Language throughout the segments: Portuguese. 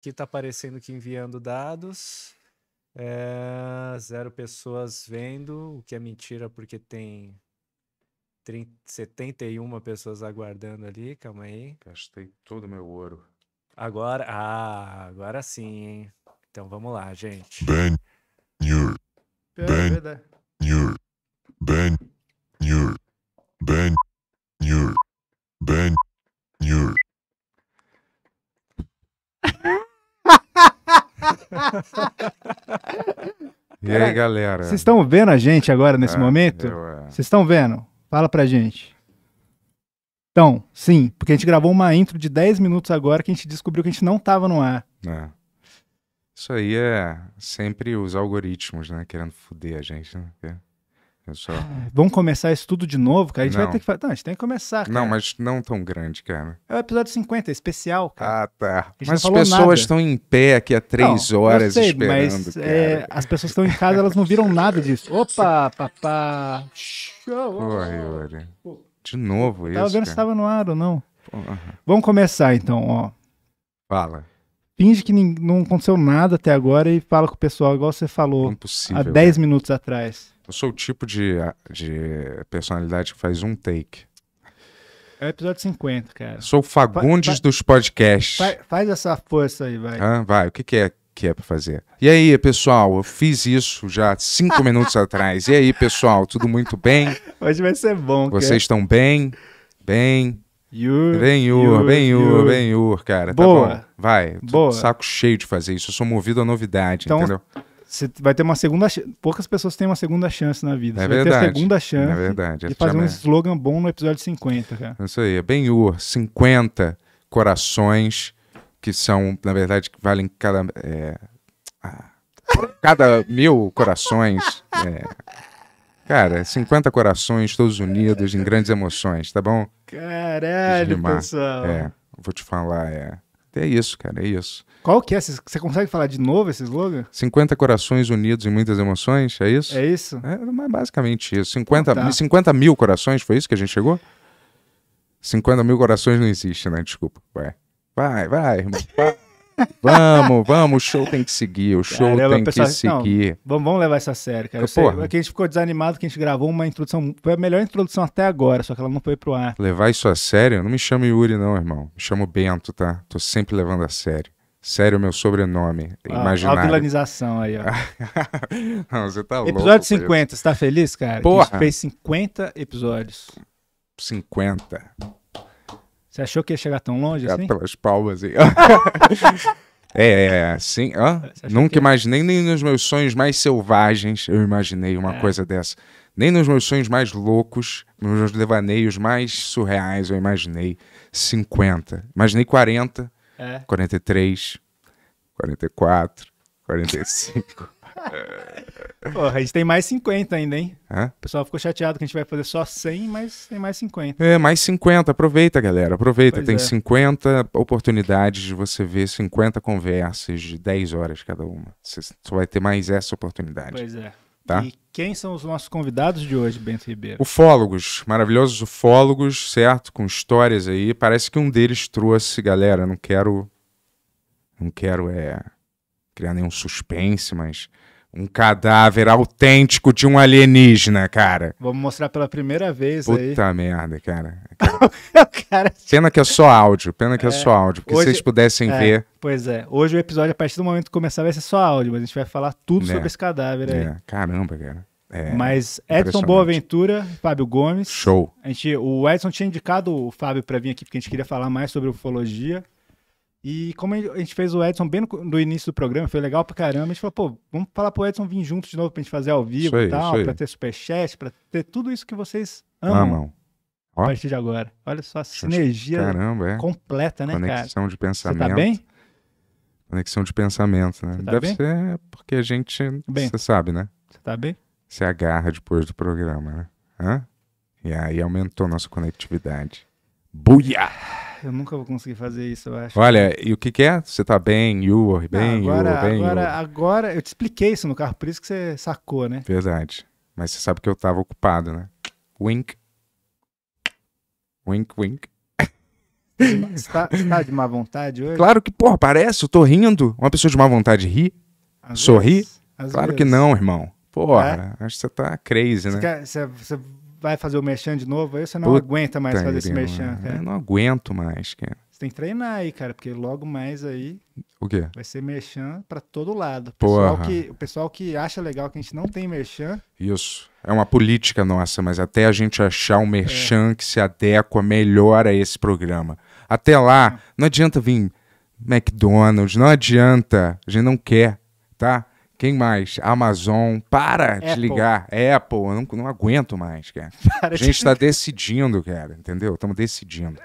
Tá aqui está aparecendo que enviando dados. É, zero pessoas vendo, o que é mentira porque tem 30, 71 pessoas aguardando ali. Calma aí. Gastei todo o meu ouro. Agora, ah, agora sim, hein? Então vamos lá, gente. Ben Newer. Ben Newer. Ben Newer. Ben e aí, galera? Vocês estão vendo a gente agora nesse é, momento? É. Vocês estão vendo? Fala pra gente. Então, sim, porque a gente gravou uma intro de 10 minutos agora que a gente descobriu que a gente não tava no ar. É. Isso aí é sempre os algoritmos, né? Querendo foder a gente, né? Porque... É só... Ah, vamos começar isso tudo de novo, cara? A gente não. vai ter que fazer. Não, a gente tem que começar, cara. Não, mas não tão grande, cara. É o episódio 50, é especial, cara. Ah, tá. Mas as pessoas nada. estão em pé aqui há três não, horas sei, esperando. Mas é, as pessoas estão em casa, elas não viram nada disso. Opa, papá. Oi, Yuri. De novo isso. Tava vendo cara. se estava no ar ou não. Porra. Vamos começar então, ó. Fala finge que não aconteceu nada até agora e fala com o pessoal, igual você falou Impossível, há 10 minutos atrás. Eu sou o tipo de, de personalidade que faz um take. É o episódio 50, cara. Sou o Fagundes fa dos podcasts. Fa faz essa força aí, vai. Ah, vai, o que, que é que é para fazer? E aí, pessoal, eu fiz isso já cinco minutos atrás. E aí, pessoal, tudo muito bem? Hoje vai ser bom, cara. Vocês estão bem? Bem? Yur, bem, Yur, bem, Yur, bem, Yur, cara. Tá Boa. Tá bom. Vai. Boa. Saco cheio de fazer isso. Eu sou movido à novidade, então, entendeu? Você vai ter uma segunda Poucas pessoas têm uma segunda chance na vida. É você verdade. vai ter a segunda é chance. É verdade. E fazer um slogan bom no episódio 50, cara. É isso aí. é bem Ur, 50 corações que são, na verdade, que valem cada. É, ah, cada mil corações. É, cara, 50 é corações todos unidos em grandes emoções, tá bom? Caralho, pessoal. É, vou te falar, é. É isso, cara, é isso. Qual que é? Você consegue falar de novo esse slogan? 50 corações unidos em muitas emoções, é isso? É isso. É basicamente isso. 50, então tá. 50 mil corações, foi isso que a gente chegou? 50 mil corações não existe, né? Desculpa. Vai, vai, vai, irmão. Vai. vamos, vamos, o show tem que seguir, o show Caramba, tem pessoal, que seguir. Não, vamos, vamos levar isso a sério, cara. Eu sei, é que a gente ficou desanimado que a gente gravou uma introdução, foi a melhor introdução até agora, só que ela não foi pro ar. Levar isso a sério? Não me chame Yuri não, irmão. Me chamo Bento, tá? Tô sempre levando a sério. Sério, meu sobrenome. Ah, A vilanização aí, ó. Não, você tá Episódio louco. Episódio 50, você tá feliz, cara? Porra. A gente fez 50 episódios. 50. Você achou que ia chegar tão longe é assim? Pelas palmas aí. É, é, é, sim. Ah, nunca imaginei, nem nos meus sonhos mais selvagens eu imaginei uma é. coisa dessa. Nem nos meus sonhos mais loucos, nos meus devaneios mais surreais eu imaginei 50. Imaginei 40 é. 43, 44, 45. Porra, a gente tem mais 50 ainda, hein? Hã? O pessoal ficou chateado que a gente vai fazer só 100, mas tem mais 50. É, mais 50. Aproveita, galera. Aproveita. Pois tem é. 50 oportunidades de você ver 50 conversas de 10 horas cada uma. Você só vai ter mais essa oportunidade. Pois é. Tá? E quem são os nossos convidados de hoje, Bento Ribeiro? Ufólogos, maravilhosos ufólogos, certo? Com histórias aí. Parece que um deles trouxe, galera, não quero. Não quero é, criar nenhum suspense, mas um cadáver autêntico de um alienígena, cara. Vamos mostrar pela primeira vez Puta aí. Puta merda, cara. cara. Pena que é só áudio, pena que é, é só áudio, porque hoje, se vocês pudessem é, ver. Pois é, hoje o episódio, a partir do momento que começar, vai ser só áudio, mas a gente vai falar tudo é, sobre esse cadáver aí. É, caramba, cara. É, mas Edson Boaventura, Fábio Gomes. Show. A gente, o Edson tinha indicado o Fábio para vir aqui, porque a gente queria falar mais sobre ufologia. E como a gente fez o Edson bem no, no, início do programa, foi legal pra caramba, a gente falou, pô, vamos falar pro Edson vir junto de novo pra gente fazer ao vivo aí, e tal, pra ter superchat, pra ter tudo isso que vocês amam. a partir de agora. Olha só a sinergia caramba, é. completa, né, Conexão cara? Conexão de pensamento. Você tá bem? Conexão de pensamento, né? Tá Deve bem? ser porque a gente, você sabe, né? Você tá bem? você agarra depois do programa, né? Hã? E aí aumentou nossa conectividade. Buia! eu nunca vou conseguir fazer isso, eu acho. Olha, e o que, que é? Você tá bem, you, bem, ah, agora, you, bem, agora, you. agora, eu te expliquei isso no carro, por isso que você sacou, né? Verdade. Mas você sabe que eu tava ocupado, né? Wink. Wink, wink. Você tá, você tá de má vontade hoje? Claro que, porra, parece, eu tô rindo. Uma pessoa de má vontade ri? Às Sorri? Vezes, claro vezes. que não, irmão. Porra, é? acho que você tá crazy, você né? Quer, você, você vai fazer o merchan de novo, aí você não Puta aguenta mais fazer esse merchan, cara. Eu não aguento mais, cara. Você tem que treinar aí, cara, porque logo mais aí. O quê? Vai ser merchan pra todo lado. Pessoal Porra. Que, o pessoal que acha legal que a gente não tem merchan. Isso. É uma política nossa, mas até a gente achar um merchan é. que se adequa melhor a esse programa. Até lá, é. não adianta vir McDonald's, não adianta. A gente não quer, tá? Quem mais? Amazon. Para Apple. de ligar. Apple, eu não, não aguento mais, cara. Para a gente está de... decidindo, cara, entendeu? Estamos decidindo.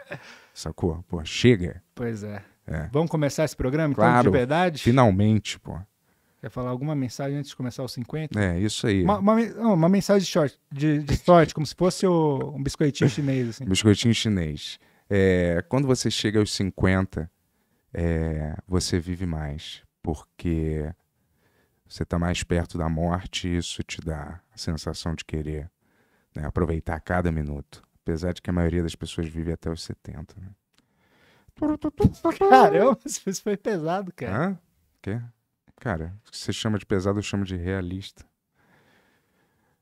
Sacou? Pô, chega. Pois é. é. Vamos começar esse programa, claro, então, de verdade? Finalmente, pô. Quer falar alguma mensagem antes de começar os 50? É, isso aí. Uma, uma, uma mensagem de, short, de, de sorte, como se fosse o, um biscoitinho chinês. Assim. biscoitinho chinês. É, quando você chega aos 50, é, você vive mais. Porque você está mais perto da morte e isso te dá a sensação de querer né, aproveitar cada minuto. Apesar de que a maioria das pessoas vive até os 70. Né? Caramba, isso foi pesado, cara. Hã? Quê? Cara, o que você chama de pesado, eu chamo de realista.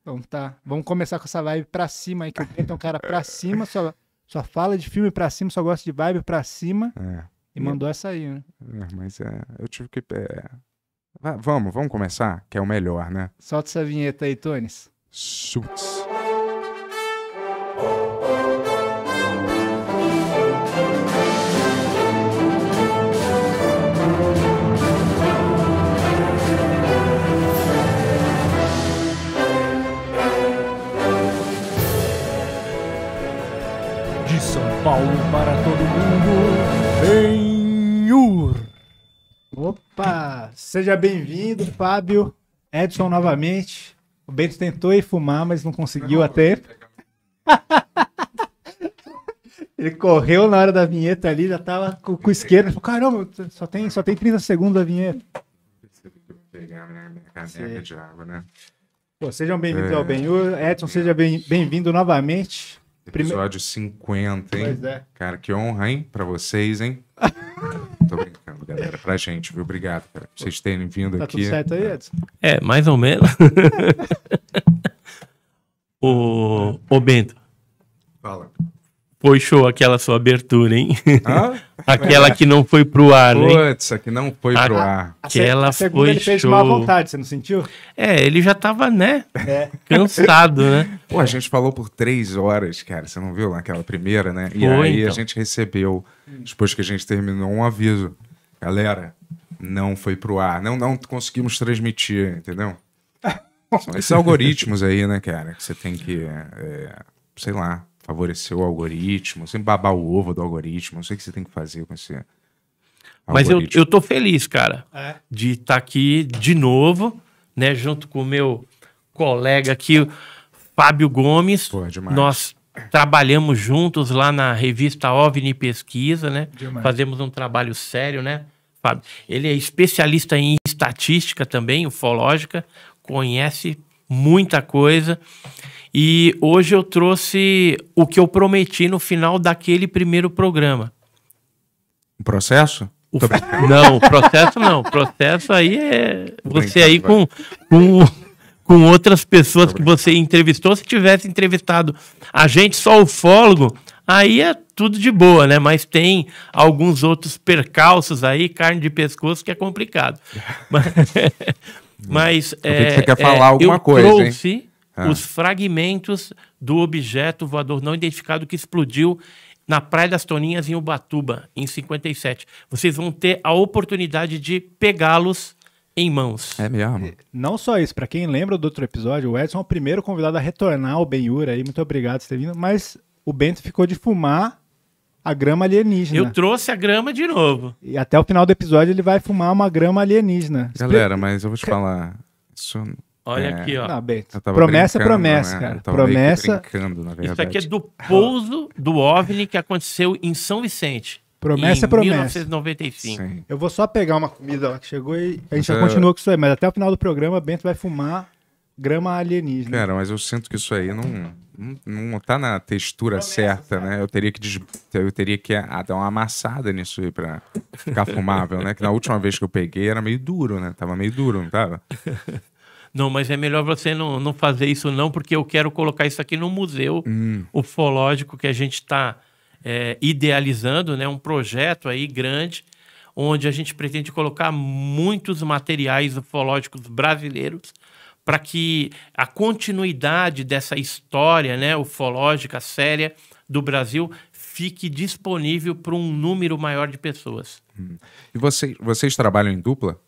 Então tá, vamos começar com essa vibe pra cima aí, que o Benton, cara, pra cima, só, só fala de filme pra cima, só gosta de vibe pra cima. É. E mandou essa aí, né? É, mas é, eu tive que. É, Vamos, vamos começar, que é o melhor, né? Solta essa vinheta aí, Tones. Suits. Seja bem-vindo, Fábio. Edson novamente. O Bento tentou ir fumar, mas não conseguiu não, até. Ele correu na hora da vinheta ali, já tava com, com o esquerdo. Falou, caramba, só tem, só tem 30 segundos da vinheta. Pegar minha, de água, né? Pô, sejam bem-vindos é... ao Benhur. Edson, seja bem-vindo bem novamente. Episódio Prime... 50, hein? Pois é. Cara, que honra, hein? Pra vocês, hein? Tô brincando galera, pra gente, viu? Obrigado, cara, por vocês terem vindo tá aqui. Tá tudo certo aí, Edson? É, mais ou menos. ô, o Bento. Fala. Foi show aquela sua abertura, hein? Ah? aquela que não foi pro ar, hein? Putz, que não foi pro ar. Aquela a foi ele fez show. má vontade, você não sentiu? É, ele já tava, né? É. Cansado, né? Pô, a gente falou por três horas, cara. Você não viu naquela primeira, né? Foi, e aí então. a gente recebeu, depois que a gente terminou, um aviso galera, não foi pro ar, não, não conseguimos transmitir, entendeu? São esses algoritmos aí, né, cara? Que você tem que, é, sei lá, favorecer o algoritmo, sempre babar o ovo do algoritmo. Não sei o que você tem que fazer com esse. Mas eu, eu tô feliz, cara, é. de estar tá aqui de novo, né, junto com o meu colega aqui, Fábio Gomes. Pô, é demais. Nós trabalhamos juntos lá na revista OVNI Pesquisa, né? Demais. Fazemos um trabalho sério, né? Fábio. Ele é especialista em estatística também, ufológica, conhece muita coisa. E hoje eu trouxe o que eu prometi no final daquele primeiro programa. O processo? O... Não, processo não. Processo aí é você aí com, com, com outras pessoas que você entrevistou. Se tivesse entrevistado a gente, só o fólogo, aí é tudo de boa, né? Mas tem alguns outros percalços aí, carne de pescoço, que é complicado. Mas. é, que você quer falar é, alguma eu coisa, trouxe hein? Ah. os fragmentos do objeto voador não identificado que explodiu na Praia das Toninhas, em Ubatuba, em 57. Vocês vão ter a oportunidade de pegá-los em mãos. É mesmo. Não só isso, para quem lembra do outro episódio, o Edson é o primeiro convidado a retornar ao Benhur aí, muito obrigado por ter vindo, mas o Bento ficou de fumar a grama alienígena. Eu trouxe a grama de novo. E até o final do episódio ele vai fumar uma grama alienígena. Galera, mas eu vou te falar. Isso, Olha é... aqui, ó. Não, Beto, promessa é promessa, né? cara. Promessa. Isso aqui é do pouso do OVNI que aconteceu em São Vicente. Promessa é promessa. 1995. Sim. Eu vou só pegar uma comida lá que chegou e a gente já é- continua com isso aí. Mas até o final do programa, Bento vai fumar grama alienígena. Cara, mas eu sinto que isso aí não não tá na textura Promessa, certa, sabe? né? Eu teria que des... eu teria que ah, dar uma amassada nisso aí para ficar fumável, né? Que na última vez que eu peguei era meio duro, né? Tava meio duro, não tava? Não, mas é melhor você não, não fazer isso não, porque eu quero colocar isso aqui no museu hum. ufológico que a gente está é, idealizando, né? Um projeto aí grande, onde a gente pretende colocar muitos materiais ufológicos brasileiros para que a continuidade dessa história né, ufológica séria do Brasil fique disponível para um número maior de pessoas. Hum. E você, vocês trabalham em dupla?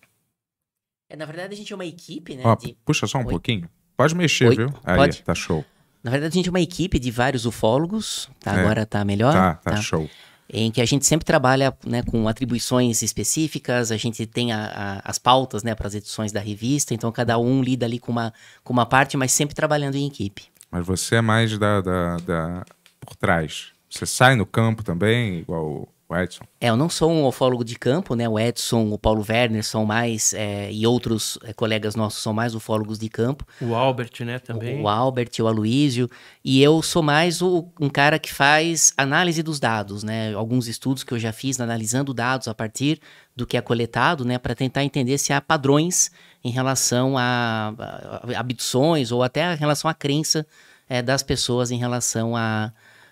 É, na verdade, a gente é uma equipe, né? Ó, ah, de... Puxa só um Oi? pouquinho. Pode mexer, Oi? viu? Aí, Pode? tá show. Na verdade, a gente é uma equipe de vários ufólogos. Tá? É. Agora tá melhor. Tá, tá, tá. show em que a gente sempre trabalha né, com atribuições específicas, a gente tem a, a, as pautas né, para as edições da revista, então cada um lida ali com uma, com uma parte, mas sempre trabalhando em equipe. Mas você é mais da, da, da por trás. Você sai no campo também, igual Edson? É, eu não sou um ufólogo de campo, né? O Edson, o Paulo Werner são mais, é, e outros é, colegas nossos são mais ufólogos de campo. O Albert, né, também. O, o Albert, o Aloísio. E eu sou mais o, um cara que faz análise dos dados, né? Alguns estudos que eu já fiz analisando dados a partir do que é coletado, né, para tentar entender se há padrões em relação a, a, a abduções ou até em relação à crença é, das pessoas em relação a,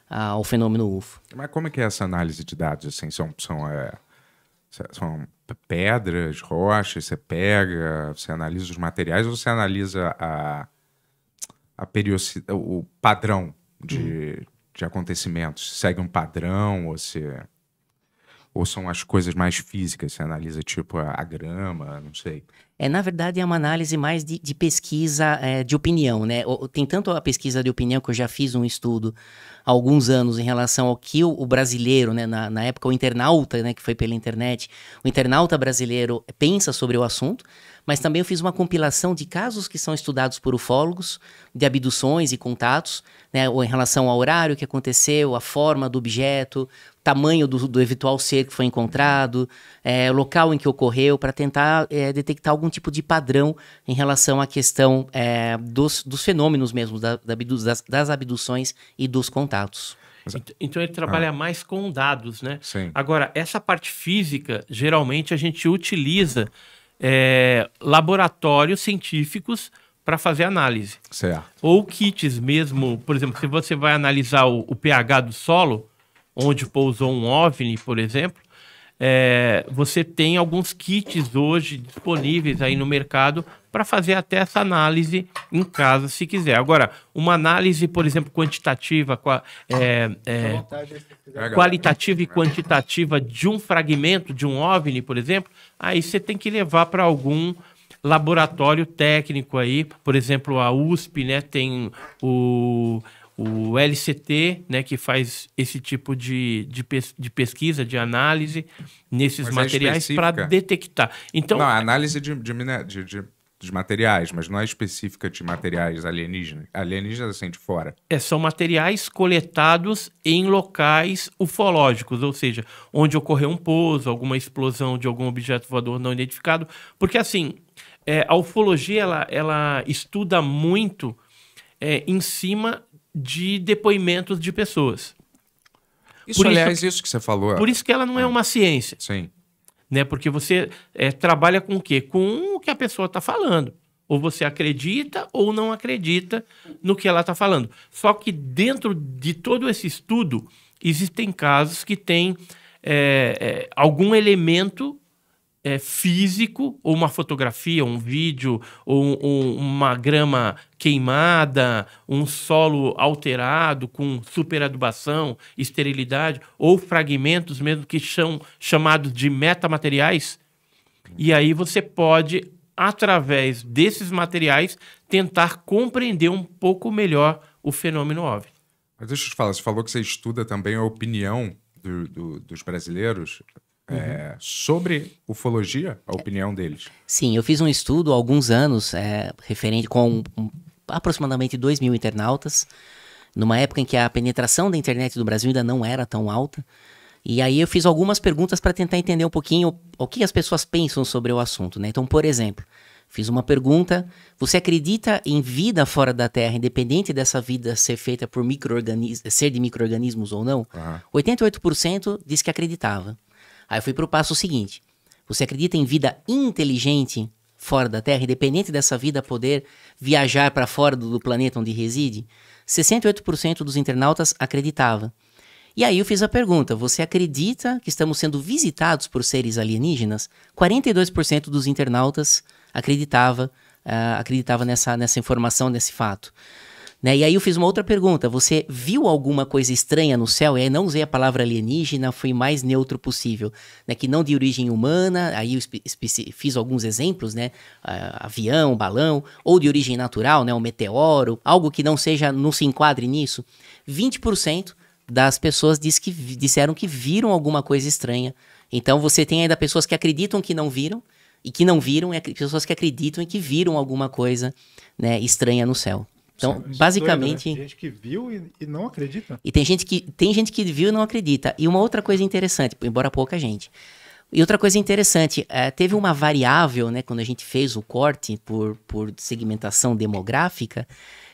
ao fenômeno UFO. Mas como é que é essa análise de dados? Assim, são, são, é, são pedras, rochas, você pega, você analisa os materiais ou você analisa a, a o padrão de, uhum. de acontecimentos? Segue um padrão ou se ou são as coisas mais físicas? Você analisa tipo a, a, grama, não sei. É, na verdade, é uma análise mais de, de pesquisa é, de opinião, né? Tem tanto a pesquisa de opinião que eu já fiz um estudo alguns anos em relação ao que o, brasileiro, né, na, na época o internauta, né, que foi pela internet, o internauta brasileiro pensa sobre o assunto mas também eu fiz uma compilação de casos que são estudados por ufólogos, de abduções e contatos, né, ou em relação ao horário que aconteceu, a forma do objeto, tamanho do, do eventual ser que foi encontrado, é, local em que ocorreu, para tentar é, detectar algum tipo de padrão em relação à questão é, dos, dos, fenômenos mesmo, da, da, das, das abduções e dos contatos. Então, então ele trabalha ah. mais com dados, né? Sim. Agora, essa parte física, geralmente a gente utiliza é, laboratórios científicos para fazer análise. Certo. Ou kits mesmo, por exemplo, se você vai analisar o, o pH do solo, onde pousou um OVNI, por exemplo, é, você tem alguns kits hoje disponíveis aí no mercado para fazer até essa análise em casa, se quiser. Agora, uma análise, por exemplo, quantitativa, é, é, qualitativa e quantitativa de um fragmento, de um OVNI, por exemplo, aí você tem que levar para algum laboratório técnico aí, por exemplo, a USP, né, tem o o LCT, né, que faz esse tipo de, de, pes de pesquisa, de análise nesses Mas é materiais é para detectar. Então, Não, a é análise de, de, de, dos materiais, mas não é específica de materiais alienígenas. Alienígenas assim de fora. É, são materiais coletados em locais ufológicos, ou seja, onde ocorreu um pouso, alguma explosão de algum objeto voador não identificado. Porque assim, é, a ufologia ela, ela estuda muito é, em cima de depoimentos de pessoas. Isso, por aliás, isso, que, isso que você falou. Por isso que ela não é, é uma ciência. Sim né? Porque você é, trabalha com o quê? Com o que a pessoa está falando. Ou você acredita ou não acredita no que ela está falando. Só que dentro de todo esse estudo, existem casos que têm é, é, algum elemento é, físico, ou uma fotografia, um vídeo, ou, ou uma grama queimada, um solo alterado com superadubação, esterilidade, ou fragmentos mesmo que são chamados de metamateriais. E aí você pode, através desses materiais, tentar compreender um pouco melhor o fenômeno OVNI. Mas deixa eu te falar, você falou que você estuda também a opinião do, do, dos brasileiros é, uhum. É, sobre ufologia, a é. opinião deles. Sim, eu fiz um estudo há alguns anos, é, referente com um, aproximadamente 2 mil internautas, numa época em que a penetração da internet do Brasil ainda não era tão alta. E aí eu fiz algumas perguntas para tentar entender um pouquinho o, o que as pessoas pensam sobre o assunto. Né? Então, por exemplo, fiz uma pergunta: você acredita em vida fora da Terra, independente dessa vida ser feita por ser de microorganismos ou não? Uhum. 88% diz que acreditava. Aí eu fui para o passo seguinte. Você acredita em vida inteligente fora da Terra, independente dessa vida poder viajar para fora do, do planeta onde reside? 68% dos internautas acreditava. E aí eu fiz a pergunta: você acredita que estamos sendo visitados por seres alienígenas? 42% dos internautas acreditava, uh, acreditava nessa, nessa informação, nesse fato. Né? E aí eu fiz uma outra pergunta. Você viu alguma coisa estranha no céu? E aí não usei a palavra alienígena, fui mais neutro possível. Né? Que não de origem humana, aí eu fiz alguns exemplos, né? Uh, avião, balão, ou de origem natural, né? Um meteoro, algo que não seja, não se enquadre nisso. 20% das pessoas diz que, disseram que viram alguma coisa estranha. Então você tem ainda pessoas que acreditam que não viram, e que não viram e pessoas que acreditam e que viram alguma coisa né, estranha no céu. Então, Isso basicamente. É doido, né? Tem gente que viu e, e, não acredita. E tem gente, que, tem gente que viu e não acredita. E uma outra coisa interessante, embora pouca gente. E outra coisa interessante, é, teve uma variável, né, quando a gente fez o corte por, por segmentação demográfica,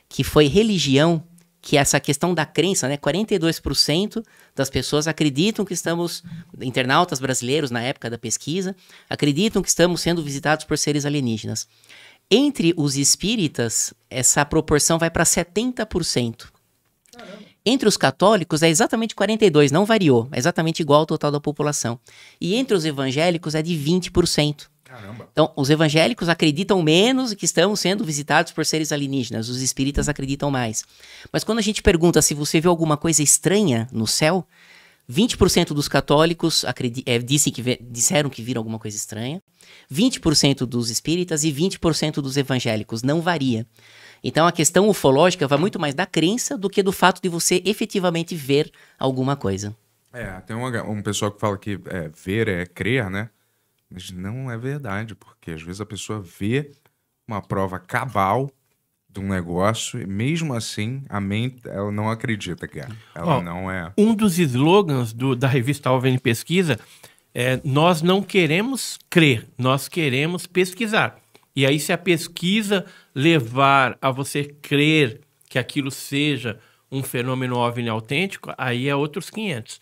que foi religião, que é essa questão da crença, né, 42% das pessoas acreditam que estamos, internautas brasileiros na época da pesquisa, acreditam que estamos sendo visitados por seres alienígenas. Entre os espíritas, essa proporção vai para 70%. Caramba. Entre os católicos é exatamente 42, não variou, é exatamente igual ao total da população. E entre os evangélicos é de 20%. Caramba. Então, os evangélicos acreditam menos que estão sendo visitados por seres alienígenas, os espíritas acreditam mais. Mas quando a gente pergunta se você viu alguma coisa estranha no céu, 20% dos católicos é, disse que disseram que viram alguma coisa estranha, 20% dos espíritas e 20% dos evangélicos. Não varia. Então a questão ufológica vai muito mais da crença do que do fato de você efetivamente ver alguma coisa. É, tem um, um pessoal que fala que é, ver é crer, né? Mas não é verdade, porque às vezes a pessoa vê uma prova cabal de um negócio, mesmo assim, a mente ela não acredita que é. Ela Ó, não é. Um dos slogans do, da revista OVN Pesquisa é: nós não queremos crer, nós queremos pesquisar. E aí, se a pesquisa levar a você crer que aquilo seja um fenômeno OVNI autêntico, aí é outros 500.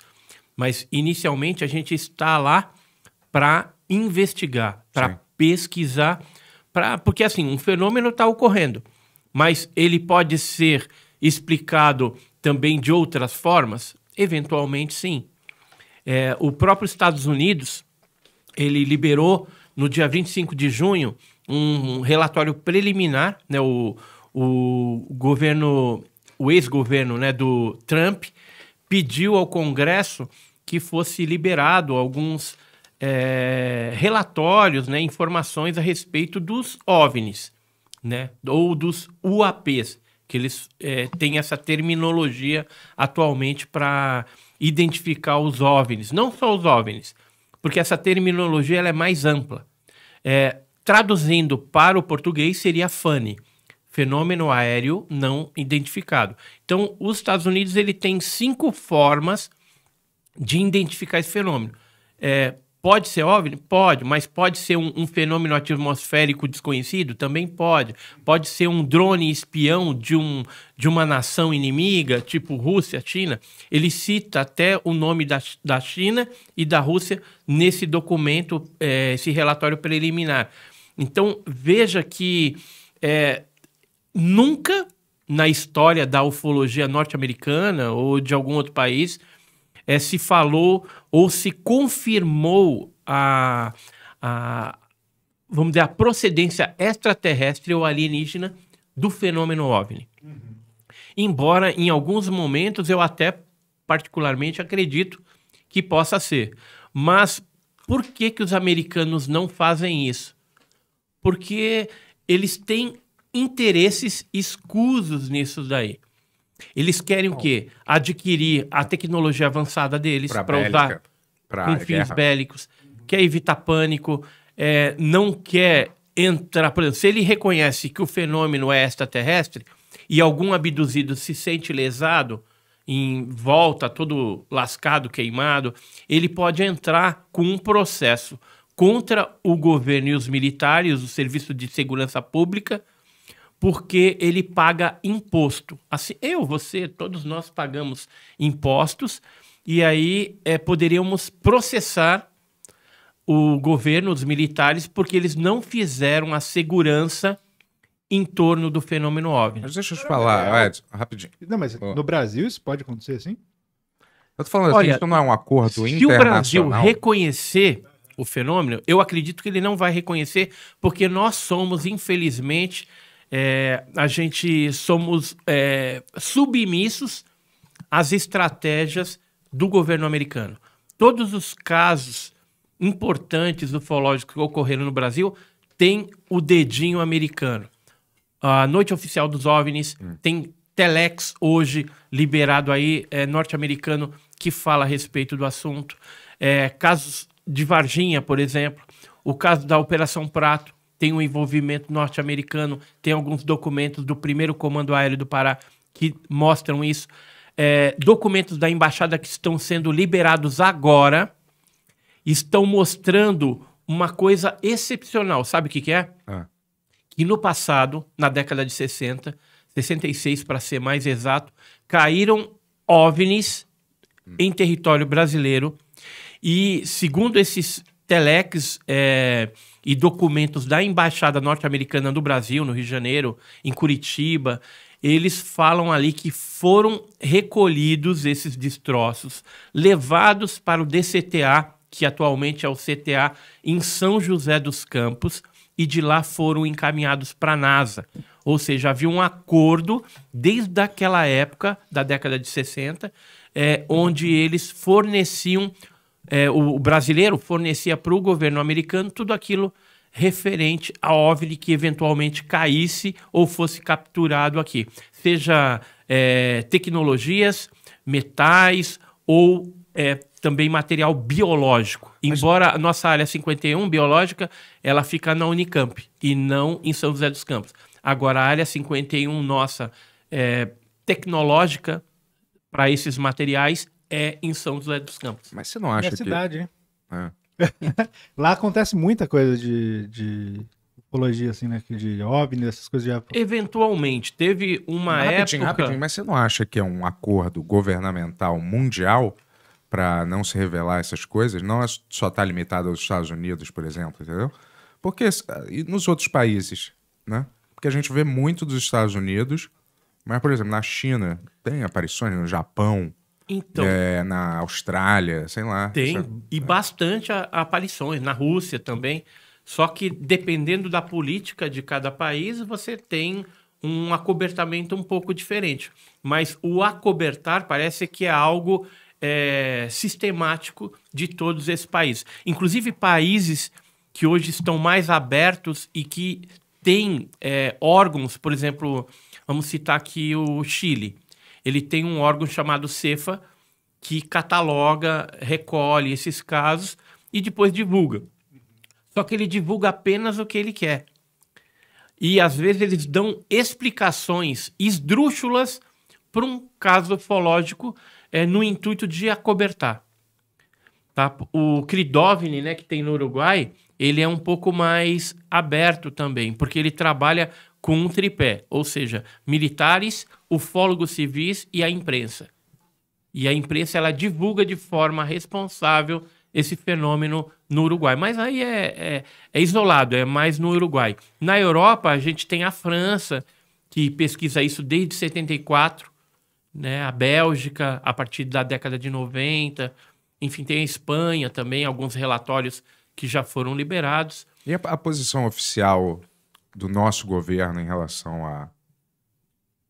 Mas, inicialmente, a gente está lá para investigar, para pesquisar, para porque, assim, um fenômeno está ocorrendo mas ele pode ser explicado também de outras formas? Eventualmente, sim. É, o próprio Estados Unidos, ele liberou no dia 25 de junho um relatório preliminar, né, o, o governo, o ex-governo né, do Trump pediu ao Congresso que fosse liberado alguns é, relatórios, né, informações a respeito dos OVNIs né? Ou dos UAPs, que eles é, têm essa terminologia atualmente para identificar os OVNIs. Não só os OVNIs, porque essa terminologia ela é mais ampla. É, traduzindo para o português seria FANI, Fenômeno Aéreo Não Identificado. Então, os Estados Unidos ele tem cinco formas de identificar esse fenômeno. É, Pode ser óbvio, Pode, mas pode ser um, um, fenômeno atmosférico desconhecido? Também pode. Pode ser um drone espião de, um, de uma nação inimiga, tipo Rússia, China. Ele cita até o nome da, da China e da Rússia nesse documento, é, esse relatório preliminar. Então, veja que é, nunca na história da ufologia norte-americana ou de algum outro país é, se falou ou se confirmou a, a, vamos dizer, a procedência extraterrestre ou alienígena do fenômeno OVNI. Uhum. Embora em alguns momentos eu até particularmente acredito que possa ser. Mas por que, que os americanos não fazem isso? Porque eles têm interesses escusos nisso daí. Eles querem Bom. o quê? Adquirir a tecnologia avançada deles para usar com fins bélicos, quer evitar pânico, é, não quer entrar. Por exemplo, se ele reconhece que o fenômeno é extraterrestre e algum abduzido se sente lesado, em volta, todo lascado, queimado, ele pode entrar com um processo contra o governo e os militares, o Serviço de Segurança Pública, porque ele paga imposto. Assim, eu, você, todos nós pagamos impostos e aí é, poderíamos processar o governo, os militares, porque eles não fizeram a segurança em torno do fenômeno OVNI. Mas deixa eu te falar, é. Edson, rapidinho. Não, mas no Brasil isso pode acontecer, assim? Eu tô falando assim, Olha, assim, isso não é um acordo se internacional. Se o Brasil reconhecer o fenômeno, eu acredito que ele não vai reconhecer, porque nós somos, infelizmente, é, a gente somos é, submissos às estratégias do governo americano. Todos os casos importantes ufológicos que ocorreram no Brasil têm o dedinho americano. A Noite Oficial dos OVNIs hum. tem Telex hoje liberado aí, é, norte-americano, que fala a respeito do assunto. É, casos de Varginha, por exemplo, o caso da Operação Prato, tem um envolvimento norte-americano, tem alguns documentos do primeiro Comando Aéreo do Pará que mostram isso. É, documentos da embaixada que estão sendo liberados agora estão mostrando uma coisa excepcional. Sabe o que, que é? Ah. Que no passado, na década de 60, 66 para ser mais exato, caíram OVNIs hum. em território brasileiro. E segundo esses telex é, e documentos da Embaixada Norte-Americana do Brasil, no Rio de Janeiro, em Curitiba, eles falam ali que foram recolhidos esses destroços, levados para o DCTA, que atualmente é o CTA, em São José dos Campos, e de lá foram encaminhados para a NASA. Ou seja, havia um acordo desde aquela época, da década de 60, é, eh, onde eles forneciam é, o, o brasileiro fornecia para o governo americano tudo aquilo referente a OVNI que eventualmente caísse ou fosse capturado aqui, seja é, tecnologias, metais ou é, também material biológico. Mas... Embora a nossa área 51 biológica, ela fica na Unicamp e não em São José dos Campos. Agora a área 51 nossa é, tecnológica para esses materiais é em São José dos Campos. Mas você não acha Minha é que... cidade, hein? É. Lá acontece muita coisa de, de ufologia, assim, né? De OVNI, essas coisas de... Eventualmente. Teve uma rapidinho, época... Rapidinho, mas você não acha que é um acordo governamental mundial para não se revelar essas coisas? Não é só tá limitado aos Estados Unidos, por exemplo, entendeu? Porque e nos outros países, né? Porque a gente vê muito dos Estados Unidos, mas, por exemplo, na China tem aparições, no Japão... Então. É, na Austrália, sei lá. Tem, e bastante aparições, na Rússia também. Só que dependendo da política de cada país, você tem um acobertamento um pouco diferente. Mas o acobertar parece que é algo é, sistemático de todos esses países. Inclusive países que hoje estão mais abertos e que têm é, órgãos, por exemplo, vamos citar aqui o Chile ele tem um órgão chamado Cefa que cataloga, recolhe esses casos e depois divulga. Só que ele divulga apenas o que ele quer. E às vezes eles dão explicações esdrúxulas para um caso ufológico é, no intuito de acobertar. Tá? O Kridovni, né, que tem no Uruguai, ele é um pouco mais aberto também, porque ele trabalha com um tripé, ou seja, militares, ufólogos civis e a imprensa. E a imprensa ela divulga de forma responsável esse fenômeno no Uruguai. Mas aí é, é, é isolado, é mais no Uruguai. Na Europa, a gente tem a França, que pesquisa isso desde 74, né? a Bélgica, a partir da década de 90, enfim, tem a Espanha também, alguns relatórios que já foram liberados. E a, a posição oficial do nosso governo em relação a,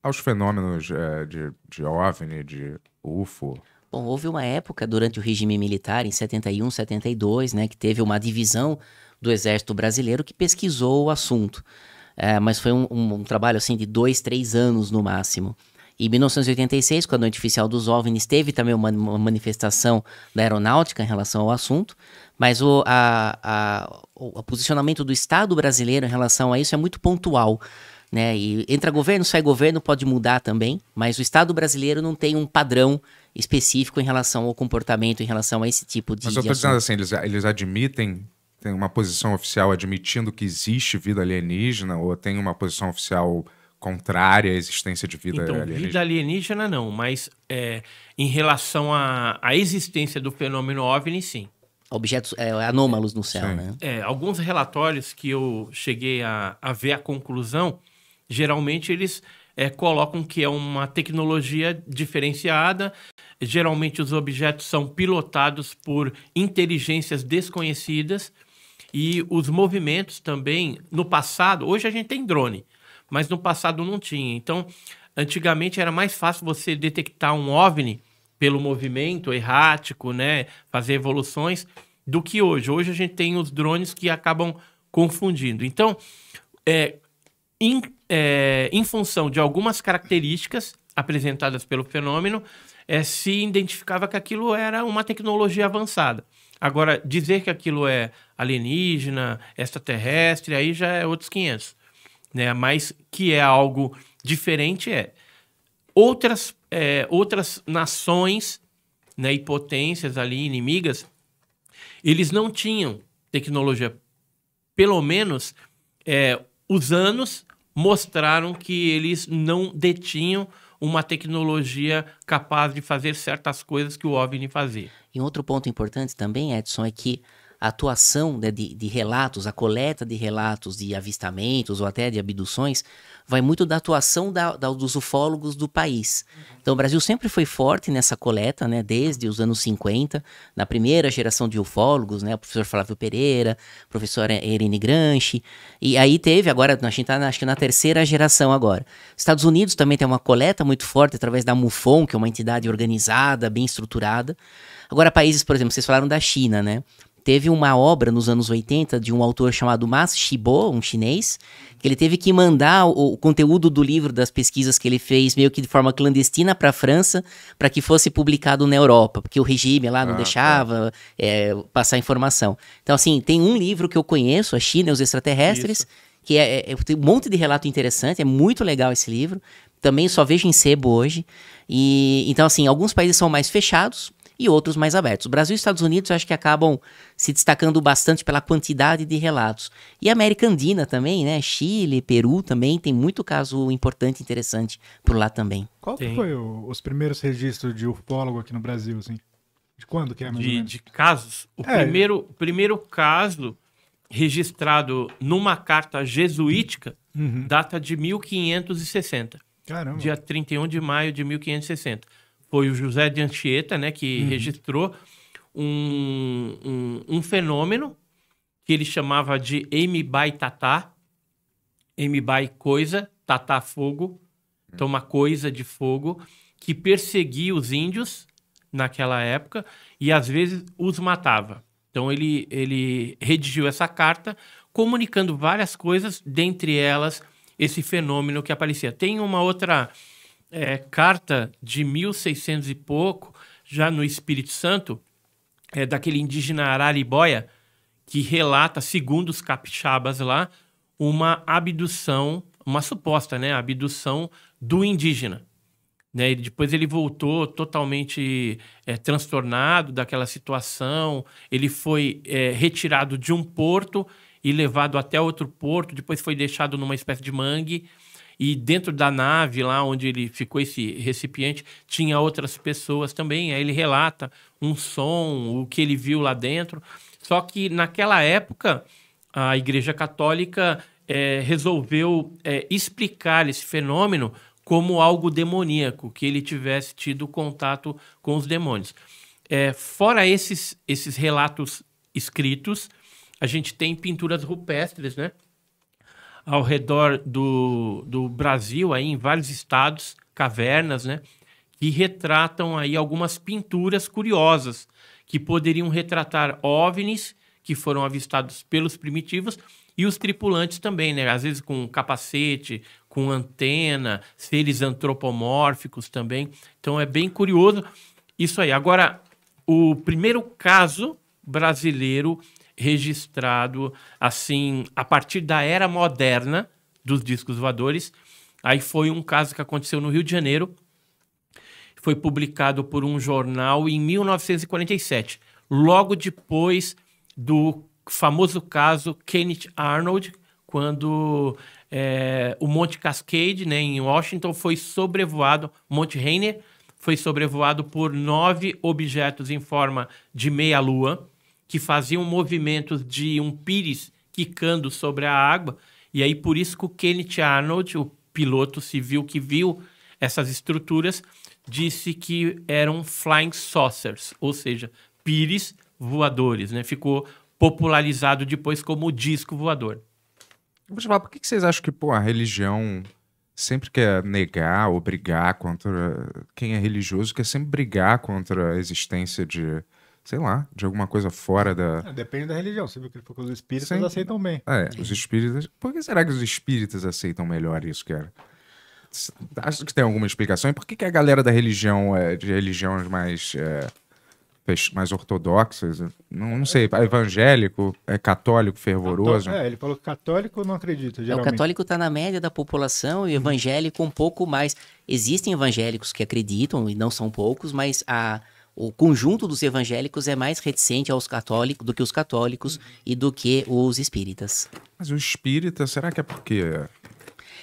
aos fenômenos é, de, de OVNI, de UFO? Bom, houve uma época durante o regime militar, em 71, 72, né, que teve uma divisão do Exército Brasileiro que pesquisou o assunto. É, mas foi um, um, um, trabalho assim de dois, três anos no máximo. Em 1986, quando a Noite Oficial dos OVNIs teve também uma, uma manifestação da aeronáutica em relação ao assunto, mas o, a, a, o posicionamento do Estado brasileiro em relação a isso é muito pontual. Né? E entra governo, sai governo, pode mudar também, mas o Estado brasileiro não tem um padrão específico em relação ao comportamento, em relação a esse tipo de. Mas eu estou dizendo assim, eles, eles admitem, tem uma posição oficial admitindo que existe vida alienígena, ou tem uma posição oficial contrária à existência de vida então, alienígena? Vida alienígena não, mas é, em relação à existência do fenômeno OVNI, sim objetos é, é, anômalos no céu, Sim. né? É, alguns relatórios que eu cheguei a, a ver a conclusão, geralmente eles é, colocam que é uma tecnologia diferenciada. Geralmente os objetos são pilotados por inteligências desconhecidas e os movimentos também. No passado, hoje a gente tem drone, mas no passado não tinha. Então, antigamente era mais fácil você detectar um OVNI pelo movimento errático, né, fazer evoluções, do que hoje. Hoje a gente tem os drones que acabam confundindo. Então, é, em, é, em função de algumas características apresentadas pelo fenômeno, é, se identificava que aquilo era uma tecnologia avançada. Agora, dizer que aquilo é alienígena, extraterrestre, aí já é outros 500. Né? Mas que é algo diferente é. Outras é, outras nações né, e potências ali inimigas, eles não tinham tecnologia. Pelo menos é, os anos mostraram que eles não detinham uma tecnologia capaz de fazer certas coisas que o OVNI fazia. E outro ponto importante também, Edson, é que a atuação né, de, de, relatos, a coleta de relatos de avistamentos ou até de abduções, vai muito da atuação da, da, dos ufólogos do país. Uhum. Então, o Brasil sempre foi forte nessa coleta, né, desde os anos 50, na primeira geração de ufólogos, né, o professor Flávio Pereira, a professora Irene Granchi, e aí teve agora, a gente está acho que na terceira geração agora. Estados Unidos também tem uma coleta muito forte através da MUFON, que é uma entidade organizada, bem estruturada. Agora, países, por exemplo, vocês falaram da China, né? Teve uma obra nos anos 80 de um autor chamado Mas Shibo, um chinês, que ele teve que mandar o, o conteúdo do livro das pesquisas que ele fez meio que de forma clandestina para a França, para que fosse publicado na Europa, porque o regime lá não ah, tá. deixava tá. é, passar informação. Então, assim, tem um livro que eu conheço, A China e os Extraterrestres, Isso. que é, é, tem um monte de relato interessante, é muito legal esse livro. Também só vejo em sebo hoje. E, então, assim, alguns países são mais fechados, e outros mais abertos. Brasil e Estados Unidos eu acho que acabam se destacando bastante pela quantidade de relatos. E América Andina também, né? Chile, Peru também, tem muito caso importante interessante por lá também. Qual que foi o, os primeiros registros de ufólogo aqui no Brasil, assim? De quando que é mais de, de casos? O é. primeiro, primeiro caso registrado numa carta jesuítica uhum. data de 1560. Caramba. Dia 31 de maio de 1560 foi o José de Anchieta, né, que uhum. registrou um, um, um, fenômeno que ele chamava de Mbai Tatá, Mbai coisa, Tatá fogo, então uma coisa de fogo que perseguia os índios naquela época e às vezes os matava. Então ele, ele redigiu essa carta comunicando várias coisas, dentre elas esse fenômeno que aparecia. Tem uma outra é, carta de 1600 e pouco, já no Espírito Santo, é, daquele indígena Araribóia, que relata, segundo os capixabas lá, uma abdução, uma suposta né, abdução do indígena. Né? E depois ele voltou totalmente é, transtornado daquela situação, ele foi é, retirado de um porto e levado até outro porto, depois foi deixado numa espécie de mangue e dentro da nave, lá onde ele ficou esse recipiente, tinha outras pessoas também. Aí ele relata um som, o que ele viu lá dentro. Só que naquela época, a Igreja Católica é, resolveu é, explicar esse fenômeno como algo demoníaco, que ele tivesse tido contato com os demônios. É, fora esses, esses relatos escritos, a gente tem pinturas rupestres, né? ao redor do, do Brasil, aí, em vários estados, cavernas, né? Que retratam aí algumas pinturas curiosas que poderiam retratar OVNIs que foram avistados pelos primitivos e os tripulantes também, né? Às vezes com capacete, com antena, seres antropomórficos também. Então é bem curioso isso aí. Agora, o primeiro caso brasileiro registrado assim a partir da era moderna dos discos voadores. Aí foi um caso que aconteceu no Rio de Janeiro. Foi publicado por um jornal em 1947, logo depois do famoso caso Kenneth Arnold, quando é, o Monte Cascade, né, em Washington, foi sobrevoado, Monte Rainier foi sobrevoado por nove objetos em forma de meia-lua que faziam movimentos de um pires quicando sobre a água. E aí, por isso que o Kenneth Arnold, o piloto civil que viu essas estruturas, disse que eram flying saucers, ou seja, pires voadores. Né? Ficou popularizado depois como disco voador. Vou te falar, por que, vocês acham que pô, a religião sempre quer negar ou brigar contra. Quem é religioso quer sempre brigar contra a existência de sei lá, de alguma coisa fora da. É, depende da religião. Você viu que ele falou que os espíritas aceitam bem. É, os espíritas. Por que será que os espíritas aceitam melhor isso, cara? Acho que tem alguma explicação. E por que, que a galera da religião, é, de religiões mais. É, mais ortodoxas, não, não sei, é, evangélico, é católico fervoroso. É, ele falou que católico não acredita. Geralmente. É, o católico está na média da população e o uhum. evangélico um pouco mais. Existem evangélicos que acreditam, e não são poucos, mas a, o conjunto dos evangélicos é mais reticente aos católicos do que os católicos e do que os espíritas. Mas o espírita, será que é porque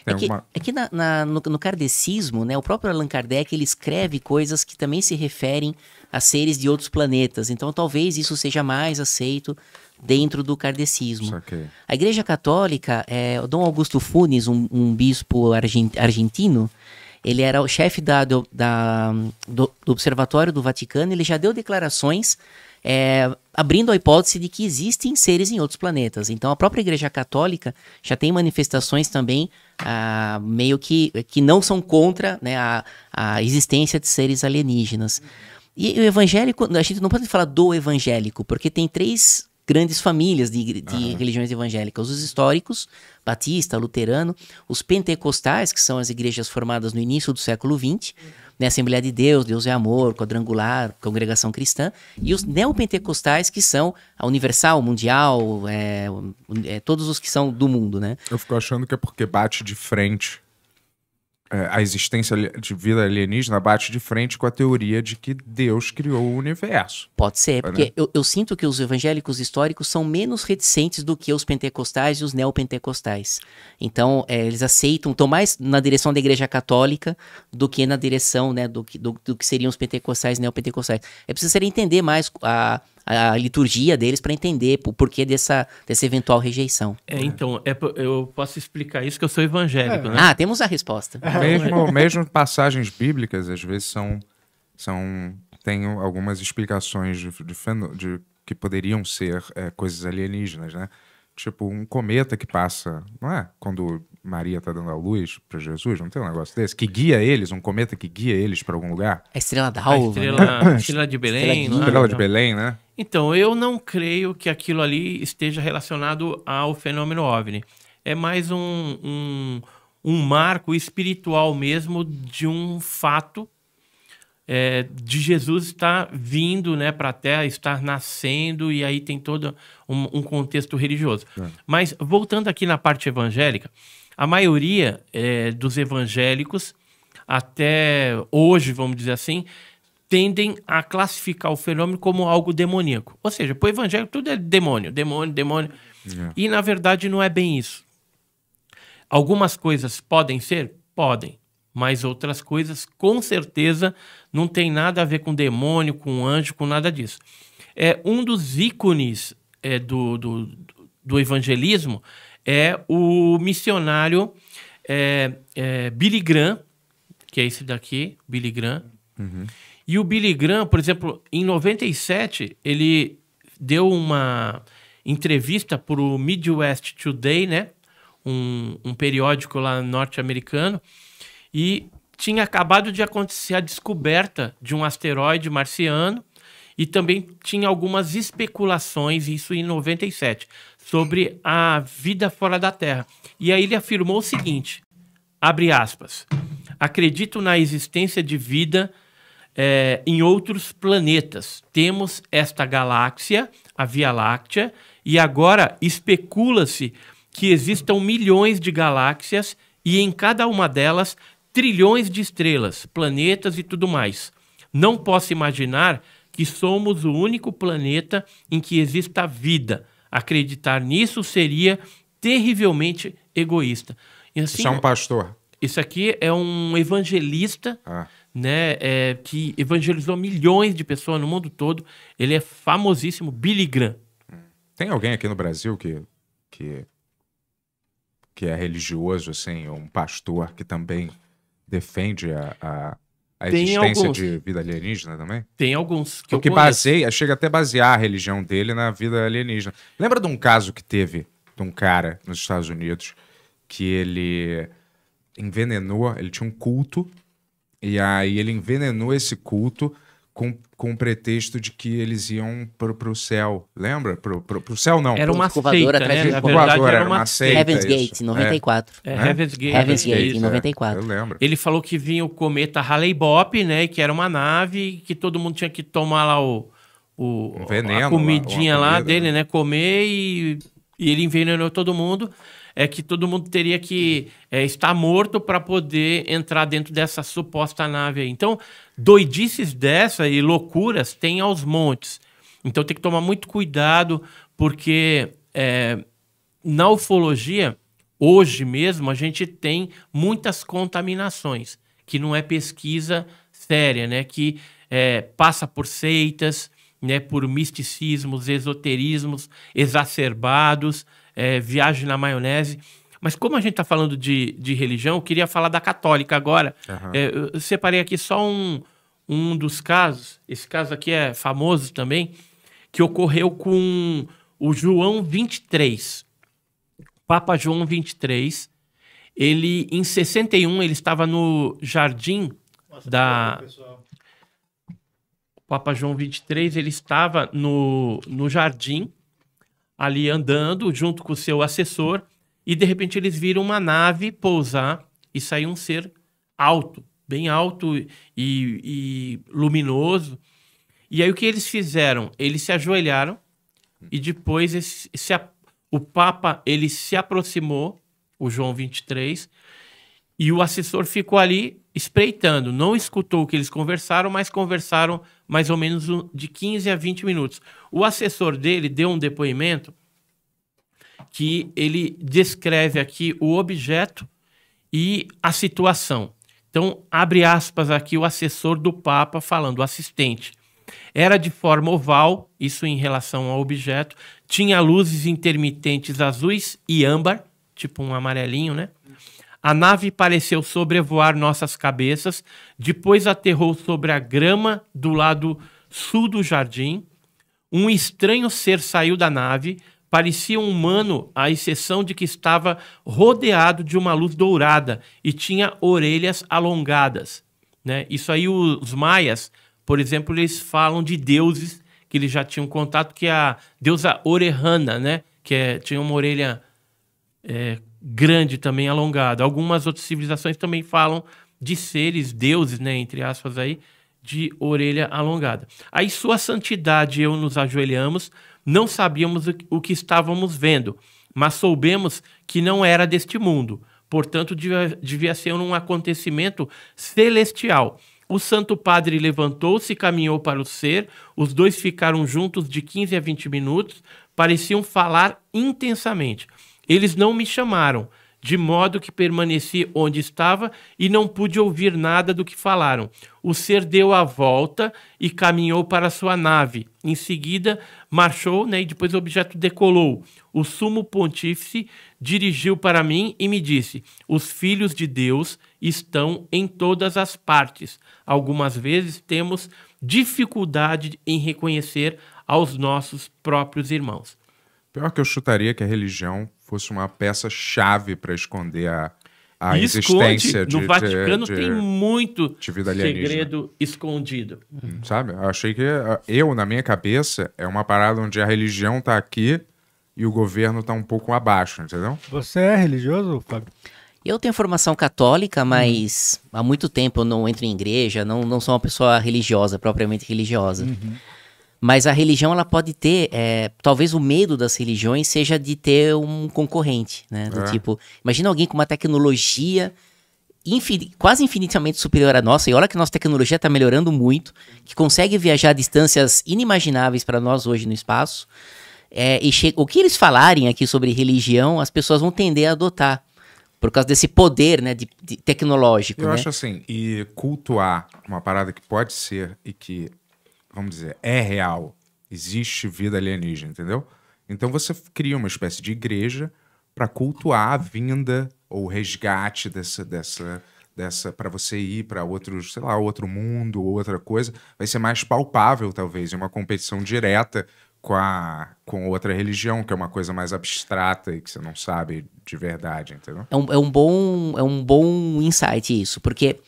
é, é que, é que na, na, no, no, kardecismo, né, o próprio Allan Kardec ele escreve coisas que também se referem a seres de outros planetas. Então, talvez isso seja mais aceito dentro do kardecismo. A Igreja Católica, é, Dom Augusto Funes, um, um bispo argentino, ele era o chefe da, do, da, do, do Observatório do Vaticano, ele já deu declarações é, abrindo a hipótese de que existem seres em outros planetas. Então, a própria Igreja Católica já tem manifestações também ah, meio que, que não são contra né, a, a existência de seres alienígenas. E o evangélico, a gente não pode falar do evangélico, porque tem três grandes famílias de, de uhum. religiões evangélicas, os históricos, batista, luterano, os pentecostais, que são as igrejas formadas no início do século XX, né, Assembleia de Deus, Deus é Amor, Quadrangular, Congregação Cristã, e os neopentecostais, que são a Universal, Mundial, é, é, todos os que são do mundo, né? Eu fico achando que é porque bate de frente é, a existência de vida alienígena bate de frente com a teoria de que Deus criou o universo. Pode ser, né? porque eu, eu, sinto que os evangélicos históricos são menos reticentes do que os pentecostais e os neopentecostais. Então, é, eles aceitam, estão mais na direção da igreja católica do que na direção né, do, do, do que seriam os pentecostais e neopentecostais. É preciso entender mais a a liturgia deles para entender o porquê dessa, dessa eventual rejeição. É, então, é, eu posso explicar isso que eu sou evangélico, é. né? Ah, temos a resposta. Mesmo, mesmo passagens bíblicas, às vezes, são. são tem algumas explicações de, de, de que poderiam ser é, coisas alienígenas, né? Tipo, um cometa que passa, não é? Quando Maria está dando a luz para Jesus, não tem um negócio desse? Que guia eles, um cometa que guia eles para algum lugar? É a estrela da alva. Estrela, né? estrela, de Belém. Estrela, é? estrela de Belém, né? Então, eu não creio que aquilo ali esteja relacionado ao fenômeno OVNI. É mais um, um, um marco espiritual mesmo de um fato é, de Jesus estar vindo né, para a Terra, estar nascendo, e aí tem todo um, um contexto religioso. É. Mas voltando aqui na parte evangélica, a maioria é, dos evangélicos, até hoje, vamos dizer assim, tendem a classificar o fenômeno como algo demoníaco. Ou seja, para o evangélico tudo é demônio, demônio, demônio. É. E na verdade não é bem isso. Algumas coisas podem ser? Podem. Mas outras coisas, com certeza, não tem nada a ver com demônio, com anjo, com nada disso. É Um dos ícones é, do, do, do evangelismo é o missionário é, é, Billy Graham, que é esse daqui, Billy Graham. Uhum. E o Billy Graham, por exemplo, em 97, ele deu uma entrevista para o Midwest Today, né? Um, um periódico lá norte-americano. E tinha acabado de acontecer a descoberta de um asteroide marciano e também tinha algumas especulações, isso em 97 sobre a vida fora da Terra. E aí ele afirmou o seguinte: abre aspas. Acredito na existência de vida é, em outros planetas. Temos esta galáxia, a Via Láctea, e agora especula-se que existam milhões de galáxias e em cada uma delas trilhões de estrelas, planetas e tudo mais. Não posso imaginar que somos o único planeta em que exista vida Acreditar nisso seria terrivelmente egoísta. E assim, isso é um pastor. Isso aqui é um evangelista, ah. né? É, que evangelizou milhões de pessoas no mundo todo. Ele é famosíssimo, Billy Graham. Tem alguém aqui no Brasil que, que, que é religioso, assim, um pastor que também defende a, a a tem existência alguns. de vida alienígena também? Tem alguns que Porque eu baseia, chega até a basear a religião dele na vida alienígena. Lembra de um caso que teve de um cara nos Estados Unidos que ele envenenou, ele tinha um culto, e aí ele envenenou esse culto com, com o pretexto de que eles iam para o céu. Lembra? Para o céu, não. Era uma seita, né? Na verdade, era, era uma seita. Heaven's isso. Gate, 94. É. É, Heaven's Gate. Heaven's Gate, Gate em 94. eu lembro. Ele falou que vinha o cometa Halley-Bopp, né? Que era uma nave que todo mundo tinha que tomar lá o... o um veneno, a comidinha lá, comida, lá dele, né? né? Comer e, e ele envenenou todo mundo é que todo mundo teria que é, estar morto para poder entrar dentro dessa suposta nave aí. Então, doidices dessa e loucuras tem aos montes. Então tem que tomar muito cuidado, porque é, na ufologia, hoje mesmo, a gente tem muitas contaminações, que não é pesquisa séria, né? Que é, passa por seitas, né? por misticismos, esoterismos exacerbados, é, viagem na maionese. Mas como a gente está falando de, de religião, eu queria falar da católica agora. Uhum. É, eu separei aqui só um, um dos casos, esse caso aqui é famoso também, que ocorreu com o João 23. Papa João 23, ele em 61 ele estava no jardim Nossa, da pessoal. Papa João 23, ele estava no, no jardim ali andando junto com o seu assessor e de repente eles viram uma nave pousar e sair um ser alto, bem alto e, e luminoso. E aí o que eles fizeram? Eles se ajoelharam e depois esse, esse, o Papa ele se aproximou, o João 23, e o assessor ficou ali espreitando, não escutou o que eles conversaram, mas conversaram mais ou menos de 15 a 20 minutos. O assessor dele deu um depoimento que ele descreve aqui o objeto e a situação. Então, abre aspas aqui o assessor do Papa falando, o assistente. Era de forma oval, isso em relação ao objeto, tinha luzes intermitentes azuis e âmbar, tipo um amarelinho, né? A nave pareceu sobrevoar nossas cabeças, depois aterrou sobre a grama do lado sul do jardim. Um estranho ser saiu da nave, parecia um humano, à exceção de que estava rodeado de uma luz dourada e tinha orelhas alongadas. Né? Isso aí, os maias, por exemplo, eles falam de deuses que eles já tinham contato, que é a deusa Orehana, né? que é, tinha uma orelha. É, grande também, alongado. Algumas outras civilizações também falam de seres, deuses, né, entre aspas aí, de orelha alongada. Aí sua santidade eu nos ajoelhamos, não sabíamos o que estávamos vendo, mas soubemos que não era deste mundo. Portanto, devia, devia ser um acontecimento celestial. O Santo Padre levantou-se e caminhou para o ser. Os dois ficaram juntos de 15 a 20 minutos. Pareciam falar intensamente. Eles não me chamaram, de modo que permaneci onde estava e não pude ouvir nada do que falaram. O ser deu a volta e caminhou para sua nave. Em seguida, marchou né, e depois o objeto decolou. O sumo pontífice dirigiu para mim e me disse: Os filhos de Deus estão em todas as partes. Algumas vezes temos dificuldade em reconhecer aos nossos próprios irmãos. Pior que eu chutaria que a religião fosse uma peça chave para esconder a, a e existência esconde. de. No Vaticano de, de, tem muito segredo escondido. Hum, sabe? Eu achei que ah, eu, na minha cabeça, é uma parada onde a religião está aqui e o governo está um pouco abaixo, entendeu? Você é religioso, Fábio? Eu tenho formação católica, mas há muito tempo eu não entro em igreja, não, não sou uma pessoa religiosa, propriamente religiosa. Uhum. Mas a religião, ela pode ter, é, talvez o medo das religiões seja de ter um concorrente, né? Do é. tipo, imagina alguém com uma tecnologia infin, quase infinitamente superior à nossa, e olha que nossa tecnologia está melhorando muito, que consegue viajar a distâncias inimagináveis para nós hoje no espaço. É, e o que eles falarem aqui sobre religião, as pessoas vão tender a adotar por causa desse poder né, de, de tecnológico. Eu né? acho assim, e cultuar uma parada que pode ser e que vamos dizer, é real, existe vida alienígena, entendeu? Então você cria uma espécie de igreja para cultuar a vinda ou resgate dessa dessa dessa para você ir para outros, sei lá, outro mundo, outra coisa, vai ser mais palpável talvez, uma competição direta com a com outra religião, que é uma coisa mais abstrata e que você não sabe de verdade, entendeu? É um, é um bom é um bom insight isso, porque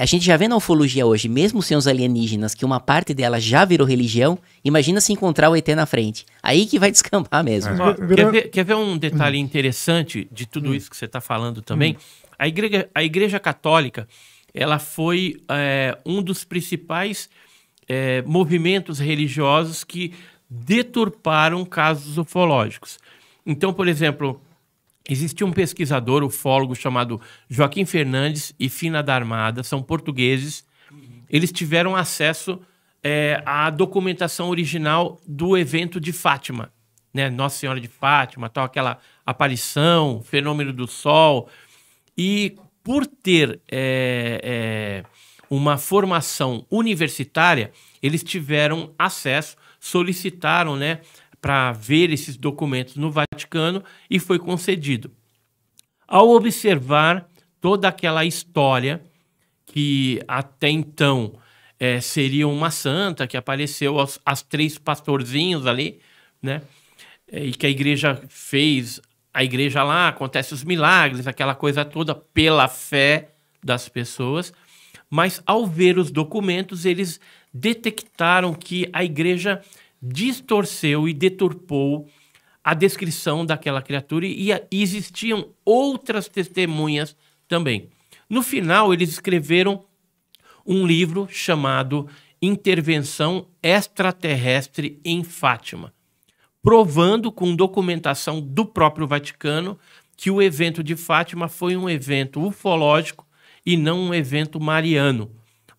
a gente já vê na ufologia hoje, mesmo sem os alienígenas, que uma parte dela já virou religião, imagina se encontrar o ET na frente. Aí que vai descampar mesmo. Quer, ver, quer, ver, um detalhe hum. interessante de tudo hum. isso que você está falando também? Hum. A, igreja, a Igreja Católica ela foi é, um dos principais é, movimentos religiosos que deturparam casos ufológicos. Então, por exemplo, Existia um pesquisador, ufólogo, chamado Joaquim Fernandes e Fina da Armada, são portugueses. Eles tiveram acesso é, à documentação original do evento de Fátima. Né? Nossa Senhora de Fátima, tal, aquela aparição, fenômeno do sol. E por ter é, é, uma formação universitária, eles tiveram acesso, solicitaram né, para ver esses documentos no Vaticano e foi concedido. Ao observar toda aquela história que até então é, seria uma santa que apareceu aos, três pastorzinhos ali, né? É, e que a igreja fez, a igreja lá, acontece os milagres, aquela coisa toda pela fé das pessoas. Mas ao ver os documentos, eles detectaram que a igreja distorceu e deturpou a descrição daquela criatura e, e existiam outras testemunhas também. No final, eles escreveram um livro chamado Intervenção Extraterrestre em Fátima, provando com documentação do próprio Vaticano que o evento de Fátima foi um evento ufológico e não um evento mariano.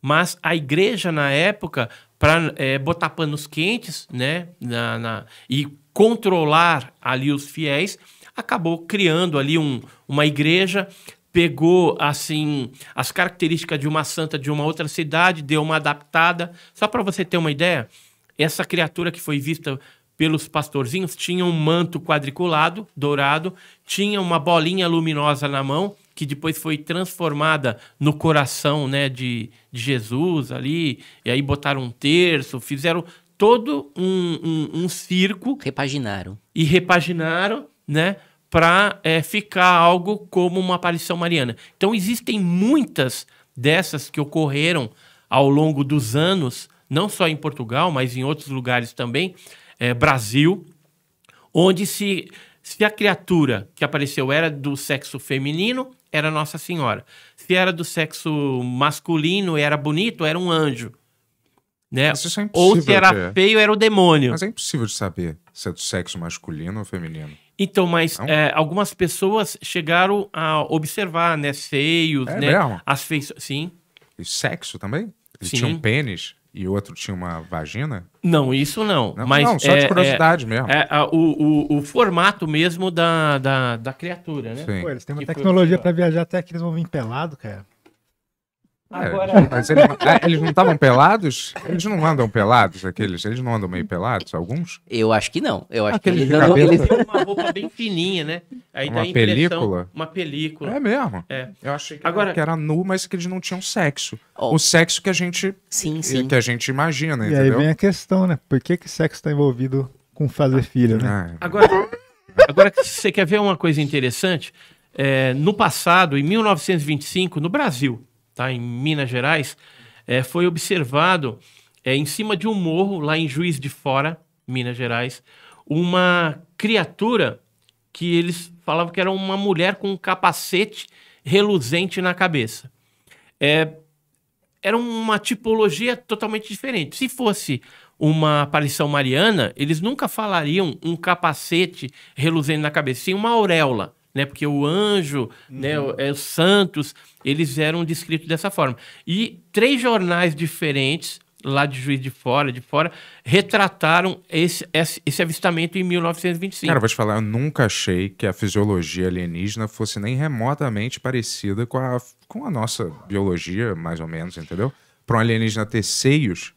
Mas a igreja, na época, para é, botar panos quentes, né, na, na, e controlar ali os fiéis, acabou criando ali um, uma igreja, pegou assim as características de uma santa de uma outra cidade, deu uma adaptada. Só para você ter uma ideia, essa criatura que foi vista pelos pastorzinhos tinha um manto quadriculado, dourado, tinha uma bolinha luminosa na mão que depois foi transformada no coração né, de, de Jesus ali, e aí botaram um terço, fizeram todo um, um, um circo. Repaginaram. E repaginaram, né? Para é, ficar algo como uma aparição mariana. Então, existem muitas dessas que ocorreram ao longo dos anos, não só em Portugal, mas em outros lugares também, é, Brasil, onde se, se a criatura que apareceu era do sexo feminino, era Nossa Senhora. Se era do sexo masculino e era bonito, era um anjo. Né? É ou se era feio, era o demônio. Mas é impossível de saber se é do sexo masculino ou feminino. Então, mas é, algumas pessoas chegaram a observar, né? Seios, é né? Mesmo? As feições. Sim. E sexo também? Ele Sim. pênis? e outro tinha uma vagina? Não, isso não. Não, mas não só é, de curiosidade é, mesmo. É, a, o, o, o, formato mesmo da, da, da criatura, né? Sim. Pô, eles têm uma que tecnologia para viajar até que eles vão vir pelado, cara. É, agora... mas eles, é, eles não estavam pelados? Eles não andam pelados, aqueles? Eles não andam meio pelados, alguns? Eu acho que não. Eu acho que eles andam eles... uma roupa bem fininha, né? Aí uma película? Uma película. É mesmo? É. Eu achei que, Agora... que era nu, mas que eles não tinham sexo. Oh. O sexo que a gente sim, sim. que a gente imagina, e entendeu? E aí vem a questão, né? Por que que sexo está envolvido com fazer filho, né? Ah, agora, agora você quer ver uma coisa interessante? É, no passado, em 1925, no Brasil, Tá, em Minas Gerais, é, foi observado é, em cima de um morro, lá em Juiz de Fora, Minas Gerais, uma criatura que eles falavam que era uma mulher com um capacete reluzente na cabeça. É, era uma tipologia totalmente diferente. Se fosse uma aparição mariana, eles nunca falariam um capacete reluzente na cabeça, sim uma auréola né? Porque o anjo, né, uhum. né, os santos, eles eram descritos dessa forma. E três jornais diferentes lá de Juiz de Fora, de fora, retrataram esse, esse, esse, avistamento em 1925. Cara, vou te falar, eu nunca achei que a fisiologia alienígena fosse nem remotamente parecida com a, com a nossa biologia, mais ou menos, entendeu? Para um alienígena ter seios,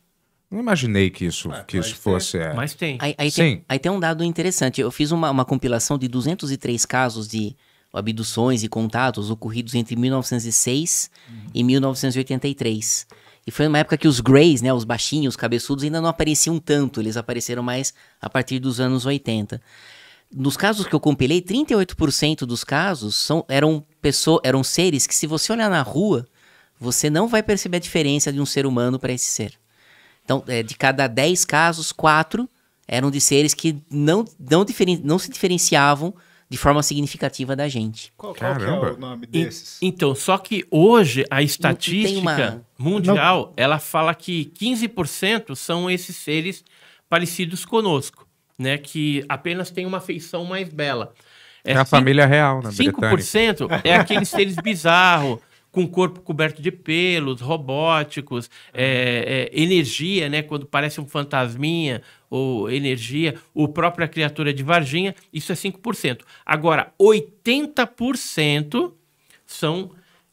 não imaginei que isso, ah, que isso fosse. É. Mas tem. Aí, aí tem. aí tem um dado interessante. Eu fiz uma, uma compilação de 203 casos de abduções e contatos ocorridos entre 1906 uhum. e 1983. E foi uma época que os greys, né, os baixinhos, os cabeçudos, ainda não apareciam tanto. Eles apareceram mais a partir dos anos 80. Nos casos que eu compilei, 38% dos casos são, eram, pessoa, eram seres que, se você olhar na rua, você não vai perceber a diferença de um ser humano para esse ser. Então, é, de cada 10 casos, 4 eram de seres que não, não, diferen, não se diferenciavam de forma significativa da gente. Qual, qual é o nome desses? E, então, só que hoje a estatística uma... mundial, não... ela fala que 15% são esses seres parecidos conosco, né? Que apenas tem uma feição mais bela. É, é a família real, né? 5% é aqueles seres bizarros, com corpo coberto de pelos, robóticos, uhum. é, é, energia, né? Quando parece um fantasminha ou energia, ou própria criatura é de Varginha, isso é 5%. Agora, 80% são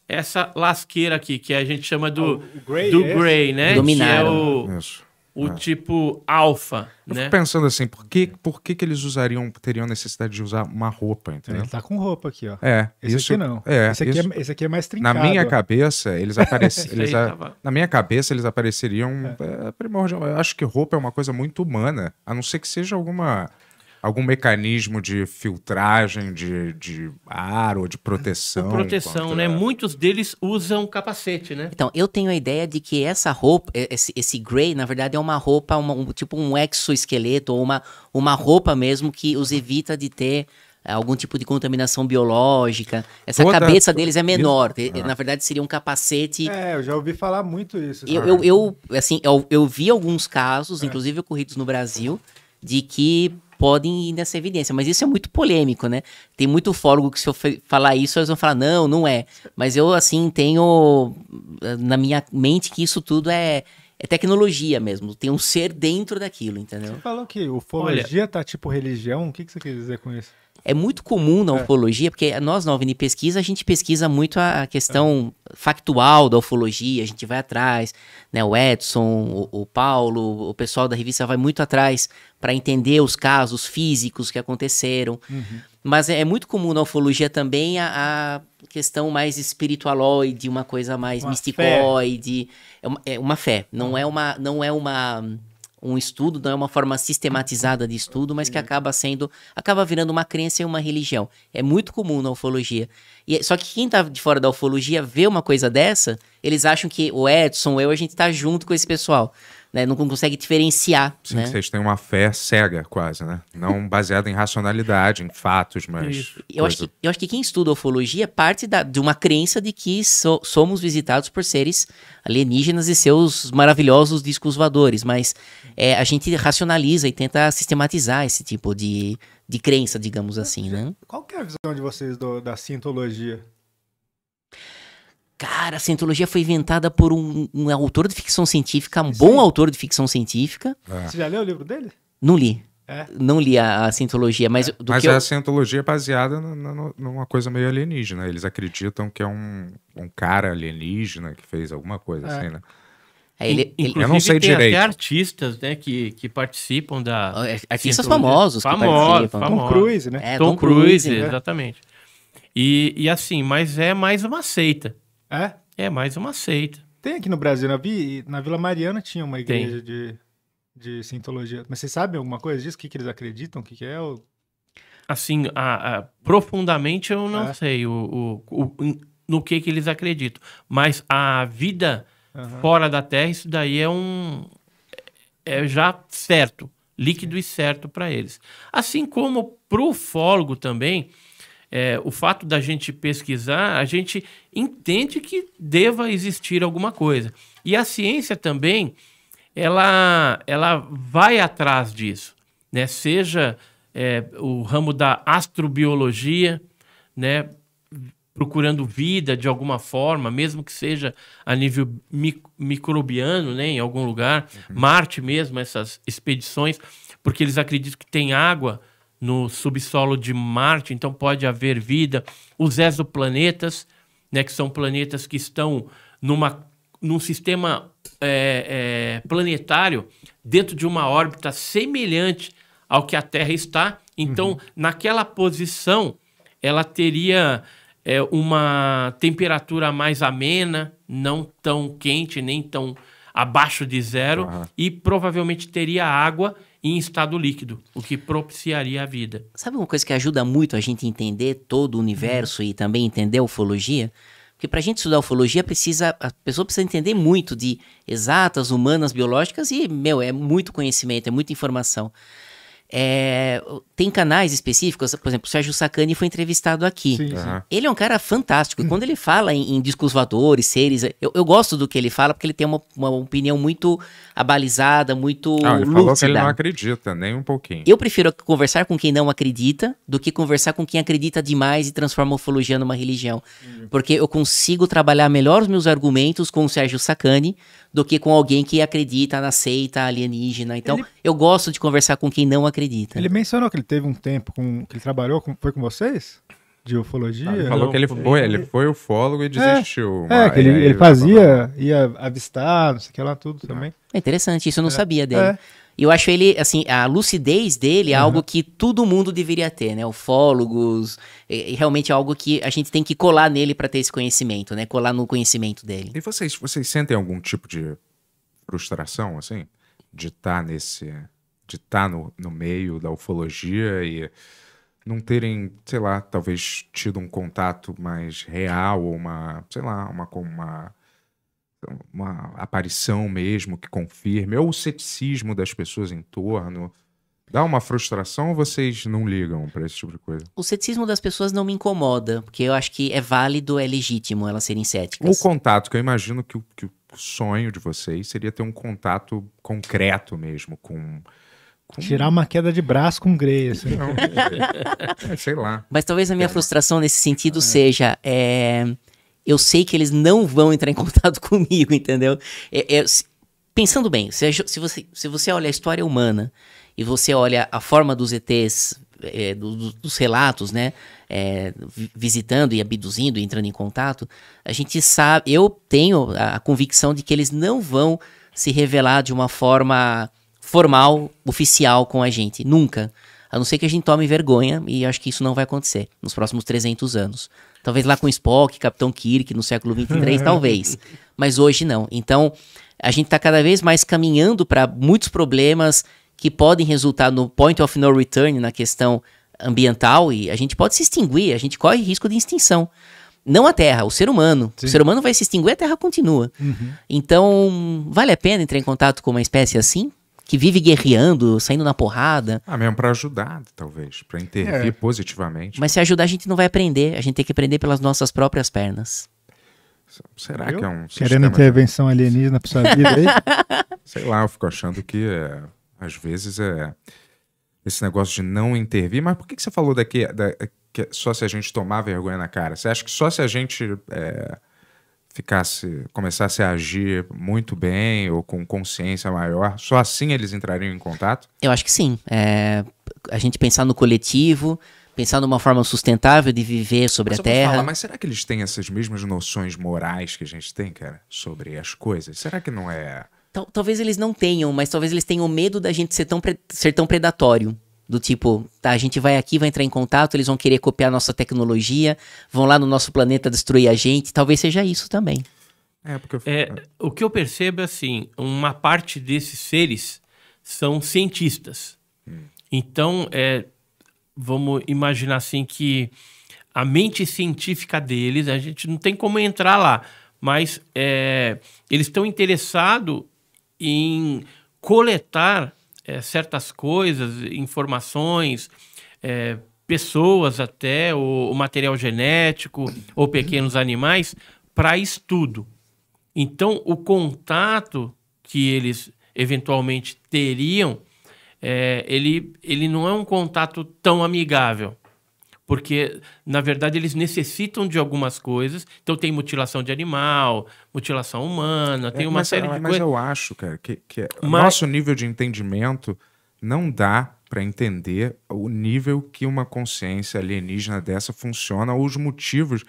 essa lasqueira aqui, que a gente chama do, ah, o, o gray, do é? gray, né? Dominaram. Que é o, isso o ah. tipo alfa, Eu né? fico pensando assim, por que, por que que eles usariam, teriam necessidade de usar uma roupa, entendeu? Ele tá com roupa aqui, ó. É. Esse isso, aqui não. É, esse, aqui é isso, é, esse aqui é mais trincado. Na minha cabeça, eles apareceriam... na minha cabeça, eles apareceriam é. é primordial. Eu acho que roupa é uma coisa muito humana, a não ser que seja alguma algum mecanismo de filtragem de, de ar ou de proteção? Proteção, contra... né? Muitos deles usam capacete, né? Então, eu tenho a ideia de que essa roupa, esse, esse gray na verdade, é uma roupa, uma, um, tipo um exoesqueleto, ou uma, uma roupa mesmo que os evita de ter eh, algum tipo de contaminação biológica. Essa Toda... cabeça deles é menor. Ah. Na verdade, seria um capacete. É, eu já ouvi falar muito isso. Eu, eu, eu, assim, eu, eu vi alguns casos, é. inclusive ocorridos no Brasil, de que podem ir nessa evidência. Mas isso é muito polêmico, né? Tem muito fólogo que se eu falar isso, eles vão falar, não, não é. Mas eu, assim, tenho eh, na minha mente que isso tudo é, é tecnologia mesmo. Tem um ser dentro daquilo, entendeu? Você falou que ufologia Olha, tá tipo religião. O que, que você quer dizer com isso? É muito comum na é. ufologia, porque nós na OVNI Pesquisa, a gente pesquisa muito a questão é. factual da ufologia, a gente vai atrás, né? O Edson, o, o Paulo, o pessoal da revista vai muito atrás para entender os casos físicos que aconteceram. Uhum. Mas é, é, muito comum na ufologia também a, a questão mais espiritualoide, uma coisa mais uma misticoide. É, uma, é uma fé, não ah. é uma, não é uma um estudo, não é uma forma sistematizada de estudo, mas que uhum. acaba sendo, acaba virando uma crença e uma religião. É muito comum na ufologia. E, é, só que quem está de fora da ufologia vê uma coisa dessa, eles acham que o Edson, eu, a gente está junto com esse pessoal né, não consegue diferenciar. Sim, né? vocês têm uma fé cega, quase, né? Não baseada em racionalidade, em fatos, mas. Eu, coisa... acho que, eu acho que quem estuda ufologia parte da, de uma crença de que so, somos visitados por seres alienígenas e seus maravilhosos discos voadores, mas é, a gente racionaliza e tenta sistematizar esse tipo de, de crença, digamos assim, né? Qual é a visão de vocês do, da sintologia? Cara, a cientologia foi inventada por um, um autor de ficção científica, um Sim. bom autor de ficção científica. É. Você já leu o livro dele? Não li. É. Não li a, a cientologia, mas é. do mas que é eu... a cientologia é baseada no, no, numa coisa meio alienígena. Eles acreditam que é um, um cara alienígena que fez alguma coisa é. assim, né? É, ele, ele, eu não sei tem direito. Tem artistas, né, que, que participam da é, é artistas famosos, famosos, que famosos. Tom Cruise, né? Tom, Tom Cruise, Cruise né? exatamente. E, e assim, mas é mais uma seita. É? É mais uma seita. Tem aqui no Brasil, na, né? Vi, na Vila Mariana tinha uma igreja de, de Scientologia. Mas vocês sabem alguma coisa disso? O que, que eles acreditam? O que, que é? Ou... Assim, a, a, profundamente eu não é. sei o, o, o, no que, que eles acreditam. Mas a vida uhum. fora da Terra, isso daí é um. É já certo, líquido Sim. e certo para eles. Assim como para o ufólogo também, é, o fato da gente pesquisar, a gente entende que deva existir alguma coisa. E a ciência também, ela, ela vai atrás disso, né? Seja é, o ramo da astrobiologia, né? Procurando vida de alguma forma, mesmo que seja a nível mic microbiano, né? Em algum lugar, uhum. Marte mesmo, essas expedições, porque eles acreditam que tem água no subsolo de Marte, então pode haver vida. Os exoplanetas, né, que são planetas que estão numa, num sistema é, é, planetário dentro de uma órbita semelhante ao que a Terra está. Então, uhum. naquela posição, ela teria é, uma temperatura mais amena, não tão quente nem tão abaixo de zero, uhum. e provavelmente teria água em estado líquido, o que propiciaria a vida. Sabe uma coisa que ajuda muito a gente entender todo o universo e também entender a ufologia? Porque para a gente estudar ufologia, precisa, a pessoa precisa entender muito de exatas, humanas, biológicas e, meu, é muito conhecimento, é muita informação. É, tem canais específicos, por exemplo, o Sérgio Sacani foi entrevistado aqui. Sim, uhum. Ele é um cara fantástico. E quando ele fala em, em discos voadores, seres, eu, eu, gosto do que ele fala, porque ele tem uma, uma opinião muito abalizada, muito. Não, ah, ele lúcida. falou que ele não acredita, nem um pouquinho. Eu prefiro conversar com quem não acredita do que conversar com quem acredita demais e transforma a ufologia numa religião. Uhum. Porque eu consigo trabalhar melhor os meus argumentos com o Sérgio Sacani do que com alguém que acredita na seita alienígena. Então, ele... eu gosto de conversar com quem não acredita. Ele mencionou que ele teve um tempo com que ele trabalhou, com, foi com vocês? de ufologia. Ah, ele falou não, que ele foi, ele foi ufólogo e é, desistiu. É, é que ele, ele fazia, ia avistar, não sei o que lá, tudo também. É interessante, isso eu não é. sabia dele. É. E eu acho ele, assim, a lucidez dele é uhum. algo que todo mundo deveria ter, né? Ufólogos, é, realmente é algo que a gente tem que colar nele para ter esse conhecimento, né? Colar no conhecimento dele. E vocês, vocês sentem algum tipo de frustração, assim? De estar tá nesse. de estar tá no, no meio da ufologia e não terem, sei lá, talvez tido um contato mais real, ou uma, sei lá, uma, uma uma aparição mesmo que confirme, ou é o ceticismo das pessoas em torno. Dá uma frustração ou vocês não ligam para esse tipo de coisa? O ceticismo das pessoas não me incomoda, porque eu acho que é válido, é legítimo elas serem céticas. O contato, que eu imagino que o, que o sonho de vocês seria ter um contato concreto mesmo com. com... Tirar uma queda de braço com greia. Assim. Né? É, é, sei lá. Mas talvez a minha é. frustração nesse sentido é. seja. É eu sei que eles não vão entrar em contato comigo, entendeu? É, é, pensando bem, se, se, você, se você olha a história humana e você olha a forma dos ETs, é, do, dos relatos, né? É, visitando e abduzindo e entrando em contato, a gente sabe, eu tenho a, a convicção de que eles não vão se revelar de uma forma formal, oficial com a gente, nunca. A não ser que a gente tome vergonha, e acho que isso não vai acontecer nos próximos 300 anos. Talvez lá com Spock, Capitão Kirk, no século 23, talvez. Mas hoje não. Então, a gente está cada vez mais caminhando para muitos problemas que podem resultar no point of no return na questão ambiental e a gente pode se extinguir, a gente corre risco de extinção. Não a Terra, o ser humano. Sim. O ser humano vai se extinguir, a Terra continua. Uhum. Então, vale a pena entrar em contato com uma espécie assim? que vive guerreando, saindo na porrada. Ah, mesmo para ajudar, talvez, para intervir é. positivamente. Mas se ajudar, a gente não vai aprender. A gente tem que aprender pelas nossas próprias pernas. Será eu? que é um Querendo intervenção de... alienígena pra sua vida aí? Sei lá, eu fico achando que é, às vezes é esse negócio de não intervir. Mas por que, que você falou daqui da, que é só se a gente tomar vergonha na cara? Você acha que só se a gente é, ficasse, começasse a agir muito bem ou com consciência maior, só assim eles entrariam em contato? Eu acho que sim. É, a gente pensar no coletivo, pensar numa forma sustentável de viver sobre mas a Terra. Falar, mas será que eles têm essas mesmas noções morais que a gente tem, cara, sobre as coisas? Será que não é? Tal, talvez eles não tenham, mas talvez eles tenham medo da gente ser tão, ser tão predatório. Do tipo, tá, a gente vai aqui, vai entrar em contato, eles vão querer copiar nossa tecnologia, vão lá no nosso planeta destruir a gente. Talvez seja isso também. É, porque eu... é, o que eu percebo é assim, uma parte desses seres são cientistas. Hum. Então, é, vamos imaginar assim que a mente científica deles, a gente não tem como entrar lá, mas é, eles estão interessados em coletar é, certas coisas, informações, é, pessoas até, o material genético, ou uhum. pequenos animais, para estudo. Então, o contato que eles eventualmente teriam, é, ele, ele não é um contato tão amigável porque na verdade eles necessitam de algumas coisas. Então tem mutilação de animal, mutilação humana, tem é, uma mas, série de coisas. Mas eu acho, cara, que, que é, mas... nosso nível de entendimento não dá para entender o nível que uma consciência alienígena dessa funciona, ou os motivos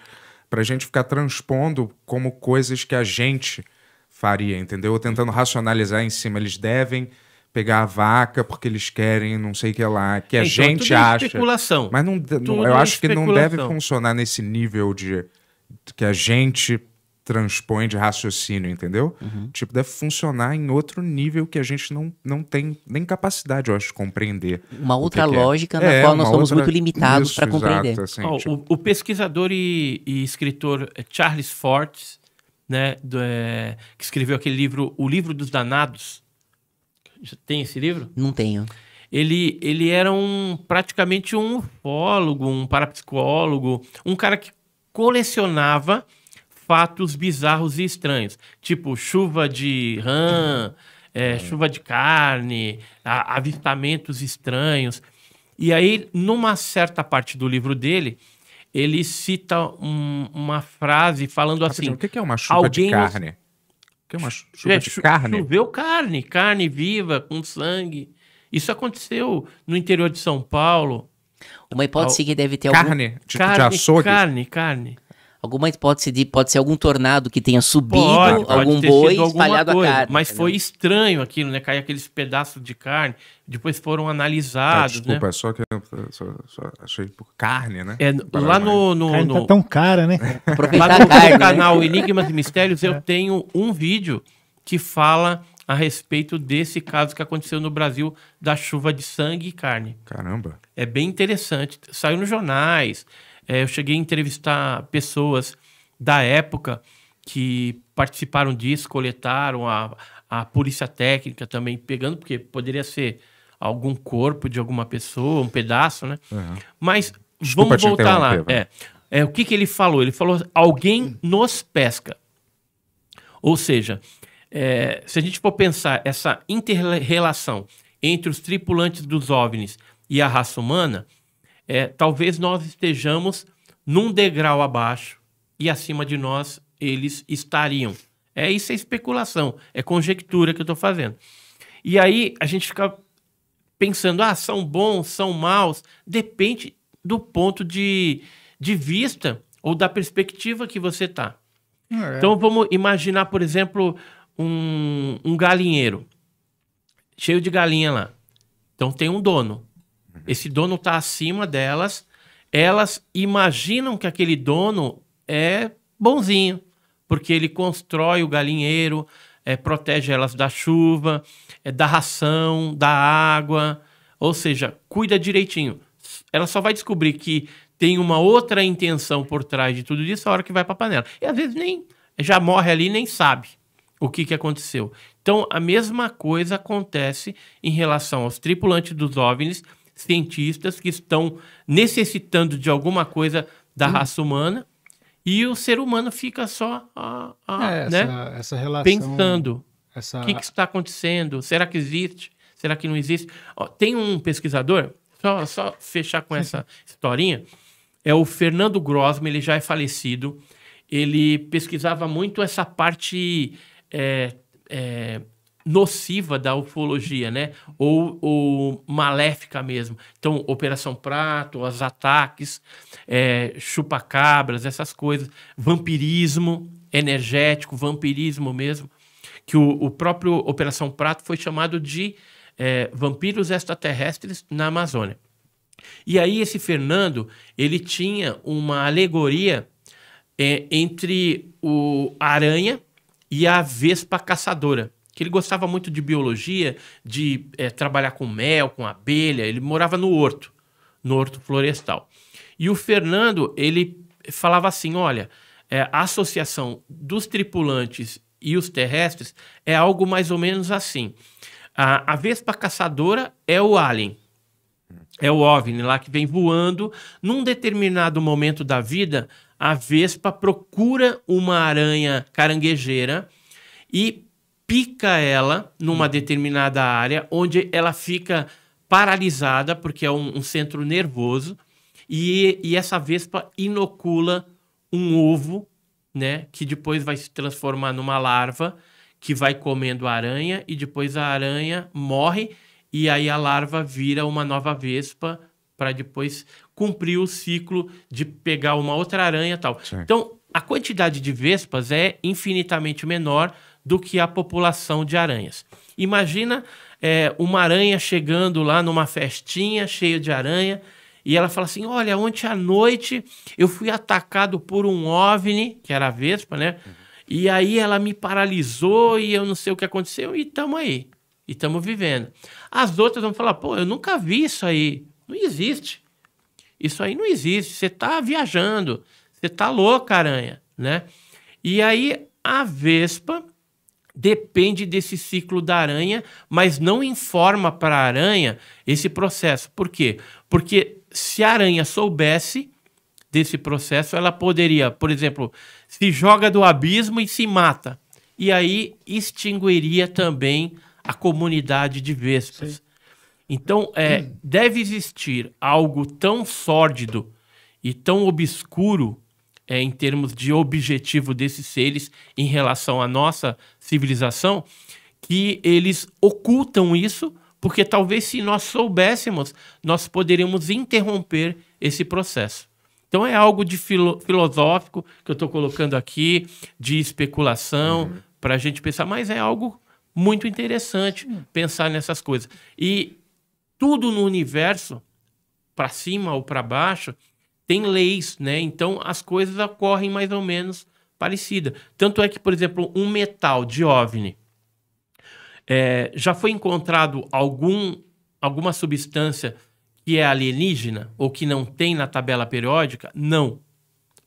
para a gente ficar transpondo como coisas que a gente faria, entendeu? Ou tentando racionalizar em cima. Eles devem pegar a vaca porque eles querem não sei o que lá, que a então, é gente acha. É especulação. Mas não, eu é acho que não deve funcionar nesse nível de que a gente transpõe de raciocínio, entendeu? Uhum. Tipo, deve funcionar em outro nível que a gente não, não tem nem capacidade, eu acho, de compreender. Uma outra que é. lógica é. na é, qual nós somos muito limitados para compreender. Exato, assim, oh, tipo... o, o, pesquisador e, e, escritor eh, Charles Fortes né, do, é, que escreveu aquele livro, O Livro dos Danados, já tem esse livro? Não tenho. Ele, ele era um praticamente um ufólogo, um parapsicólogo, um cara que colecionava fatos bizarros e estranhos, tipo chuva de rã, é, é. chuva de carne, a, avistamentos estranhos. E aí, numa certa parte do livro dele, ele cita um, uma frase falando assim: o que é uma chuva de carne? que uma Chuva é, de carne? Choveu carne, carne viva, com sangue. Isso aconteceu no interior de São Paulo. Uma hipótese que deve ter carne, algum... Carne, de açougue? Carne, carne. Alguma hipótese de pode ser algum tornado que tenha subido pode, pode algum boi espalhado coisa, a carne. Mas entendeu? foi estranho aquilo, né? Cair aqueles pedaços de carne. Depois foram é, analisados. Né? desculpa, né? só que eu só, só achei por carne, né? É, lá no. no, carne tá no... Tá tão cara, né? lá no, carne, né? canal né? Enigmas e Mistérios, eu é. tenho um vídeo que fala a respeito desse caso que aconteceu no Brasil da chuva de sangue e carne. Caramba. É bem interessante. Saiu nos jornais. É, eu cheguei a entrevistar pessoas da época que participaram disso, coletaram a, a polícia técnica também pegando, porque poderia ser algum corpo de alguma pessoa, um pedaço, né? Uhum. Mas Desculpa, vamos voltar lá. É, é, o que, que ele falou? Ele falou: alguém nos pesca. Ou seja, é, se a gente for pensar essa inter-relação entre os tripulantes dos OVNIs e a raça humana, é, talvez nós estejamos num degrau abaixo e acima de nós eles estariam. É isso é especulação, é conjectura que eu estou fazendo. E aí a gente fica pensando, ah, são bons, são maus, depende do ponto de, de vista ou da perspectiva que você tá. É. Então vamos imaginar, por exemplo, um, um galinheiro cheio de galinha lá. Então tem um dono. Esse dono está acima delas. Elas imaginam que aquele dono é bonzinho, porque ele constrói o galinheiro, é, protege elas da chuva, é, da ração, da água, ou seja, cuida direitinho. Ela só vai descobrir que tem uma outra intenção por trás de tudo isso a hora que vai para a panela. E às vezes nem já morre ali nem sabe o que, que aconteceu. Então a mesma coisa acontece em relação aos tripulantes dos OVNIs cientistas que estão necessitando de alguma coisa da hum. raça humana e o ser humano fica só a, a, é, né? essa, relação, pensando o essa... que, que, está acontecendo, será que existe, será que não existe. Ó, tem um pesquisador, só, só fechar com essa historinha, é o Fernando Grosma, ele já é falecido, ele pesquisava muito essa parte é, é, nociva da ufologia, né? Ou, ou maléfica mesmo. Então, Operação Prato, os ataques, é, chupacabras, essas coisas, vampirismo energético, vampirismo mesmo, que o, o próprio Operação Prato foi chamado de é, vampiros extraterrestres na Amazônia. E aí esse Fernando, ele tinha uma alegoria é, entre o aranha e a vespa caçadora que ele gostava muito de biologia, de é, trabalhar com mel, com abelha. Ele morava no horto, no horto florestal. E o Fernando, ele falava assim: olha, é, a associação dos tripulantes e os terrestres é algo mais ou menos assim. A, a vespa caçadora é o alien. É o OVNI lá que vem voando. Num determinado momento da vida, a vespa procura uma aranha caranguejeira e pica ela numa hum. determinada área, onde ela fica paralisada, porque é um, um centro nervoso, e, e essa vespa inocula um ovo, né? Que depois vai se transformar numa larva que vai comendo a aranha, e depois a aranha morre, e aí a larva vira uma nova vespa para depois cumprir o ciclo de pegar uma outra aranha tal. Sim. Então, a quantidade de vespas é infinitamente menor do que a população de aranhas. Imagina é, uma aranha chegando lá numa festinha cheia de aranha e ela fala assim: Olha, ontem à noite eu fui atacado por um OVNI, que era a Vespa, né? E aí ela me paralisou e eu não sei o que aconteceu e tamo aí. E tamo vivendo. As outras vão falar: Pô, eu nunca vi isso aí. Não existe. Isso aí não existe. Você tá viajando. Você tá louca, aranha, né? E aí a Vespa depende desse ciclo da aranha, mas não informa para a aranha esse processo. Por quê? Porque se a aranha soubesse desse processo, ela poderia, por exemplo, se joga do abismo e se mata. E aí extinguiria também a comunidade de vespas. Sim. Então, é, hum. deve existir algo tão sórdido e tão obscuro é, em termos de objetivo desses seres em relação à nossa civilização, que eles ocultam isso, porque talvez se nós soubéssemos, nós poderíamos interromper esse processo. Então é algo de filo filosófico que eu estou colocando aqui, de especulação, uhum. para a gente pensar, mas é algo muito interessante uhum. pensar nessas coisas. E tudo no universo, para cima ou para baixo, tem leis, né? Então as coisas ocorrem mais ou menos parecida. Tanto é que, por exemplo, um metal de OVNI é, já foi encontrado algum, alguma substância que é alienígena ou que não tem na tabela periódica? Não.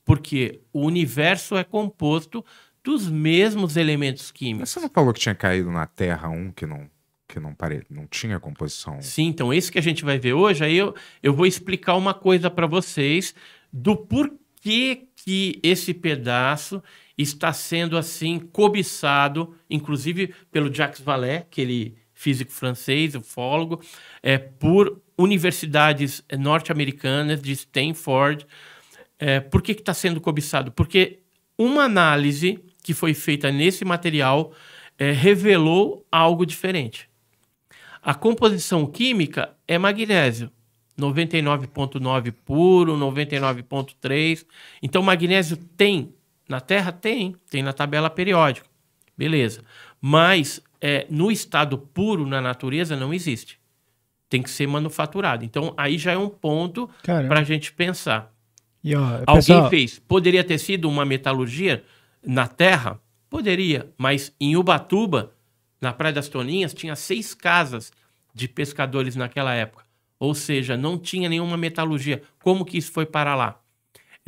Porque o universo é composto dos mesmos elementos químicos. Mas você não falou que tinha caído na Terra um que não que não, pare... não tinha composição. Sim, então isso que a gente vai ver hoje, aí eu, eu vou explicar uma coisa para vocês do porquê que esse pedaço está sendo assim cobiçado, inclusive pelo Jacques Vallée, aquele físico francês, ufólogo, é, por universidades norte-americanas de Stanford. É, por que está sendo cobiçado? Porque uma análise que foi feita nesse material é, revelou algo diferente. A composição química é magnésio. 99,9 puro, 99,3. Então, magnésio tem. Na Terra tem, tem na tabela periódica. Beleza. Mas é, no estado puro, na natureza, não existe. Tem que ser manufaturado. Então, aí já é um ponto para a gente pensar. E, ó, Alguém pessoal... fez. Poderia ter sido uma metalurgia na Terra? Poderia, mas em Ubatuba na Praia das Toninhas tinha seis casas de pescadores naquela época. Ou seja, não tinha nenhuma metalurgia. Como que isso foi para lá?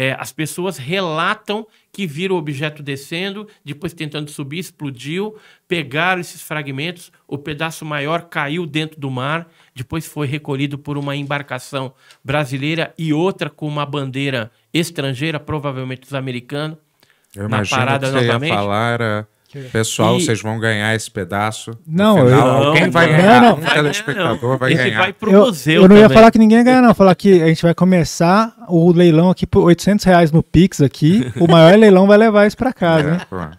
É, as pessoas relatam que viram o objeto descendo, depois tentando subir, explodiu, pegaram esses fragmentos, o pedaço maior caiu dentro do mar, depois foi recolhido por uma embarcação brasileira e outra com uma bandeira estrangeira, provavelmente dos americanos. Eu na parada que você novamente. Ia falar era Pessoal, e... vocês vão ganhar esse pedaço. Não, final, eu... alguém não, vai não, ganhar. Não, um telespectador vai esse ganhar. Vai pro eu, museu eu não também. ia falar que ninguém ganha, não. Falar que a gente vai começar o leilão aqui por 800 reais no Pix aqui. O maior leilão vai levar isso para casa. É, né?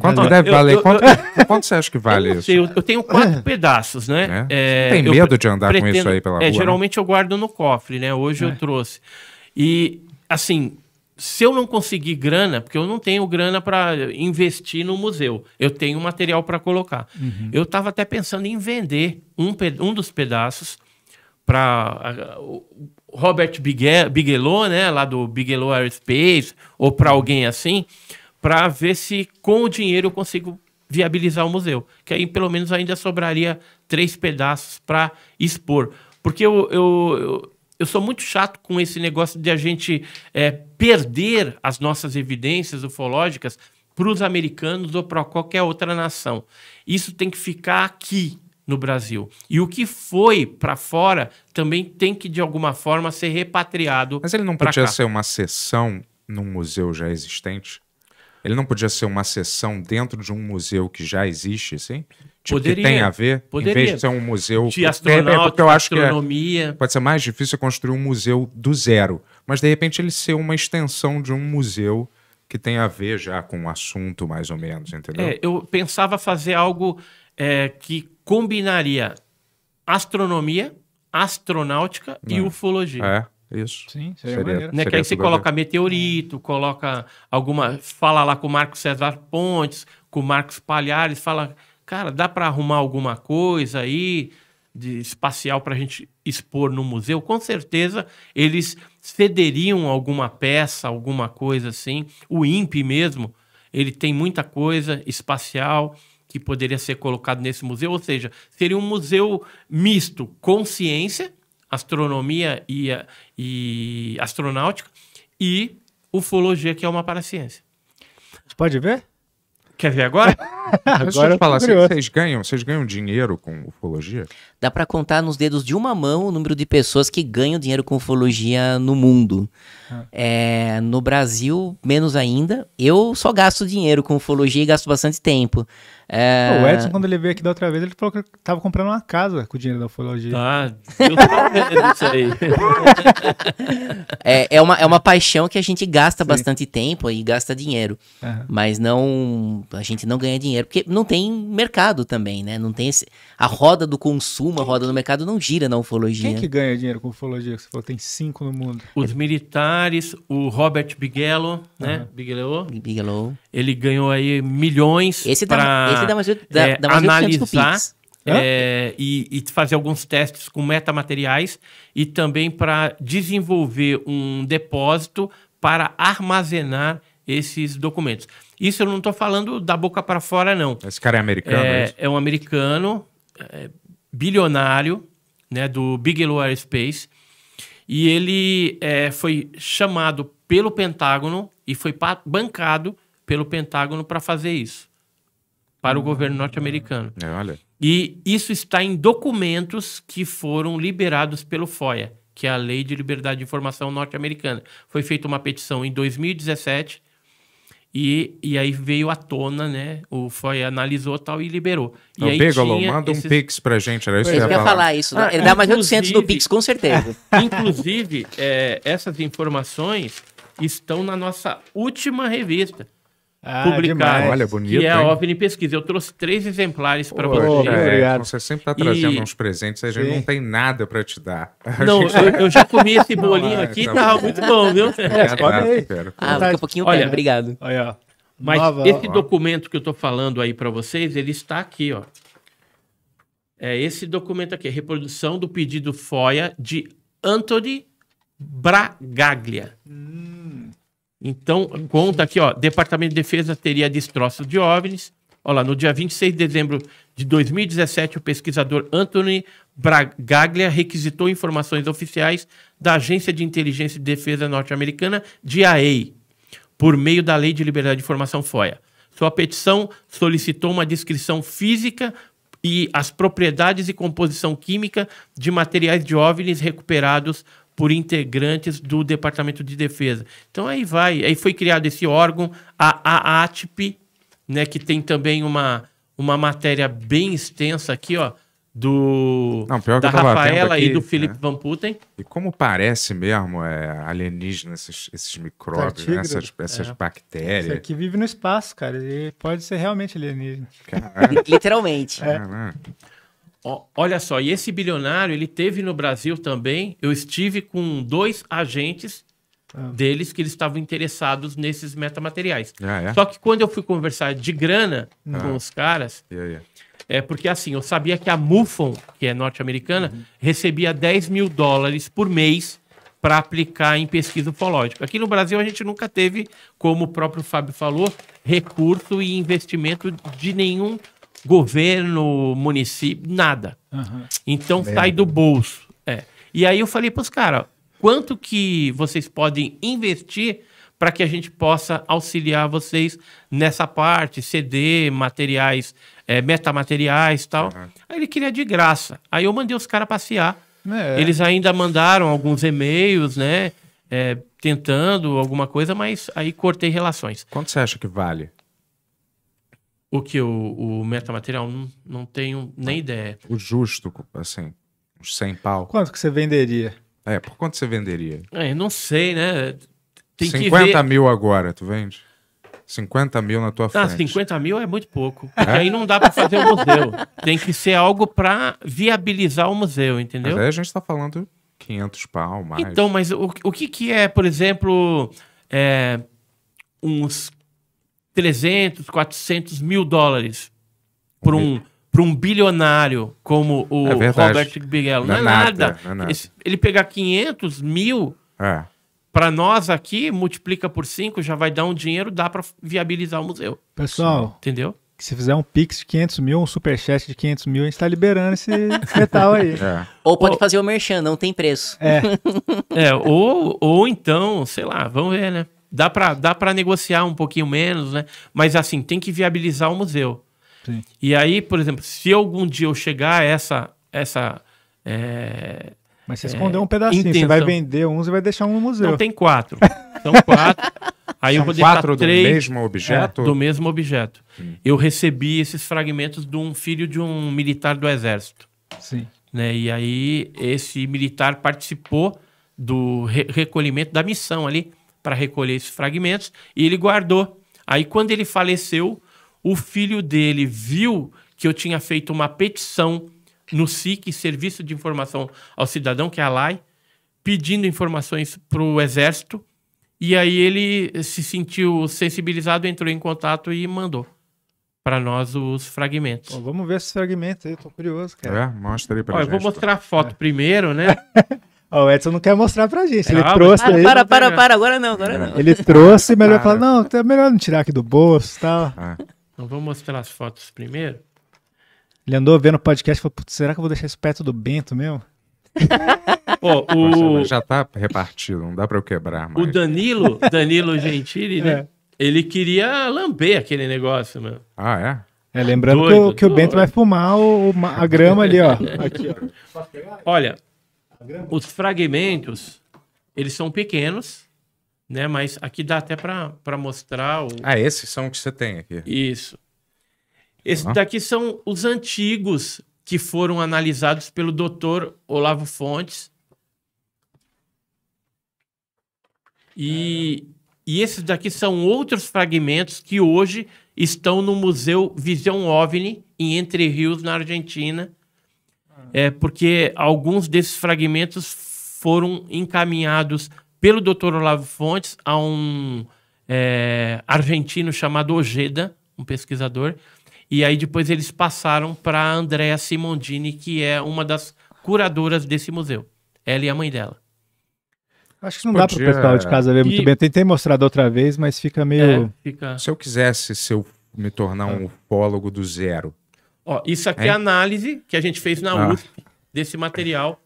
quanto deve eu, valer? Eu, quanto, quanto, você acha que vale isso? Sei, eu, tenho quatro é. pedaços, né? É. é tem medo de andar pretendo, com isso aí pela é, rua? Né? Geralmente eu guardo no cofre, né? Hoje eu é. trouxe. E, assim, se eu não conseguir grana, porque eu não tenho grana para investir no museu, eu tenho material para colocar. Uhum. Eu estava até pensando em vender um, um dos pedaços para Robert Bigelow, né, lá do Bigelow Aerospace, ou para alguém assim, para ver se com o dinheiro eu consigo viabilizar o museu. Que aí pelo menos ainda sobraria três pedaços para expor. Porque eu, eu eu sou muito chato com esse negócio de a gente é, perder as nossas evidências ufológicas para os americanos ou para qualquer outra nação. Isso tem que ficar aqui no Brasil. E o que foi para fora também tem que, de alguma forma, ser repatriado. Mas ele não podia cá. ser uma sessão num museu já existente? Ele não podia ser uma sessão dentro de um museu que já existe, assim? tipo, poderia, que tem a ver, poderia. em vez de ser um museu de astronomia, porque eu acho que é, pode ser mais difícil construir um museu do zero, mas de repente ele ser uma extensão de um museu que tem a ver já com o um assunto mais ou menos, entendeu? É, eu pensava fazer algo é, que combinaria astronomia, astronáutica Não. e é. ufologia. É. Isso. Sim, seria, seria maneiro. Né, seria que aí você coloca bem. meteorito, coloca alguma. Fala lá com o Marcos César Pontes, com o Marcos Palhares, fala cara, dá para arrumar alguma coisa aí de espacial para a gente expor no museu? Com certeza eles cederiam alguma peça, alguma coisa assim. O INPE mesmo, ele tem muita coisa espacial que poderia ser colocado nesse museu, ou seja, seria um museu misto com ciência, astronomia e, e astronáutica e ufologia, que é uma paraciência. Você pode ver? Quer ver agora? agora Deixa eu te falar, vocês ganham, vocês ganham dinheiro com ufologia? Dá para contar nos dedos de uma mão o número de pessoas que ganham dinheiro com ufologia no mundo. Ah. É, no Brasil, menos ainda. Eu só gasto dinheiro com ufologia e gasto bastante tempo. É... O Edson, quando ele veio aqui da outra vez, ele falou que tava comprando uma casa com o dinheiro da ufologia. Ah, eu tô isso aí. é, é, uma, é uma paixão que a gente gasta Sim. bastante tempo e gasta dinheiro. Uhum. Mas não. A gente não ganha dinheiro, porque não tem mercado também, né? Não tem esse, a roda do consumo, a roda do mercado não gira na ufologia. Quem que ganha dinheiro com ufologia? Você falou tem cinco no mundo. Os militares, o Robert Bigelow, né? Uhum. Bigelow. Bigelow. Ele ganhou aí milhões esse dá, esse dá mais, é, dá mais analisar é, e, e, fazer alguns testes com metamateriais e também para desenvolver um depósito para armazenar esses documentos. Isso eu não estou falando da boca para fora, não. Esse cara é americano? É, é, é um americano, é, bilionário, né, do Bigelow Aerospace, e ele é, foi chamado pelo Pentágono e foi bancado pelo Pentágono para fazer isso, para o hum, governo é. norte-americano. É, olha. E isso está em documentos que foram liberados pelo FOIA, que é a Lei de Liberdade de Informação norte-americana. Foi feita uma petição em 2017 e, e aí veio à tona, né? O FOIA analisou tal e liberou. E o aí manda esses... um Pix pra gente, era isso que eu ia falar. falar isso. Né? Ah, Ele dá mais 800 do Pix, com certeza. Inclusive, é, essas informações estão na nossa última revista ah, e Olha, bonito. Que é a OVNI Pesquisa. Eu trouxe três exemplares para você. Obrigado. É, você sempre está trazendo e... uns presentes, a gente Sim. não tem nada para te dar. Não, gente... eu, eu, já comi esse bolinho é, aqui, tá estava muito bom, viu? É, pode ir. Ah, tá. um pouquinho olha, obrigado. Olha, mas Nova, esse ó. documento que eu estou falando aí para vocês, ele está aqui, ó. É esse documento aqui, é reprodução do pedido FOIA de Anthony Bragaglia. Hum. Então, conta aqui, ó, Departamento de Defesa teria destroços de OVNIs. Olha lá, no dia 26 de dezembro de 2017, o pesquisador Anthony Bragaglia requisitou informações oficiais da Agência de Inteligência e Defesa Norte-Americana, DIA, por meio da Lei de Liberdade de Informação FOIA. Sua petição solicitou uma descrição física e as propriedades e composição química de materiais de OVNIs recuperados por integrantes do Departamento de Defesa. Então aí vai, aí foi criado esse órgão, a AATP, né, que tem também uma, uma matéria bem extensa aqui, ó, do Não, da Rafaela aqui, e do Felipe é. Van Putten. E como parece mesmo é, alienígena esses, esses micróbios, tá né? essas, é. essas é. bactérias. Isso aqui vive no espaço, cara, e pode ser realmente alienígena. Literalmente. É. Né? Olha só, e esse bilionário, ele teve no Brasil também. Eu estive com dois agentes ah. deles que eles estavam interessados nesses metamateriais. Ah, é? Só que quando eu fui conversar de grana ah. com os caras, yeah, yeah. é porque assim, eu sabia que a MUFON, que é norte-americana, uhum. recebia 10 mil dólares por mês para aplicar em pesquisa ufológica. Aqui no Brasil a gente nunca teve, como o próprio Fábio falou, recurso e investimento de nenhum governo, município, nada. Uhum. Então tá Merda. sai do né? bolso. É. E aí eu falei para os caras, quanto que vocês podem investir para que a gente possa auxiliar vocês nessa parte, CD, materiais, é, metamateriais e tal. Uhum. Aí ele queria de graça. Aí eu mandei os caras passear. É. Eles ainda mandaram alguns e-mails, né? É, tentando alguma coisa, mas aí cortei relações. Quanto você acha que vale? O que? O, o metamaterial? Não, não tenho nem ideia. O justo, assim, sem 100 pau. Quanto que você venderia? É, por quanto você venderia? É, não sei, né? Tem 50 mil agora, tu vende? 50 mil na tua ah, frente. 50 mil é muito pouco. é? aí não dá para fazer o museu. Tem que ser algo para viabilizar o museu, entendeu? Mas aí a gente está falando 500 pau, mais. Então, mas o, o que, que é, por exemplo, é, uns 300, 400 mil dólares para um, pra um bilionário como o é Robert Bigelow Não, não, é, é nada. Não é nada. ele pegar 500 mil, é. para nós aqui, multiplica por 5, já vai dar um dinheiro, dá para viabilizar o museu. Pessoal, entendeu? se fizer um pix de 500 mil, um superchat de 500 mil, a gente tá liberando esse metal aí. É. Ou pode ou, fazer o merchan, não tem preço. É. é ou, ou então, sei lá, vamos ver, né? Dá para dá para negociar um pouquinho menos, né? Mas assim, tem que viabilizar o museu. Sim. E aí, por exemplo, se algum dia eu chegar a essa. essa é, Mas você eh, escondeu um pedacinho, intenção. você vai vender uns e vai deixar um no museu. Não, tem quatro. São quatro. Aí São eu vou deixar quatro três, do mesmo objeto? É, do mesmo objeto. Sim. Eu recebi esses fragmentos de um filho de um militar do exército. Sim. Né? E aí esse militar participou do re recolhimento da missão ali para recolher esses fragmentos e ele guardou. Aí, quando ele faleceu, o filho dele viu que eu tinha feito uma petição no SIC, Serviço de Informação ao Cidadão, que é a LAI, pedindo informações para o Exército. E aí ele se sentiu sensibilizado, entrou em contato e mandou para nós os fragmentos. Bom, vamos ver esses fragmentos aí, tô curioso, cara. É, mostra aí para Ó, gente. Eu vou tá? mostrar a foto é. primeiro, né? Ó, o Edson não quer mostrar pra gente. Ele trouxe. Para, ele... para, para, para, agora não, agora não. Ele trouxe, melhor claro. falar, não, é melhor não tirar aqui do bolso e tal. Ah. Então vamos mostrar as fotos primeiro. Ele andou vendo o podcast e falou: será que eu vou deixar isso perto do Bento mesmo? Pô, o... Nossa, já tá repartido, não dá pra eu quebrar mais. O Danilo, Danilo Gentili, né? É. Ele queria lamber aquele negócio, meu. Ah, é? É, lembrando Doido, que, o, que o Bento vai fumar o, a grama ali, ó. Aqui, ó. Olha, os fragmentos, eles são pequenos, né? Mas aqui dá até para mostrar o... Ah, esses são que você tem aqui. Isso. esse daqui são os antigos que foram analisados pelo doutor Olavo Fontes. E, e esses daqui são outros fragmentos que hoje estão no Museu Visão OVNI, em Entre Rios, na Argentina, é, porque alguns desses fragmentos foram encaminhados pelo Dr. Olavo Fontes a um é, argentino chamado Ojeda, um pesquisador, e aí depois eles passaram para a Andrea Simondini, que é uma das curadoras desse museu. Ela e a mãe dela. Acho que não Podia... dá para o pessoal de casa ver muito bem. Eu tentei mostrar da outra vez, mas fica meio. É, fica... Se eu quisesse, se eu me tornar ah. um ufólogo do zero, Ó, isso aqui é, a análise que a gente fez na ah. USP desse material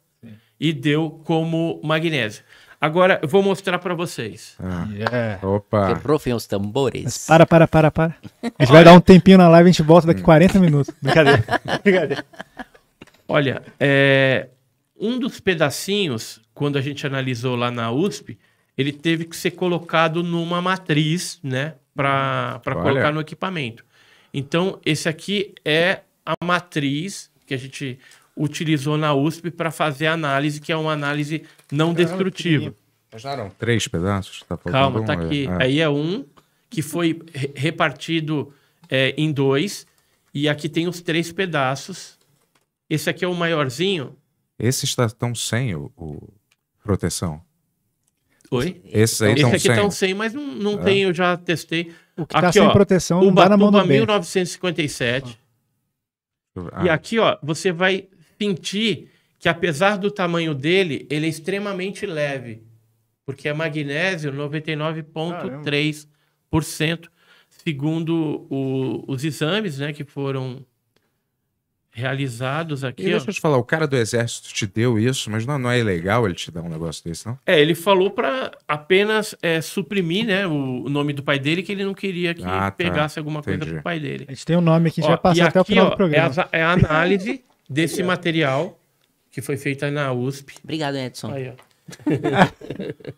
e deu como magnésio. Agora, eu vou mostrar para vocês. Ah. Yeah. Opa. Quebrou os tambores. Mas para, para, para, para. A gente vai dar um tempinho na live, a gente volta daqui 40 minutos. Brincadeira. Brincadeira. Olha, é... um dos pedacinhos, quando a gente analisou lá na USP, ele teve que ser colocado numa matriz, né? Para colocar no equipamento. Então, esse aqui é a matriz que a gente utilizou na USP para fazer a análise, que é uma análise não destrutiva. já eram três pedaços? Tá Calma, um, tá é, aqui. É. Aí é um que foi re repartido é, em dois, e aqui tem os três pedaços. Esse aqui é o maiorzinho. Esse está tão sem o, o proteção. Oi? Esse, aí Esse tão aqui tá sem. estão sem, mas não, não é. tem, eu já testei. O que está sem proteção não dá na mão do 1957. Ah. Ah. E aqui, ó, você vai sentir que apesar do tamanho dele, ele é extremamente leve. Porque é magnésio 99,3%, segundo o, os exames né, que foram realizados aqui. E deixa eu te falar, o cara do exército te deu isso, mas não, não é ilegal ele te dar um negócio desse, não? É, ele falou para apenas é, suprimir né, o, o, nome do pai dele, que ele não queria que ah, tá. pegasse alguma Entendi. coisa do pai dele. A gente tem um nome aqui, a gente ó, vai passar até aqui, o final ó, do programa. É a, é a análise desse material que foi feita na USP. Obrigado, Edson. Aí, ó.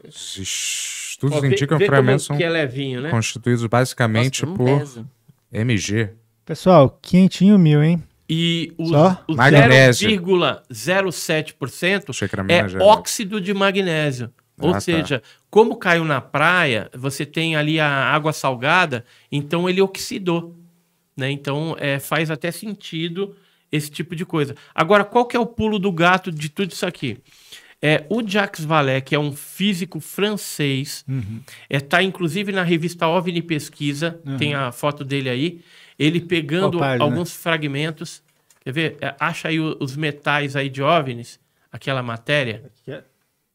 estudos ó, indicam vê que fragmentos são é levinho, né? constituídos basicamente Nossa, é por MG. Pessoal, quentinho mil, hein? E o, o 0,07% é óxido de magnésio. Ah, Ou tá. seja, como caiu na praia, você tem ali a água salgada, então ele oxidou. Né? Então é, faz até sentido esse tipo de coisa. Agora, qual que é o pulo do gato de tudo isso aqui? É, o Jacques Vallée, que é um físico francês, está uhum. é, tá, inclusive na revista OVNI Pesquisa, uhum. tem a foto dele aí ele pegando página, né? alguns né? fragmentos. Quer ver? É, acha aí os metais aí de OVNIs, aquela matéria. Aqui é.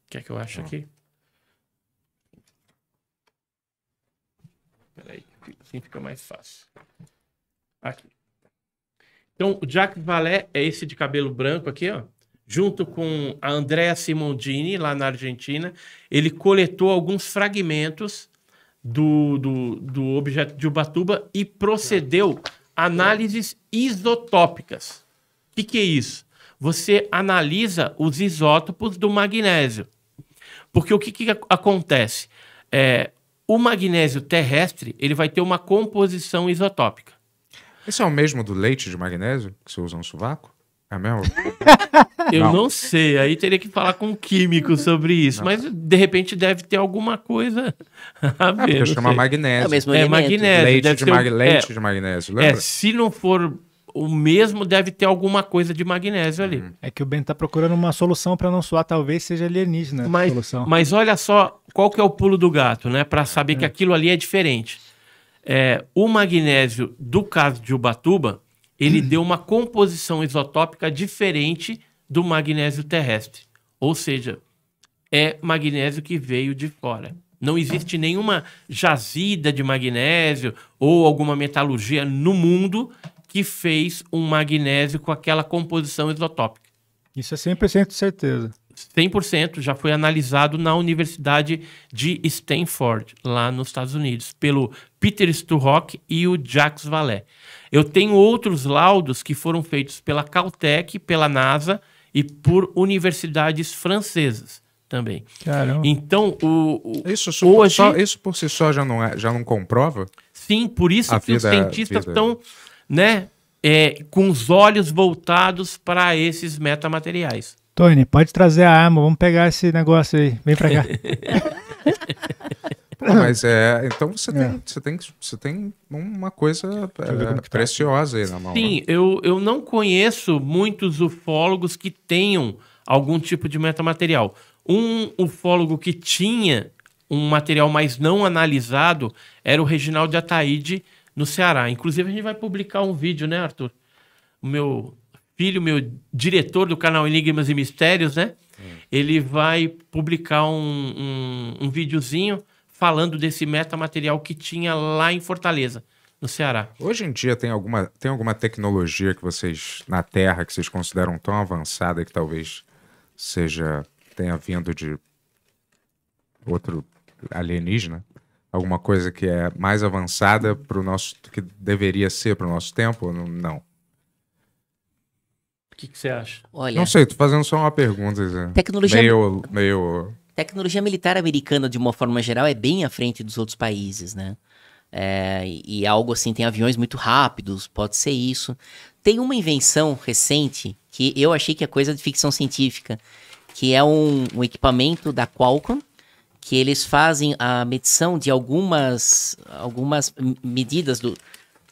Quer que eu ache aqui? Peraí, assim fica mais fácil. Aqui. Então, o Jack Valé é esse de cabelo branco aqui, ó. Junto com a Andrea Simondini, lá na Argentina, ele coletou alguns fragmentos do, do, do objeto de Ubatuba e procedeu análises isotópicas. O que, que é isso? Você analisa os isótopos do magnésio. Porque o que, que acontece? É, o magnésio terrestre ele vai ter uma composição isotópica. Esse é o mesmo do leite de magnésio que você usa no sovaco? É mesmo? Eu não. não. sei, aí teria que falar com o um químico sobre isso, não. mas de repente deve ter alguma coisa a ver. É porque chama é, é magnésio. É, mesmo é magnésio. Leite, de, mag... um... leite é. de magnésio, lembra? É, se não for o mesmo, deve ter alguma coisa de magnésio ali. Uhum. É que o Ben tá procurando uma solução para não suar, talvez seja alienígena mas, solução. Mas olha só, qual que é o pulo do gato, né? Para saber é. que aquilo ali é diferente. É, o magnésio do caso de Ubatuba ele deu uma composição isotópica diferente do magnésio terrestre. Ou seja, é magnésio que veio de fora. Não existe nenhuma jazida de magnésio ou alguma metalurgia no mundo que fez um magnésio com aquela composição isotópica. Isso é 100% de certeza. 100% já foi analisado na Universidade de Stanford, lá nos Estados Unidos, pelo Peter Sturrock e o Jacques Vallée. Eu tenho outros laudos que foram feitos pela Caltech, pela NASA e por universidades francesas também. Caramba. Então, o, o isso, isso hoje... Por só, isso por si só já não, é, já não comprova? Sim, por isso a que vida, os é cientistas estão né, é, com os olhos voltados para esses metamateriais. Tony, pode trazer a arma, vamos pegar esse negócio aí. Vem para cá. Ah, mas é. Então você tem, é. você tem, você tem uma coisa é, tá. preciosa aí na mão. Sim, né? eu, eu não conheço muitos ufólogos que tenham algum tipo de metamaterial. Um ufólogo que tinha um material mais não analisado era o Reginaldo Ataíde no Ceará. Inclusive, a gente vai publicar um vídeo, né, Arthur? O meu filho, meu diretor do canal Enigmas e Mistérios, né? Hum. Ele vai publicar um, um, um videozinho falando desse metamaterial que tinha lá em Fortaleza, no Ceará. Hoje em dia tem alguma, tem alguma tecnologia que vocês, na Terra, que vocês consideram tão avançada que talvez seja, tenha vindo de outro alienígena? Alguma coisa que é mais avançada para o nosso, que deveria ser para o nosso tempo? Não. O que, você acha? Olha, não sei, tô fazendo só uma pergunta. Tecnologia. É meio, meio tecnologia militar americana, de uma forma geral, é bem à frente dos outros países, né? É, e algo assim, tem aviões muito rápidos, pode ser isso. Tem uma invenção recente que eu achei que é coisa de ficção científica, que é um, um equipamento da Qualcomm, que eles fazem a medição de algumas, algumas medidas do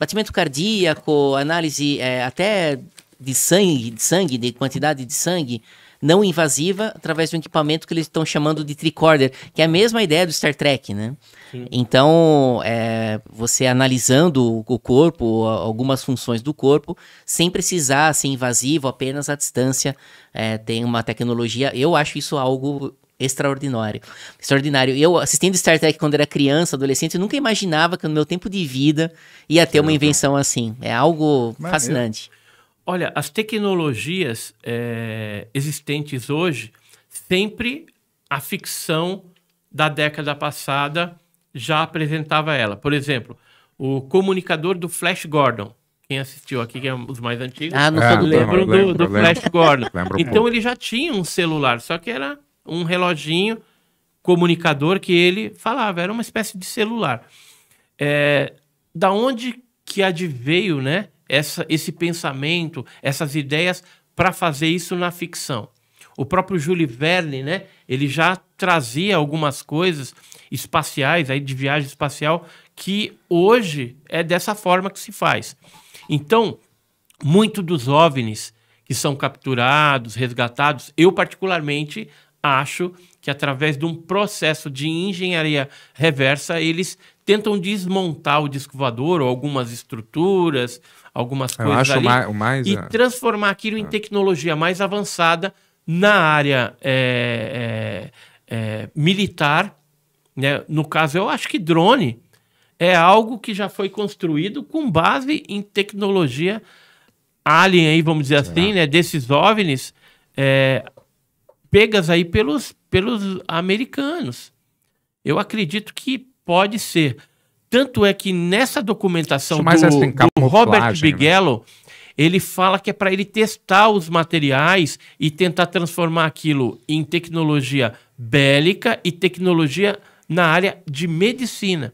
batimento cardíaco, análise é, até de sangue, de sangue, de quantidade de sangue, não invasiva através de um equipamento que eles estão chamando de tricorder, que é a mesma ideia do Star Trek, né? Sim. Então, é, você analisando o corpo, algumas funções do corpo, sem precisar ser invasivo, apenas à distância, é, tem uma tecnologia. Eu acho isso algo extraordinário. Extraordinário. Eu assistindo Star Trek quando era criança, adolescente, eu nunca imaginava que no meu tempo de vida ia ter uma invenção assim. É algo Maravilha. fascinante. Olha, as tecnologias é, existentes hoje, sempre a ficção da década passada já apresentava ela. Por exemplo, o comunicador do Flash Gordon. Quem assistiu aqui, que é um dos mais antigos, ah, não é, lembro, do, do, Flash lembro, Gordon. Lembro então ele já tinha um celular, só que era um reloginho comunicador que ele falava, era uma espécie de celular. É, da onde que adveio né, essa, esse pensamento, essas ideias para fazer isso na ficção. O próprio Júlio Verne, né, ele já trazia algumas coisas espaciais, aí de viagem espacial, que hoje é dessa forma que se faz. Então, muito dos OVNIs que são capturados, resgatados, eu particularmente acho que através de um processo de engenharia reversa, eles tentam desmontar o disco voador ou algumas estruturas algumas coisas Eu acho ali, mais, mais e transformar aquilo em ah. tecnologia mais avançada na área é, é, é, militar. Né? No caso, eu acho que drone é algo que já foi construído com base em tecnologia alien, aí, vamos dizer assim, Será? assim, né? desses OVNIs, é, pegas aí pelos, pelos americanos. Eu acredito que pode ser. Tanto é que nessa documentação do, do Robert né? Bigelow, ele fala que é para ele testar os materiais e tentar transformar aquilo em tecnologia bélica e tecnologia na área de medicina.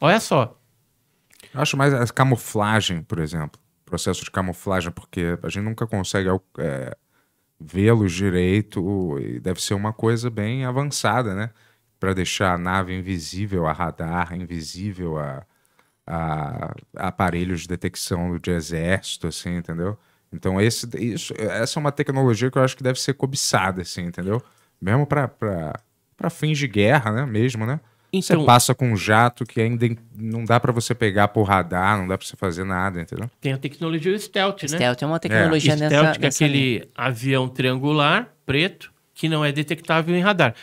Olha só. Eu acho mais a camuflagem, por exemplo. Processo de camuflagem, porque a gente nunca consegue é, vê-los direito. Deve ser uma coisa bem avançada, né? para deixar a nave invisível a radar, invisível a, a, a aparelhos de detecção de exército, assim, entendeu? Então, esse, isso, essa é uma tecnologia que eu acho que deve ser cobiçada, assim, entendeu? Mesmo para fins de guerra, né? Mesmo, né? Então, você passa com um jato que ainda não dá para você pegar por radar, não dá para você fazer nada, entendeu? Tem a tecnologia stealth, né? Stealth é uma é. tecnologia é. Nessa, stealth, é aquele linha. avião triangular preto que não é detectável em radar.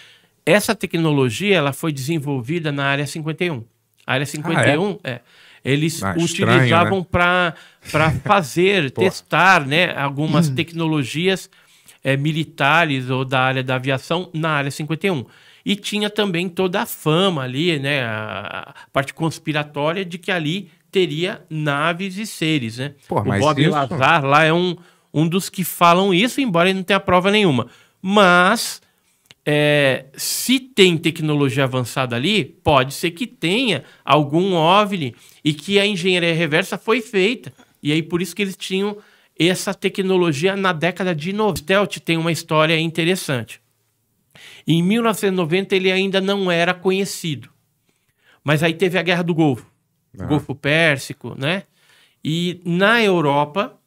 Essa tecnologia ela foi desenvolvida na área 51. A área 51 ah, é? é eles ah, utilizavam né? para fazer, testar né, algumas hum. tecnologias é, militares ou da área da aviação na área 51. E tinha também toda a fama ali, né, a, a parte conspiratória de que ali teria naves e seres. Né? o Bob isso... Lazar lá é um, um dos que falam isso, embora ele não tenha prova nenhuma. Mas é, se tem tecnologia avançada ali, pode ser que tenha algum OVNI e que a engenharia reversa foi feita. E aí por isso que eles tinham essa tecnologia na década de 90. Stealth tem uma história interessante. Em 1990 ele ainda não era conhecido. Mas aí teve a Guerra do Golfo, ah. Golfo Pérsico, né? E na Europa,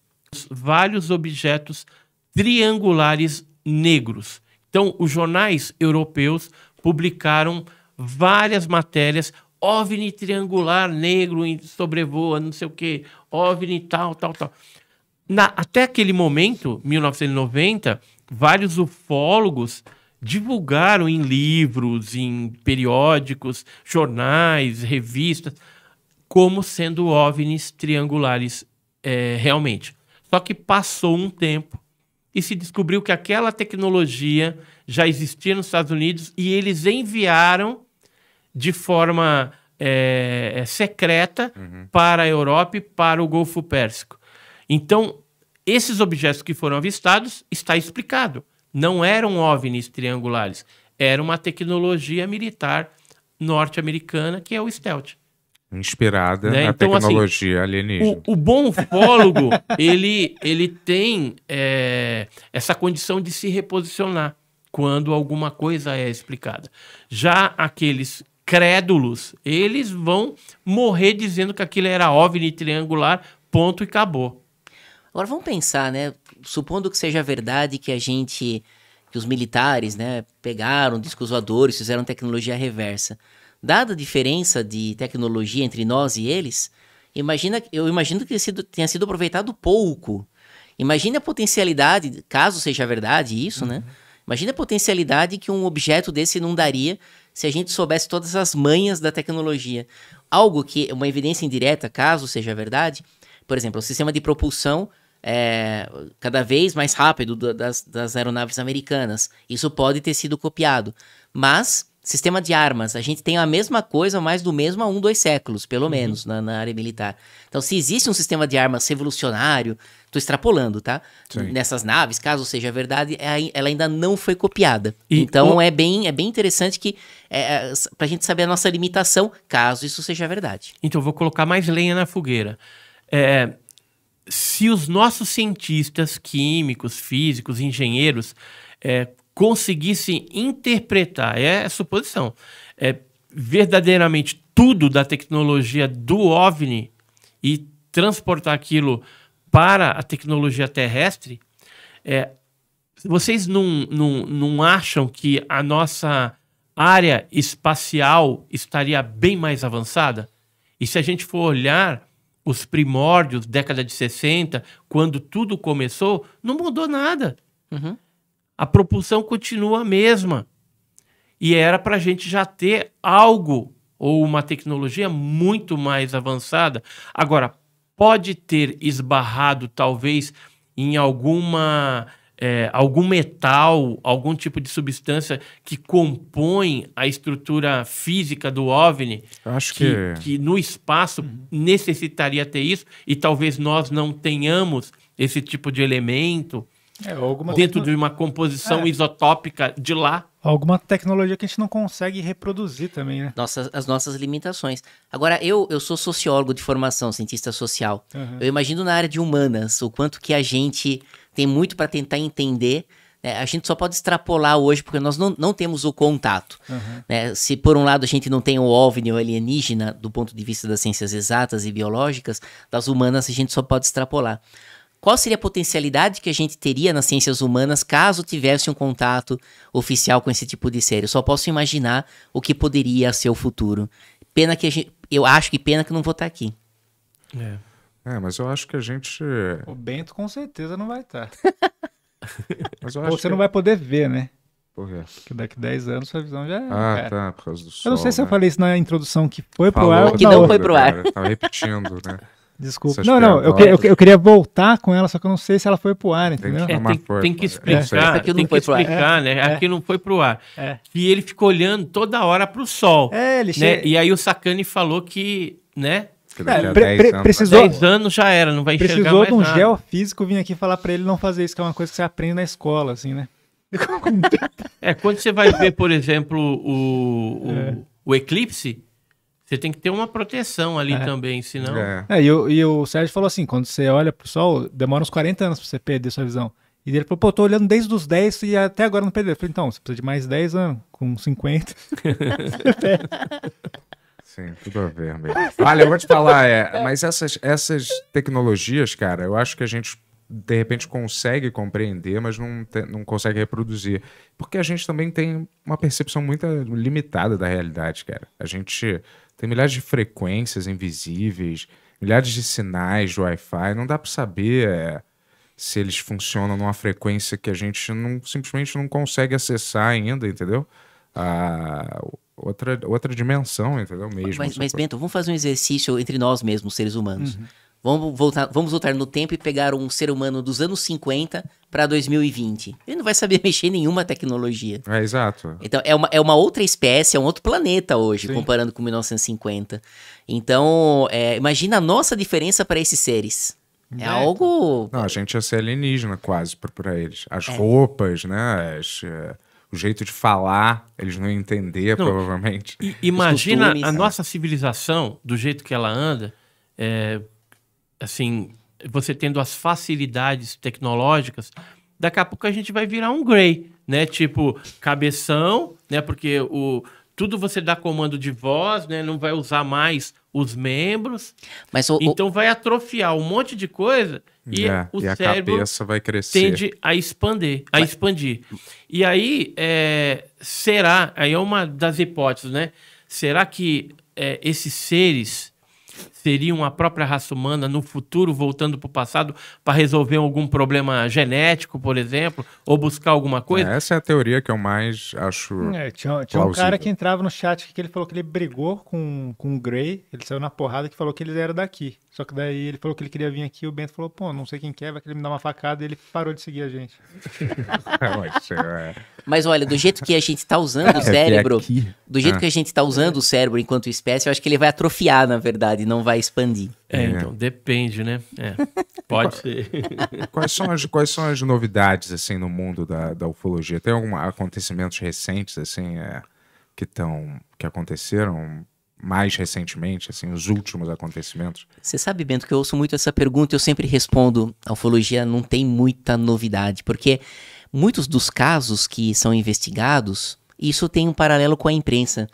vários objetos triangulares negros então, os jornais europeus publicaram várias matérias OVNI triangular negro sobrevoa, não sei o quê, OVNI tal, tal, tal. Na, até aquele momento, 1990, vários ufólogos divulgaram em livros, em periódicos, jornais, revistas, como sendo OVNIs triangulares é, realmente. Só que passou um tempo e se descobriu que aquela tecnologia já existia nos Estados Unidos e eles enviaram de forma é, secreta uhum. para a Europa e para o Golfo Pérsico. Então, esses objetos que foram avistados está explicado. Não eram OVNIs triangulares, era uma tecnologia militar norte-americana que é o stealth. Inspirada né? na então, assim, tecnologia assim, alienígena. O, o, bom ufólogo, ele, ele tem é, essa condição de se reposicionar quando alguma coisa é explicada. Já aqueles crédulos, eles vão morrer dizendo que aquilo era OVNI triangular, ponto e acabou. Agora vamos pensar, né? Supondo que seja verdade que a gente, que os militares, né, pegaram discos voadores, fizeram tecnologia reversa dada a diferença de tecnologia entre nós e eles, imagina, eu imagino que tenha sido aproveitado pouco. Imagina a potencialidade, caso seja verdade isso, né? uhum. né? Imagina a potencialidade que um objeto desse não daria se a gente soubesse todas as manhas da tecnologia. Algo que, é uma evidência indireta, caso seja verdade, por exemplo, o sistema de propulsão é, cada vez mais rápido das, das aeronaves americanas. Isso pode ter sido copiado. Mas Sistema de armas. A gente tem a mesma coisa, mais do mesmo há um, dois séculos, pelo uhum. menos, na, na, área militar. Então, se existe um sistema de armas revolucionário, estou extrapolando, tá? Sim. Nessas naves, caso seja verdade, é ela ainda não foi copiada. E então, o... é, bem, é bem interessante que é, é para a gente saber a nossa limitação, caso isso seja verdade. Então, vou colocar mais lenha na fogueira. É, se os nossos cientistas químicos, físicos, engenheiros é, conseguisse interpretar, é, a suposição, é verdadeiramente tudo da tecnologia do OVNI e transportar aquilo para a tecnologia terrestre, é, vocês não, não, não acham que a nossa área espacial estaria bem mais avançada? E se a gente for olhar os primórdios, década de 60, quando tudo começou, não mudou nada. Uhum. A propulsão continua a mesma. E era para a gente já ter algo ou uma tecnologia muito mais avançada. Agora, pode ter esbarrado talvez em alguma é, algum metal, algum tipo de substância que compõe a estrutura física do OVNI, Acho que, que... que no espaço uhum. necessitaria ter isso, e talvez nós não tenhamos esse tipo de elemento. É, alguma... Dentro de uma composição é. isotópica de lá. Alguma tecnologia que a gente não consegue reproduzir também, né? Nossas, as nossas limitações. Agora, eu, eu sou sociólogo de formação, cientista social. Uhum. Eu imagino na área de humanas o quanto que a gente tem muito para tentar entender. Né? A gente só pode extrapolar hoje porque nós não, não temos o contato. Uhum. Né? Se por um lado a gente não tem o OVNI ou alienígena do ponto de vista das ciências exatas e biológicas, das humanas a gente só pode extrapolar qual seria a potencialidade que a gente teria nas ciências humanas caso tivesse um contato oficial com esse tipo de ser? Eu só posso imaginar o que poderia ser o futuro. Pena que a gente, eu acho que pena que não vou estar aqui. É. é. mas eu acho que a gente. O Bento com certeza não vai estar. Você que... não vai poder ver, né? Por quê? É. Porque daqui 10 anos sua visão já é. Ah, cara. tá, por causa do sol. Eu não sei se eu né? falei isso na introdução que foi Falou, pro ar. Que tá não, não foi pro ar. Estava é, tava tá repetindo, né? Desculpa. Não, não, eu, eu, eu, queria voltar com ela, só que eu não sei se ela foi pro ar, entendeu? É, tem, tem, que né? é. explicar, é. tem que explicar, né? É. Aqui não foi pro ar. É. E ele ficou olhando toda hora pro sol. É, ele né? E aí o Sakane falou que, né? É, pre pre anos, precisou, 10 anos já era, não vai enxergar Precisou de um nada. geofísico vir aqui falar para ele não fazer isso, que é uma coisa que você aprende na escola, assim, né? é, quando você vai ver, por exemplo, o, o, é. o eclipse, você tem que ter uma proteção ali é. também, senão. É, é e, o, e, o, Sérgio falou assim: quando você olha pro sol, demora uns 40 anos pra você perder sua visão. E ele falou, pô, tô olhando desde os 10 e até agora não perdeu. Eu falei, então, você precisa de mais 10 anos, com 50. Sim, tudo a ver mesmo. Olha, eu vou te falar, é, mas essas, essas tecnologias, cara, eu acho que a gente de repente consegue compreender, mas não, te, não consegue reproduzir. Porque a gente também tem uma percepção muito limitada da realidade, cara. A gente tem milhares de frequências invisíveis, milhares de sinais do Wi-Fi. Não dá para saber é, se eles funcionam numa frequência que a gente não, simplesmente não consegue acessar ainda, entendeu? Ah, outra, outra dimensão, entendeu? Mesmo. Mas, mas Bento, vamos fazer um exercício entre nós mesmos, seres humanos. Uhum. Vamos voltar, vamos voltar no tempo e pegar um ser humano dos anos 50 para 2020. Ele não vai saber mexer em nenhuma tecnologia. É, exato. Então, é uma, é uma outra espécie, é um outro planeta hoje, Sim. comparando com 1950. Então, é, imagina a nossa diferença para esses seres. É, é algo. Não, a gente ia ser alienígena quase para eles. As é. roupas, né? As, eh, o jeito de falar, eles não iam entender, não, provavelmente. imagina costumes, a né? nossa civilização, do jeito que ela anda. É, assim, você tendo as facilidades tecnológicas, daqui a pouco a gente vai virar um Grey, né? Tipo, cabeção, né? Porque o, tudo você dá comando de voz, né? Não vai usar mais os membros. Mas o, então o... vai atrofiar um monte de coisa e é, o e cérebro a cabeça vai crescer. tende a expandir, a expandir. E aí é, será, aí é uma das hipóteses, né? Será que é, esses seres seriam a própria raça humana no futuro, voltando para o passado, para resolver algum problema genético, por exemplo, ou buscar alguma coisa? Essa é a teoria que eu mais acho. É, tinha, tinha um cara que entrava no chat que ele falou que ele brigou com, com o Grey, ele saiu na porrada que falou que eles eram daqui. Só que daí ele falou que ele queria vir aqui, o Bento falou, pô, não sei quem quer, vai querer me dar uma facada, e ele parou de seguir a gente. É, é. Mas olha, do jeito que a gente está usando o é, cérebro, do jeito ah. que a gente está usando o cérebro enquanto espécie, eu acho que ele vai atrofiar, na verdade, não vai expandir. É, então, depende, né? É, pode ser. Quais são, as, quais são as novidades, assim, no mundo da, da ufologia? Tem algum acontecimentos recentes, assim, é, que, tão, que aconteceram mais recentemente, assim, os últimos acontecimentos? Você sabe, Bento, que eu ouço muito essa pergunta e eu sempre respondo: a ufologia não tem muita novidade, porque muitos dos casos que são investigados, isso tem um paralelo com a imprensa.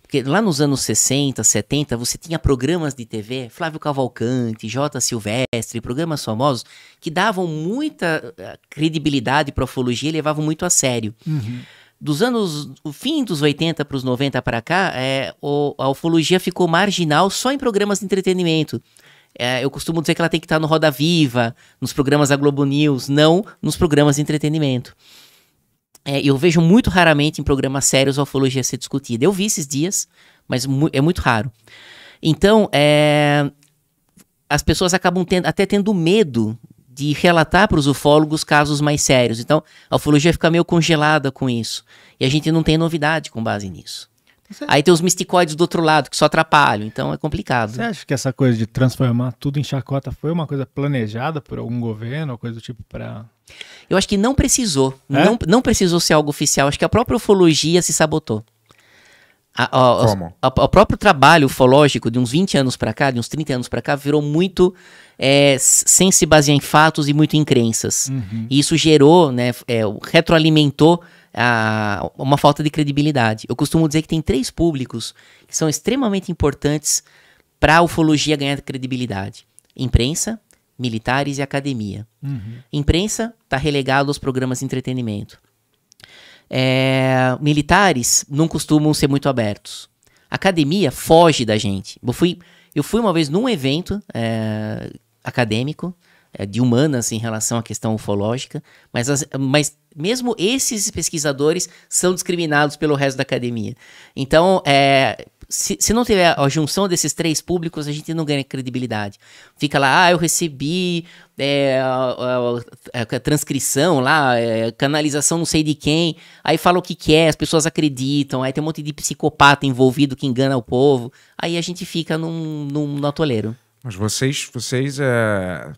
Porque lá nos anos 60, 70, você tinha programas de TV, Flávio Cavalcante, J. Silvestre, programas famosos, que davam muita eh, credibilidade para a ufologia e levavam muito a sério. Uhum dos anos, o fim dos 80 para os 90 para cá, é, o, a ufologia ficou marginal só em programas de entretenimento. É, eu costumo dizer que ela tem que estar tá no Roda Viva, nos programas da Globo News, não nos programas de entretenimento. É, eu vejo muito raramente em programas sérios a ufologia ser discutida. Eu vi esses dias, mas mu é muito raro. Então, é, as pessoas acabam tendo, até tendo medo de relatar para os ufólogos casos mais sérios. Então, a ufologia fica meio congelada com isso. E a gente não tem novidade com base nisso. Aí tem os misticoides do outro lado que só atrapalham, então é complicado. Você acha que essa coisa de transformar tudo em chacota foi uma coisa planejada por algum governo ou coisa do tipo para Eu acho que não precisou, é? não, não precisou ser algo oficial, acho que a própria ufologia se sabotou. A, a, Como? A, o próprio trabalho ufológico de uns 20 anos para cá, de uns 30 anos para cá, virou muito é, sem se basear em fatos e muito em crenças. Uhum. E isso gerou, né, é, retroalimentou a, uma falta de credibilidade. Eu costumo dizer que tem três públicos que são extremamente importantes para a ufologia ganhar credibilidade: imprensa, militares e academia. Uhum. Imprensa está relegado aos programas de entretenimento é, militares não costumam ser muito abertos. A academia foge da gente. Eu fui, eu fui uma vez num evento é, acadêmico é, de humanas em relação à questão ufológica, mas, as, mas mesmo esses pesquisadores são discriminados pelo resto da academia. Então, é, se, se não tiver a junção desses três públicos, a gente não ganha credibilidade. Fica lá, ah, eu recebi é, a, a, a, transcrição lá, é, canalização não sei de quem, aí fala o que quer, é, as pessoas acreditam, aí tem um monte de psicopata envolvido que engana o povo, aí a gente fica num, num, num atoleiro. Mas vocês, vocês, é,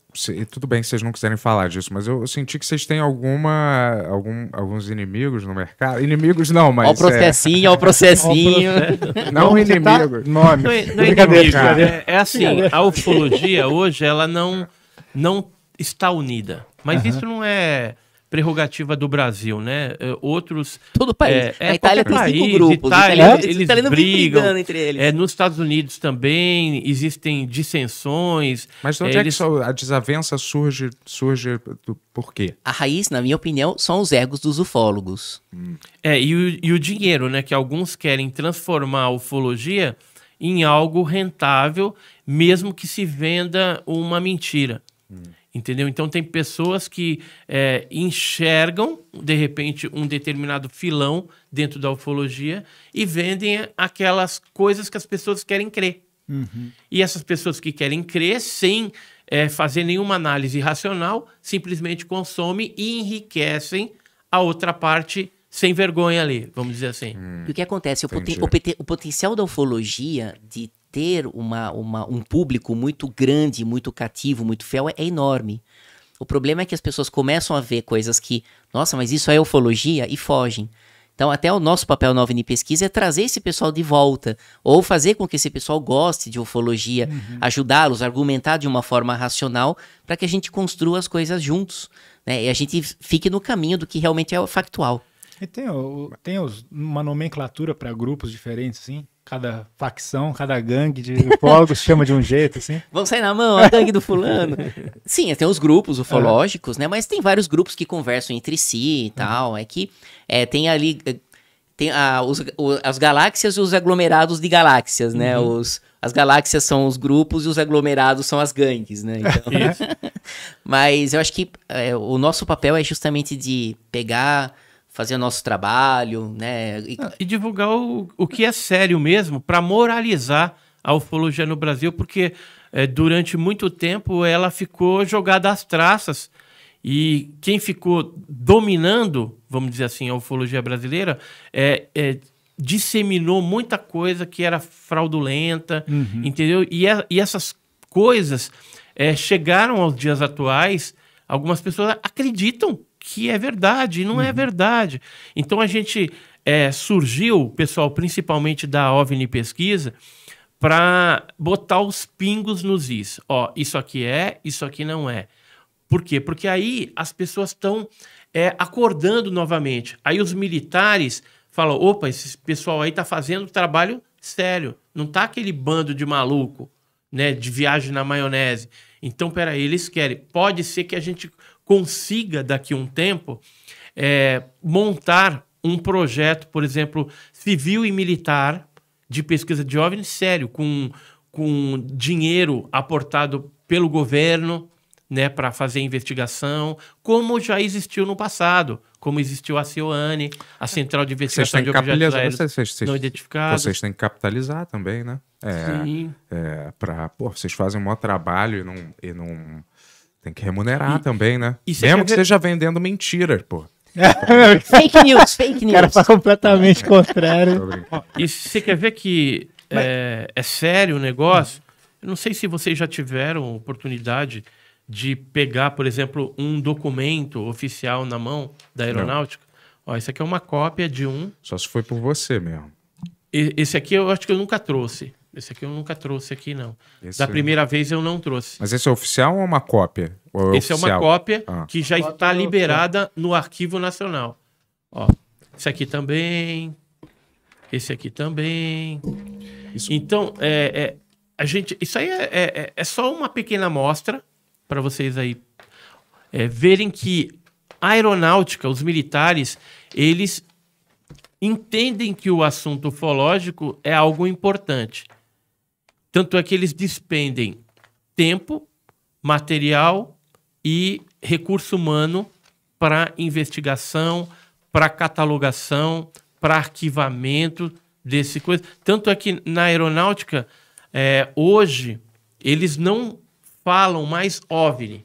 tudo bem que vocês não quiserem falar disso, mas eu, senti que vocês têm alguma, algum, alguns inimigos no mercado. Inimigos não, mas. Ó o é. processinho, é... ó o processinho. não, inimigos. Tá... Nome. Não, não inimigo. É, é, assim, a ufologia hoje, ela não, não está unida. Mas uhum. isso não é prerrogativa do Brasil, né? É, outros. Todo país. É, é, a Itália tem país, cinco grupos. Itália, é? eles Itália brigam. entre eles. É, nos Estados Unidos também existem dissensões. Mas onde é, eles... é que a desavença surge, surge do, por quê? A raiz, na minha opinião, são os egos dos ufólogos. Hum. É, e o, e o dinheiro, né? Que alguns querem transformar a ufologia em algo rentável, mesmo que se venda uma mentira. Hum. Entendeu? Então tem pessoas que é, enxergam, de repente, um determinado filão dentro da ufologia e vendem aquelas coisas que as pessoas querem crer. Uhum. E essas pessoas que querem crer sem é, fazer nenhuma análise racional, simplesmente consomem e enriquecem a outra parte sem vergonha ali, vamos dizer assim. Hum, e o que acontece? O, poten o, o, potencial da ufologia de ter uma, uma, um público muito grande, muito cativo, muito fiel é, é enorme. O problema é que as pessoas começam a ver coisas que, nossa, mas isso é ufologia e fogem. Então, até o nosso papel na OVNI Pesquisa é trazer esse pessoal de volta, ou fazer com que esse pessoal goste de ufologia, uhum. ajudá-los a argumentar de uma forma racional, para que a gente construa as coisas juntos, né? E a gente fique no caminho do que realmente é factual. E tem, tem os, uma nomenclatura para grupos diferentes, sim? cada facção, cada gangue de ufólogos chama de um jeito, assim. Vão sair na mão, a gangue do fulano. Sim, tem os grupos ufológicos, é. né? Mas tem vários grupos que conversam entre si e uhum. tal. É que é, tem ali eh, tem a, os, o, as galáxias e os aglomerados de galáxias, né? uhum. né? Os, as galáxias são os grupos e os aglomerados são as gangues, né? Então, mas eu acho que é, o nosso papel é justamente de pegar fazer o nosso trabalho, né? E, ah, e divulgar o, o que é sério mesmo para moralizar a ufologia no Brasil, porque é, durante muito tempo ela ficou jogada às traças e quem ficou dominando, vamos dizer assim, a ufologia brasileira é, é disseminou muita coisa que era fraudulenta, uhum. entendeu? E, a, é, e essas coisas é, chegaram aos dias atuais. Algumas pessoas acreditam que é verdade e não é uhum. é verdade. Então a gente é, surgiu, pessoal, principalmente da OVNI Pesquisa, para botar os pingos nos is. Ó, isso aqui é, isso aqui não é. Por quê? Porque aí as pessoas estão é, acordando novamente. Aí os militares falam: opa, esse pessoal aí está fazendo trabalho sério. Não está aquele bando de maluco, né? De viagem na maionese. Então, peraí, eles querem. Pode ser que a gente consiga, daqui a um tempo, é, montar um projeto, por exemplo, civil e militar de pesquisa de jovens sério, com, com dinheiro aportado pelo governo né, para fazer investigação, como já existiu no passado, como existiu a CIOANE, a Central de Investigação de Objetos Aéreos vocês, vocês, Não Identificados. Vocês têm que capitalizar também, né? É, Sim. É, pra, pô, vocês fazem um maior trabalho e não... E não tem que remunerar e, também, né? Mesmo que seja esteja vendendo mentira, pô. fake news, fake news. O cara tá completamente contrário. e você quer ver que é, é, sério o negócio? Eu não sei se vocês já tiveram oportunidade de pegar, por exemplo, um documento oficial na mão da aeronáutica. Não. Ó, isso aqui é uma cópia de um. Só se foi por você mesmo. E, esse aqui eu acho que eu nunca trouxe. Esse aqui eu nunca trouxe aqui, não. Esse... Da primeira vez eu não trouxe. Mas esse é oficial ou uma cópia? Ou é esse oficial? é uma cópia ah. que já está é liberada no Arquivo Nacional. Ó, esse aqui também. Esse aqui também. Isso... Então, é, é, a gente, isso aí é, é, é, é só uma pequena amostra para vocês aí é, verem que a aeronáutica, os militares, eles entendem que o assunto ufológico é algo importante. Tanto é que eles despendem tempo, material e recurso humano para investigação, para catalogação, para arquivamento desse coisa. Tanto é que na aeronáutica, é, hoje, eles não falam mais OVNI.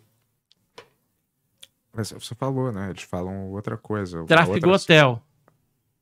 Mas você falou, né? Eles falam outra coisa. Tráfego outra... hotel.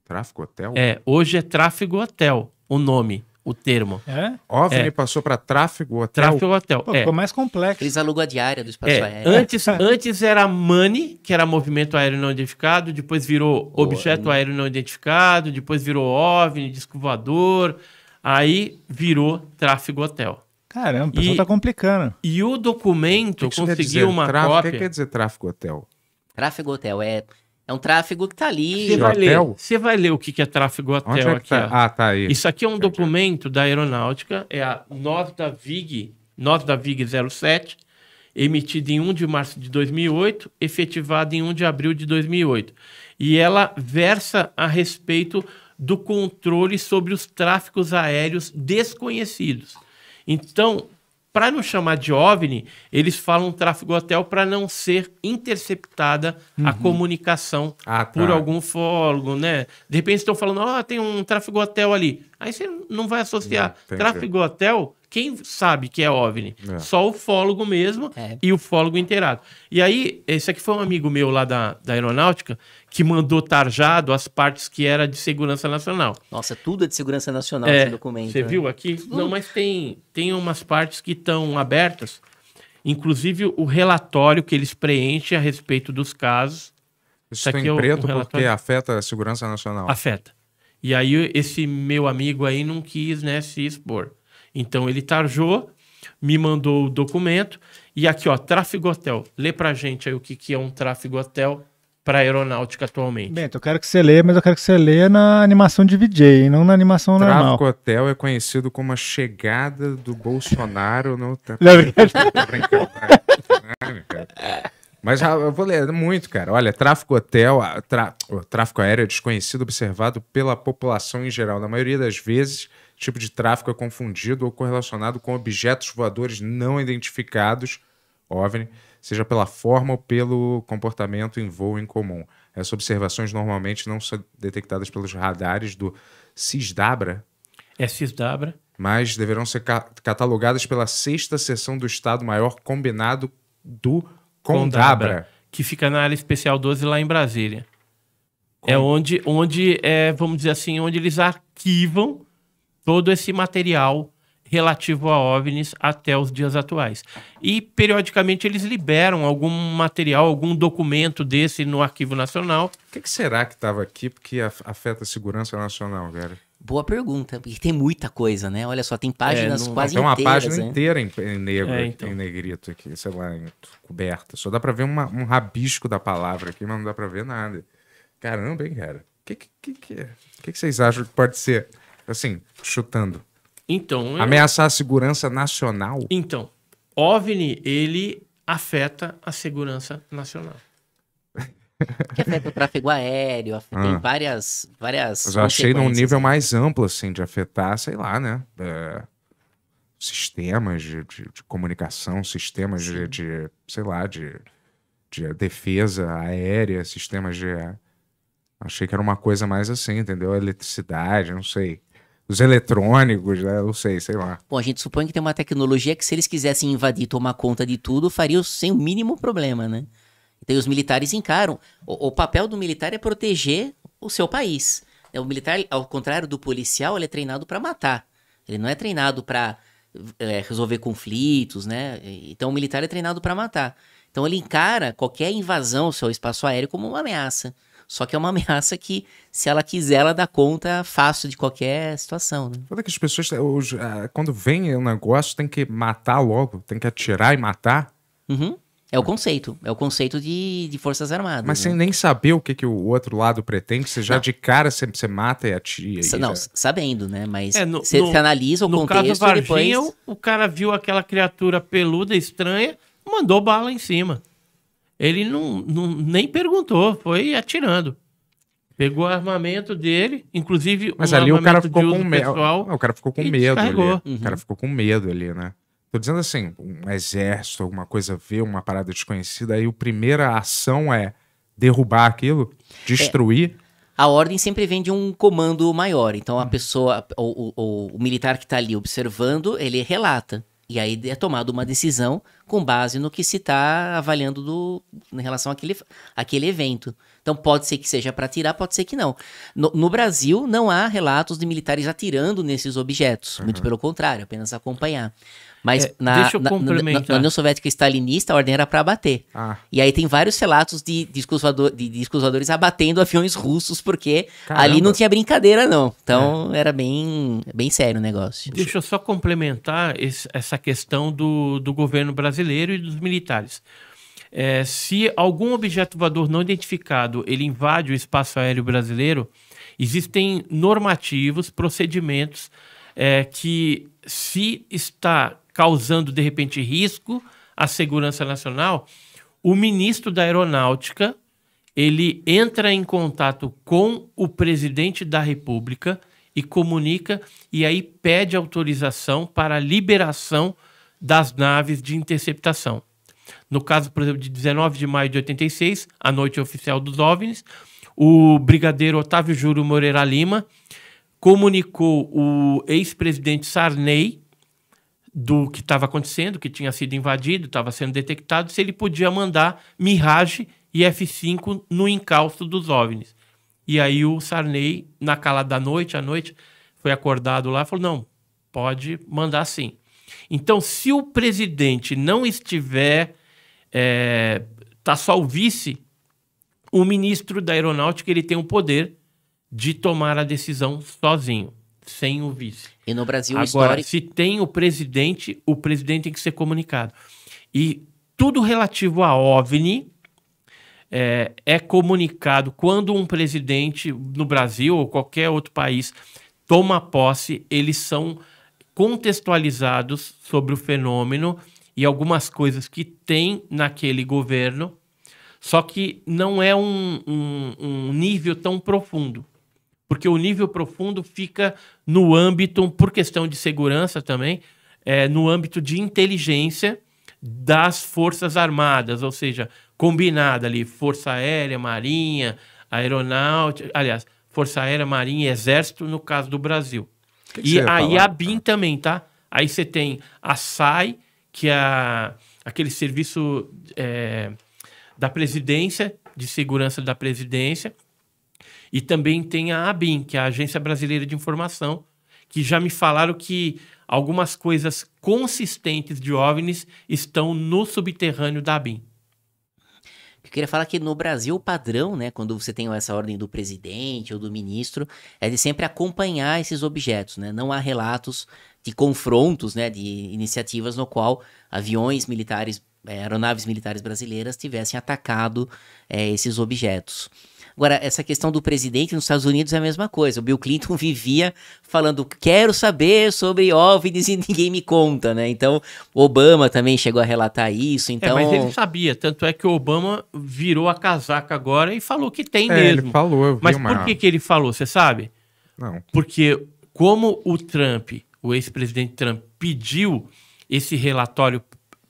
Tráfego hotel? É, hoje é tráfego hotel o nome o termo. É? OVNI é. passou para tráfego hotel. Tráfego hotel. Pô, é. Ficou mais complexo. Eles alugam a diária do espaço é. aéreo. Antes, antes era money que era movimento aéreo não identificado, depois virou oh, objeto né? aéreo não identificado, depois virou OVNI, disco voador, aí virou tráfego hotel. Caramba, o pessoal tá complicando. E o documento que que conseguiu uma tráfego, cópia. O que quer dizer tráfego hotel? Tráfego hotel é é um tráfego que está ali. Você vai, ler, você vai ler o que é tráfego hotel é aqui. Tá? Ah, tá aí. Isso aqui é um documento da aeronáutica, é a Norda Vig, Norda Vig 07, emitida em 1 de março de 2008, efetivada em 1 de abril de 2008. E ela versa a respeito do controle sobre os tráficos aéreos desconhecidos. Então, para não chamar de OVNI, eles falam tráfego hotel para não ser interceptada uhum. a comunicação ah, tá. por algum fólogo, né? De repente estão falando, ó, oh, tem um tráfego hotel ali. Aí você não vai associar não, tráfego hotel quem sabe que é OVNI? É. Só o fólogo mesmo é. e o fólogo inteirado. E aí, esse aqui foi um amigo meu lá da, da aeronáutica que mandou tarjado as partes que era de segurança nacional. Nossa, tudo é de segurança nacional é, esse documento. Você né? viu aqui? Não, mas tem, tem umas partes que estão abertas, inclusive o relatório que eles preenchem a respeito dos casos. Isso é em preto porque afeta a segurança nacional. Afeta. E aí esse meu amigo aí não quis né, se expor. Então ele tarjou, me mandou o documento e aqui, ó, tráfego hotel. Lê pra gente aí o que, que é um tráfego hotel para aeronáutica atualmente. Bento, eu quero que você leia, mas eu quero que você leia na animação de VJ, não na animação Tráfico normal. Tráfego Hotel é conhecido como a chegada do Bolsonaro no... É é é mas eu vou ler muito, cara. Olha, tráfego hotel, tra... tráfego aéreo é desconhecido, observado pela população em geral. Na maioria das vezes, tipo de tráfico é confundido ou correlacionado com objetos voadores não identificados, OVNI, seja pela forma ou pelo comportamento em voo em comum. Essas observações normalmente não são detectadas pelos radares do CISDABRA. É CISDABRA. Mas deverão ser ca catalogadas pela sexta sessão do Estado Maior Combinado do Condabra. Condabra que fica na área especial 12 lá em Brasília. É com... É onde, onde é, vamos dizer assim, onde eles arquivam todo esse material relativo a OVNIs até os dias atuais. E, periodicamente, eles liberam algum material, algum documento desse no Arquivo Nacional. O que, que, será que estava aqui porque afeta a segurança nacional, cara? Boa pergunta, porque tem muita coisa, né? Olha só, tem páginas é, não, quase inteiras. Tem uma página né? inteira em, em negro, é, então. em negrito aqui, sei lá, em, coberta. Só dá para ver uma, um rabisco da palavra aqui, mas não dá para ver nada. Caramba, hein, cara? O que, que, que, que, é? que, que vocês acham que pode ser? Assim, chutando. Então. Ameaçar eu... a segurança nacional? Então, OVNI, ele afeta a segurança nacional. Que afeta o tráfego aéreo, afeta, ah. tem várias, várias. Mas eu achei num nível né? mais amplo, assim, de afetar, sei lá, né? É, sistemas de, de, de, comunicação, sistemas de, de, sei lá, de, de defesa aérea, sistemas de. Achei que era uma coisa mais assim, entendeu? Eletricidade, não sei os eletrônicos, né? Não sei, sei lá. Bom, a gente supõe que tem uma tecnologia que se eles quisessem invadir, tomar conta de tudo, fariam sem o mínimo problema, né? Então os militares encaram. O, o papel do militar é proteger o seu país. É, o militar, ao contrário do policial, ele é treinado para matar. Ele não é treinado para é, resolver conflitos, né? Então o militar é treinado para matar. Então ele encara qualquer invasão ao seu espaço aéreo como uma ameaça. Só que é uma ameaça que, se ela quiser, ela dá conta fácil de qualquer situação. Né? Foda que as pessoas, eh, eh, quando vem o um negócio, tem que matar logo, tem que atirar e matar. Uhum. É o conceito, é o conceito de, de Forças Armadas. Mas né? sem nem saber o que, que o outro lado pretende, você já não. de cara você, você mata e atira. S não, já... sabendo, né? Mas é, no, você no, analisa o no contexto caso Varginha, depois... O cara viu aquela criatura peluda, estranha, mandou bala em cima. Ele não, não nem perguntou, foi atirando. Pegou o armamento dele, inclusive. Mas um ali o cara ficou com medo. O cara ficou com medo ali. Uhum. O cara ficou com medo ali, né? Tô dizendo assim, um exército, alguma coisa vê uma parada desconhecida, aí a primeira ação é derrubar aquilo, destruir. É. A ordem sempre vem de um comando maior. Então a hum. pessoa, o, o, o militar que está ali observando, ele relata. E aí é tomada uma decisão com base no que se está avaliando do, em relação àquele, àquele evento. Então pode ser que seja para atirar, pode ser que não. No, no, Brasil não há relatos de militares atirando nesses objetos, uhum. muito pelo contrário, apenas acompanhar. Mas é, na, na, na, na, União Soviética Stalinista, a ordem era para abater. Ah. E aí tem vários relatos de discos, voador, de discos voadores abatendo aviões russos, porque Caramba. ali não tinha brincadeira, não. Então é. era bem, bem sério o negócio. Deixa eu só complementar esse, essa questão do, do governo brasileiro e dos militares. É, se algum objeto voador não identificado ele invade o espaço aéreo brasileiro, existem normativos, procedimentos é, que, se está causando de repente risco à segurança nacional, o ministro da Aeronáutica ele entra em contato com o presidente da República e comunica e aí pede autorização para a liberação das naves de interceptação. No caso, por exemplo, de 19 de maio de 86, a noite oficial dos OVNIs, o brigadeiro Otávio Júlio Moreira Lima comunicou o ex-presidente Sarney do que estava acontecendo, que tinha sido invadido, estava sendo detectado, se ele podia mandar Mirage e F5 no encalço dos OVNIs. E aí o Sarney, na calada da noite, à noite, foi acordado lá e falou: não, pode mandar sim. Então, se o presidente não estiver, é, tá só o vice, o ministro da aeronáutica ele tem o poder de tomar a decisão sozinho, sem o vice. E no Brasil, Agora, histórico... se tem o presidente, o presidente tem que ser comunicado. E tudo relativo a OVNI é, é comunicado quando um presidente no Brasil ou qualquer outro país toma posse, eles são contextualizados sobre o fenômeno e algumas coisas que tem naquele governo, só que não é um, um, um nível tão profundo porque o nível profundo fica no âmbito, por questão de segurança também, é, no âmbito de inteligência das Forças Armadas, ou seja, combinada ali, Força Aérea, Marinha, Aeronáutica, aliás, Força Aérea, Marinha e Exército, no caso do Brasil. Que que e aí a BIM também, tá? Aí você tem a SAI, que é a, aquele serviço é, da presidência, de segurança da presidência, e também tem a ABIN, que é a Agência Brasileira de Informação, que já me falaram que algumas coisas consistentes de OVNIs estão no subterrâneo da ABIN. Eu queria falar que no Brasil o padrão, né, quando você tem essa ordem do presidente ou do ministro, é de sempre acompanhar esses objetos, né? Não há relatos de confrontos, né, de iniciativas no qual aviões militares, eh, aeronaves militares brasileiras tivessem atacado é, esses objetos. Agora, essa questão do presidente nos Estados Unidos é a mesma coisa. O Bill Clinton vivia falando, quero saber sobre OVNIs e ninguém me conta, né? Então, Obama também chegou a relatar isso, então... É, mas ele então sabia, tanto é que o Obama virou a casaca agora e falou que tem é, mesmo. ele falou, eu vi Mas uma... por que, que ele falou, você sabe? Não. Porque como o Trump, o ex-presidente Trump, pediu esse relatório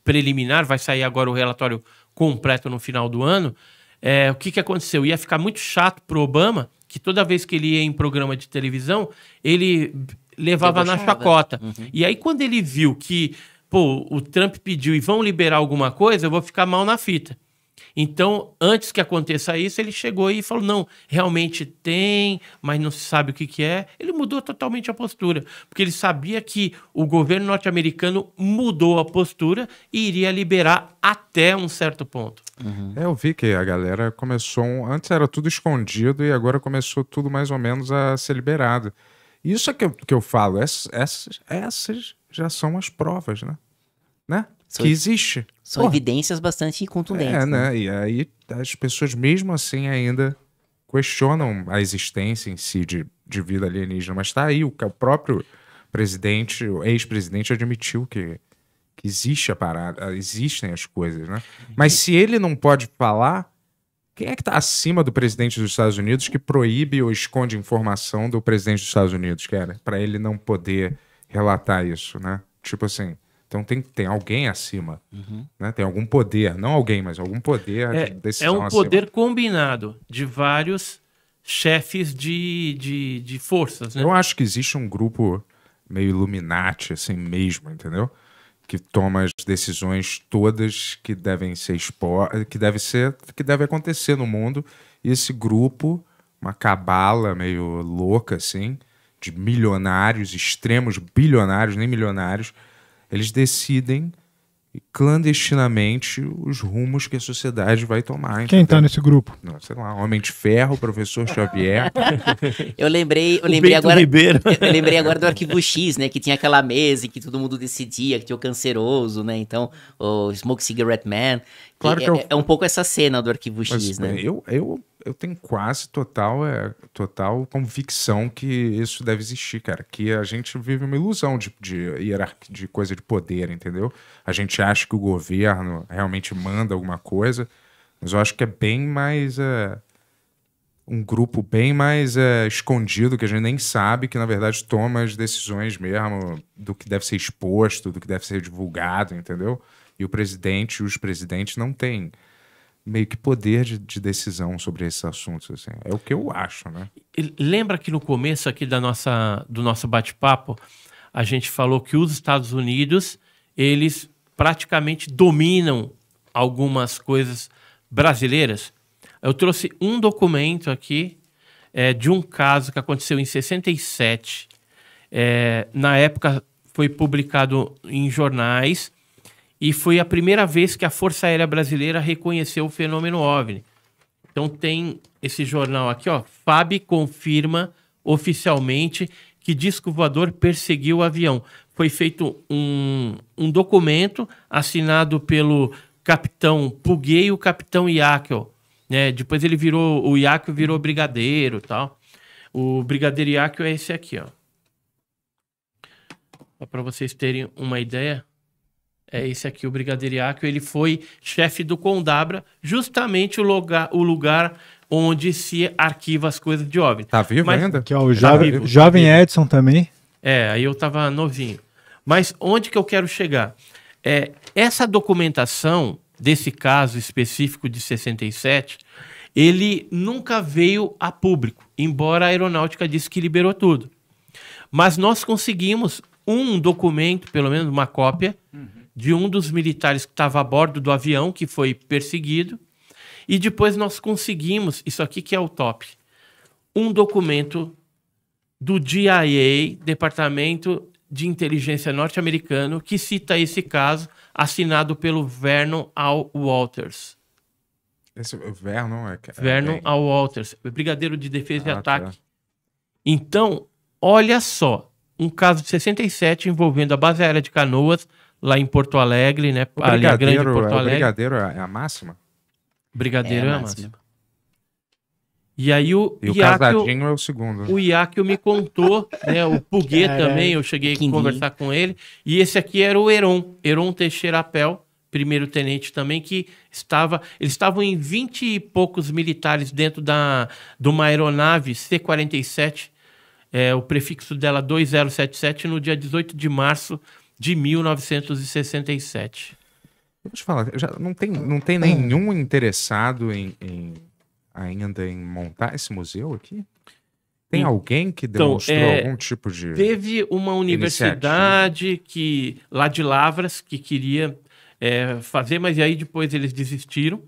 preliminar, vai sair agora o relatório completo no final do ano, é, o que, que aconteceu? Ia ficar muito chato pro Obama que toda vez que ele ia em programa de televisão, ele levava na chacota. Uhum. E aí, quando ele viu que, pô, o Trump pediu e vão liberar alguma coisa, eu vou ficar mal na fita. Então, antes que aconteça isso, ele chegou e falou: não, realmente tem, mas não se sabe o que, que é. Ele mudou totalmente a postura, porque ele sabia que o governo norte-americano mudou a postura e iria liberar até um certo ponto. Uhum. É, eu vi que a galera começou. Antes era tudo escondido e agora começou tudo mais ou menos a ser liberado. Isso é que eu, que eu falo, essas, essas, essas já são as provas, né? né? São, que existe. São Porra. evidências bastante contundentes. É, né? né? E aí as pessoas, mesmo assim, ainda questionam a existência em si de, de vida alienígena. Mas tá aí, o, o próprio presidente, o ex-presidente, admitiu que, que existe a parada, existem as coisas, né? Mas uhum. se ele não pode falar. Quem é que está acima do presidente dos Estados Unidos que proíbe ou esconde informação do presidente dos Estados Unidos, que para ele não poder relatar isso, né? Tipo assim, então tem, tem alguém acima, uhum. né? tem algum poder, não alguém, mas algum poder é, de decisão É um acima. poder combinado de vários chefes de, de, de forças. Né? Eu acho que existe um grupo meio Illuminati, assim mesmo, entendeu? Que toma as decisões todas que devem ser expostas. que deve ser, que deve acontecer no mundo. E esse grupo, uma cabala meio louca, assim, de milionários, extremos bilionários, nem milionários, eles decidem clandestinamente os rumos que a sociedade vai tomar. Quem está nesse grupo? Não, sei lá, Homem de Ferro, Professor Xavier. eu lembrei, eu lembrei agora, eu lembrei agora do Arquivo X, né, que tinha aquela mesa em que todo mundo decidia que tinha o canceroso, né? Então, o Smoke Cigarette Man. Claro que, que é, eu... é, um pouco essa cena do Arquivo Mas, X, né? Eu, eu eu tenho quase total, é, total convicção que isso deve existir, cara. Que a gente vive uma ilusão de, de hierarquia, de coisa de poder, entendeu? A gente acha que o governo realmente manda alguma coisa, mas eu acho que é bem mais. É, um grupo bem mais é, escondido, que a gente nem sabe, que na verdade toma as decisões mesmo do que deve ser exposto, do que deve ser divulgado, entendeu? E o presidente e os presidentes não têm meio que poder de, de, decisão sobre esses assuntos. Assim. É o que eu acho, né? Lembra que no começo aqui da nossa, do nosso bate-papo, a gente falou que os Estados Unidos, eles praticamente dominam algumas coisas brasileiras? Eu trouxe um documento aqui é, de um caso que aconteceu em 67. É, na época foi publicado em jornais e foi a primeira vez que a Força Aérea Brasileira reconheceu o fenômeno OVNI. Então tem esse jornal aqui, ó. FAB confirma oficialmente que disco voador perseguiu o avião. Foi feito um, um documento assinado pelo capitão Puguei e o capitão Iakel. Né? Depois ele virou, o Iakel virou brigadeiro tal. O brigadeiro Iakel é esse aqui, ó. Só para vocês terem uma ideia é esse aqui, o Brigadeiro ele foi chefe do Condabra, justamente o lugar, o lugar onde se arquiva as coisas de OVNI. Tá vivo Mas, ainda? Que é o tá jovem, tá vivo, jovem tá Edson também. É, aí eu tava novinho. Mas onde que eu quero chegar? É, essa documentação desse caso específico de 67, ele nunca veio a público, embora a aeronáutica disse que liberou tudo. Mas nós conseguimos um documento, pelo menos uma cópia, uhum de um dos militares que estava a bordo do avião, que foi perseguido. E depois nós conseguimos, isso aqui que é o top, um documento do DIA, Departamento de Inteligência Norte-Americano, que cita esse caso, assinado pelo Vernon Al Walters. Esse Vernon é... é Vernon é... Al Walters, Brigadeiro de Defesa ah, e tá. Ataque. Tá. Então, olha só, um caso de 67 envolvendo a base aérea de Canoas, lá em Porto Alegre, né? O ali a grande é- Porto Alegre. brigadeiro é a máxima? Brigadeiro é, a é máxima. E aí o, e o casadinho é o segundo. O Iacchio me contou, né? O Puguet também, eu cheguei a conversar com ele. E esse aqui era o Heron, Heron Teixeira Pel, primeiro tenente também, que estava. Eles estavam em 20 e poucos militares dentro da, de uma aeronave C-47, é, o prefixo dela 2077, no dia 18 de março de 1967. Vou te falar, já não, tem, não tem nenhum interessado em, em ainda em montar esse museu aqui? Tem então, alguém que demonstrou então, é, algum tipo de. Teve uma universidade que lá de Lavras que queria é, fazer, mas aí depois eles desistiram.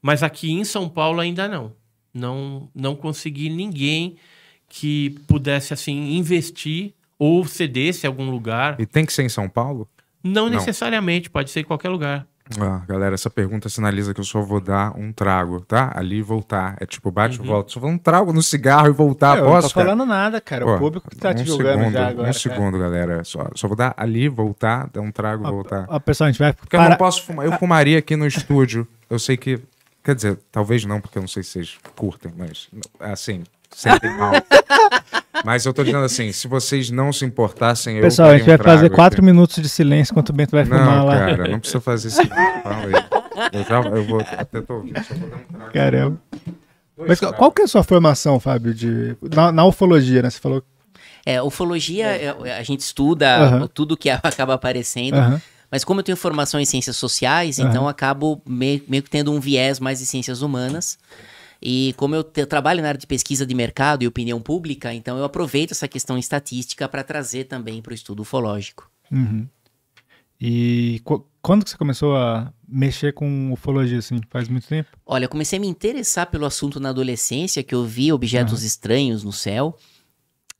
Mas aqui em São Paulo ainda não. Não, não consegui ninguém que pudesse assim investir ou cedesse algum lugar. E tem que ser em São Paulo? Não, Não. necessariamente, pode ser em qualquer lugar. Ah, galera, essa pergunta sinaliza que eu só vou dar um trago, tá? Ali e voltar. É tipo bate e uhum. volta. Só vou um trago no cigarro e voltar. É, eu posso, não tô falando cara? nada, cara. o público tá um te jogando segundo, já agora. Um segundo, galera. Só, só vou dar ali, voltar, dar um trago, voltar. Ó, pessoal, a gente vai. Porque para... eu não posso fumar. Eu fumaria aqui no estúdio. Eu sei que Quer dizer, talvez não, porque eu não sei se vocês curtem, mas assim, sentem mal. Mas eu tô dizendo assim, se vocês não se importassem, eu Pessoal, a gente vai fazer quatro minutos de silêncio enquanto o Bento vai filmar não, lá. cara, não precisa fazer isso. Eu, já, eu vou até tô ouvindo, só vou dar um trago. Caramba. Mas qual que é a sua formação, Fábio, de, na, na ufologia, né? Você falou... É, ufologia, é. é a gente estuda uhum. tudo que acaba aparecendo. Uhum. Mas como eu tenho formação em ciências sociais, uhum. então acabo meio, meio que tendo um viés mais de ciências humanas. E como eu trabalho na área de pesquisa de mercado e opinião pública, então eu aproveito essa questão estatística para trazer também para o estudo ufológico. Uhum. E quando que você começou a mexer com ufologia, assim? Faz muito tempo? Olha, eu comecei a me interessar pelo assunto na adolescência, que eu vi objetos uhum. estranhos no céu.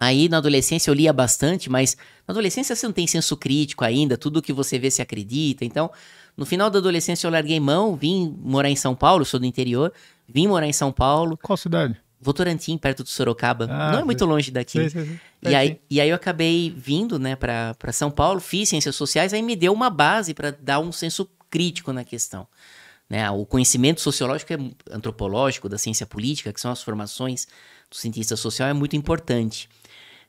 Aí na adolescência eu lia bastante, mas na adolescência você não tem senso crítico ainda, tudo que você vê se acredita. Então, no final da adolescência eu larguei mão, vim morar em São Paulo, sou do interior, vim morar em São Paulo. Qual cidade? Votorantim, perto de Sorocaba. Ah, não é muito longe daqui. Sei, sei, sei. E, aí, e aí eu acabei vindo, né, para São Paulo, fiz ciências sociais, aí me deu uma base para dar um senso crítico na questão. Né? O conhecimento sociológico e é antropológico da ciência política, que são as formações do cientista social, é muito importante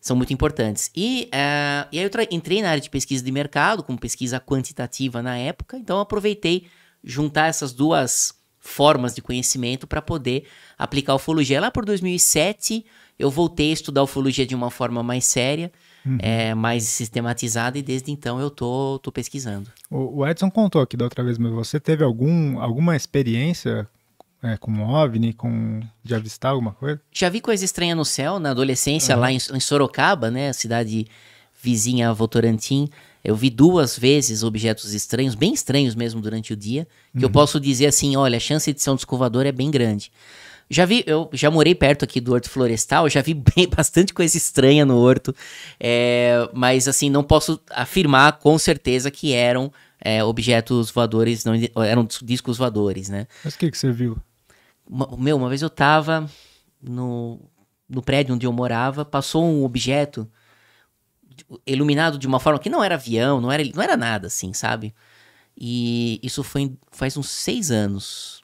são muito importantes. E, uh, e aí eu entrei na área de pesquisa de mercado, com pesquisa quantitativa na época, então aproveitei juntar essas duas formas de conhecimento para poder aplicar ufologia. Lá por 2007, eu voltei a estudar ufologia de uma forma mais séria, uhum. é, mais sistematizada, e desde então eu tô, tô pesquisando. O, o Edson contou aqui da outra vez, mas você teve algum, alguma experiência é, com OVNI, com... de avistar alguma coisa? Já vi coisa estranha no céu, na adolescência, uhum. lá em, em, Sorocaba, né? Cidade vizinha a Votorantim. Eu vi duas vezes objetos estranhos, bem estranhos mesmo durante o dia, que uhum. eu posso dizer assim, olha, a chance de ser um descovador é bem grande. Já vi, eu já morei perto aqui do Horto Florestal, já vi bem, bastante coisa estranha no Horto, é, mas assim, não posso afirmar com certeza que eram é, objetos voadores, não, eram discos voadores, né? Mas o que, que você viu? meu, uma vez eu tava no, no prédio onde eu morava, passou um objeto iluminado de uma forma que não era avião, não era, não era nada, assim, sabe? E isso foi faz uns seis anos.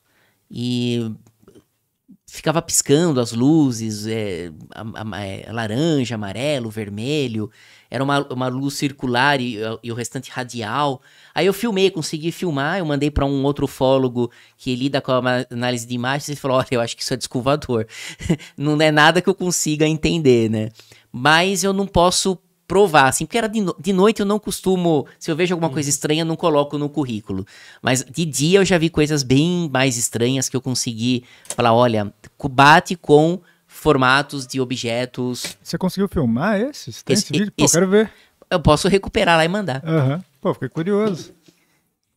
E ficava piscando as luzes, é, a, a, é, laranja, amarelo, vermelho. Era uma, uma luz circular e, e, o restante radial. Aí eu filmei, consegui filmar, eu mandei para um outro ufólogo que lida com a análise de imagens e falou: olha, eu acho que isso é desculvador. não é nada que eu consiga entender, né? Mas eu não posso provar, assim, porque era de, no de noite eu não costumo, se eu vejo alguma uhum. coisa estranha, não coloco no currículo. Mas de dia eu já vi coisas bem mais estranhas que eu consegui falar, olha, bate com formatos de objetos. Você conseguiu filmar esses? Tem esse, tá esse vídeo? Pô, esse, quero ver. Eu posso recuperar lá e mandar. Aham. Uhum. Pô, fiquei curioso.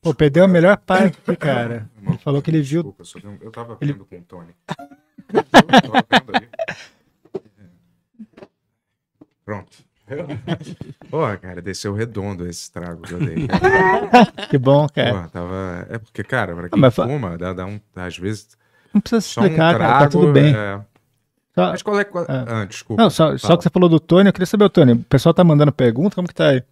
Pô, perdeu a melhor parte, cara. Ele falou que ele viu... Desculpa, eu, eu tava vendo ele... com o Tony. Pronto. Porra, cara, desceu redondo esse trago que eu dei. que bom, cara. tava... É porque, cara, pra ah, quem ah, fuma, dá, dá um... às vezes... Não precisa se explicar, um trago, cara, tá tudo bem. É... Só... Mas qual é... é. Ah, desculpa. Não, só, só que você falou do Tony, eu queria saber, o Tony, o pessoal tá mandando pergunta, como que tá aí?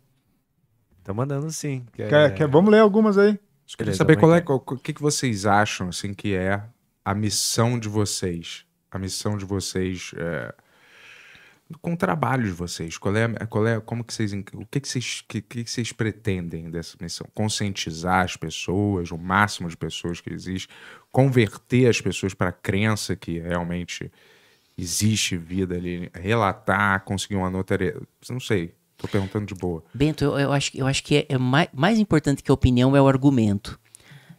Tá mandando sim. Quer, é- quer, quer... vamos ler algumas aí. Eu queria saber qual é, o que, que vocês acham, assim, que é a missão de vocês. A missão de vocês... É com o trabalho de vocês? Qual é, qual é como que vocês, o que que vocês, que, que vocês pretendem dessa missão? Conscientizar as pessoas, o máximo de pessoas que existe, converter as pessoas para a crença que realmente existe vida ali, relatar, conseguir uma notoriedade, não sei, estou perguntando de boa. Bento, eu, eu, acho, eu acho que é, é mais, mais importante que a opinião é o argumento.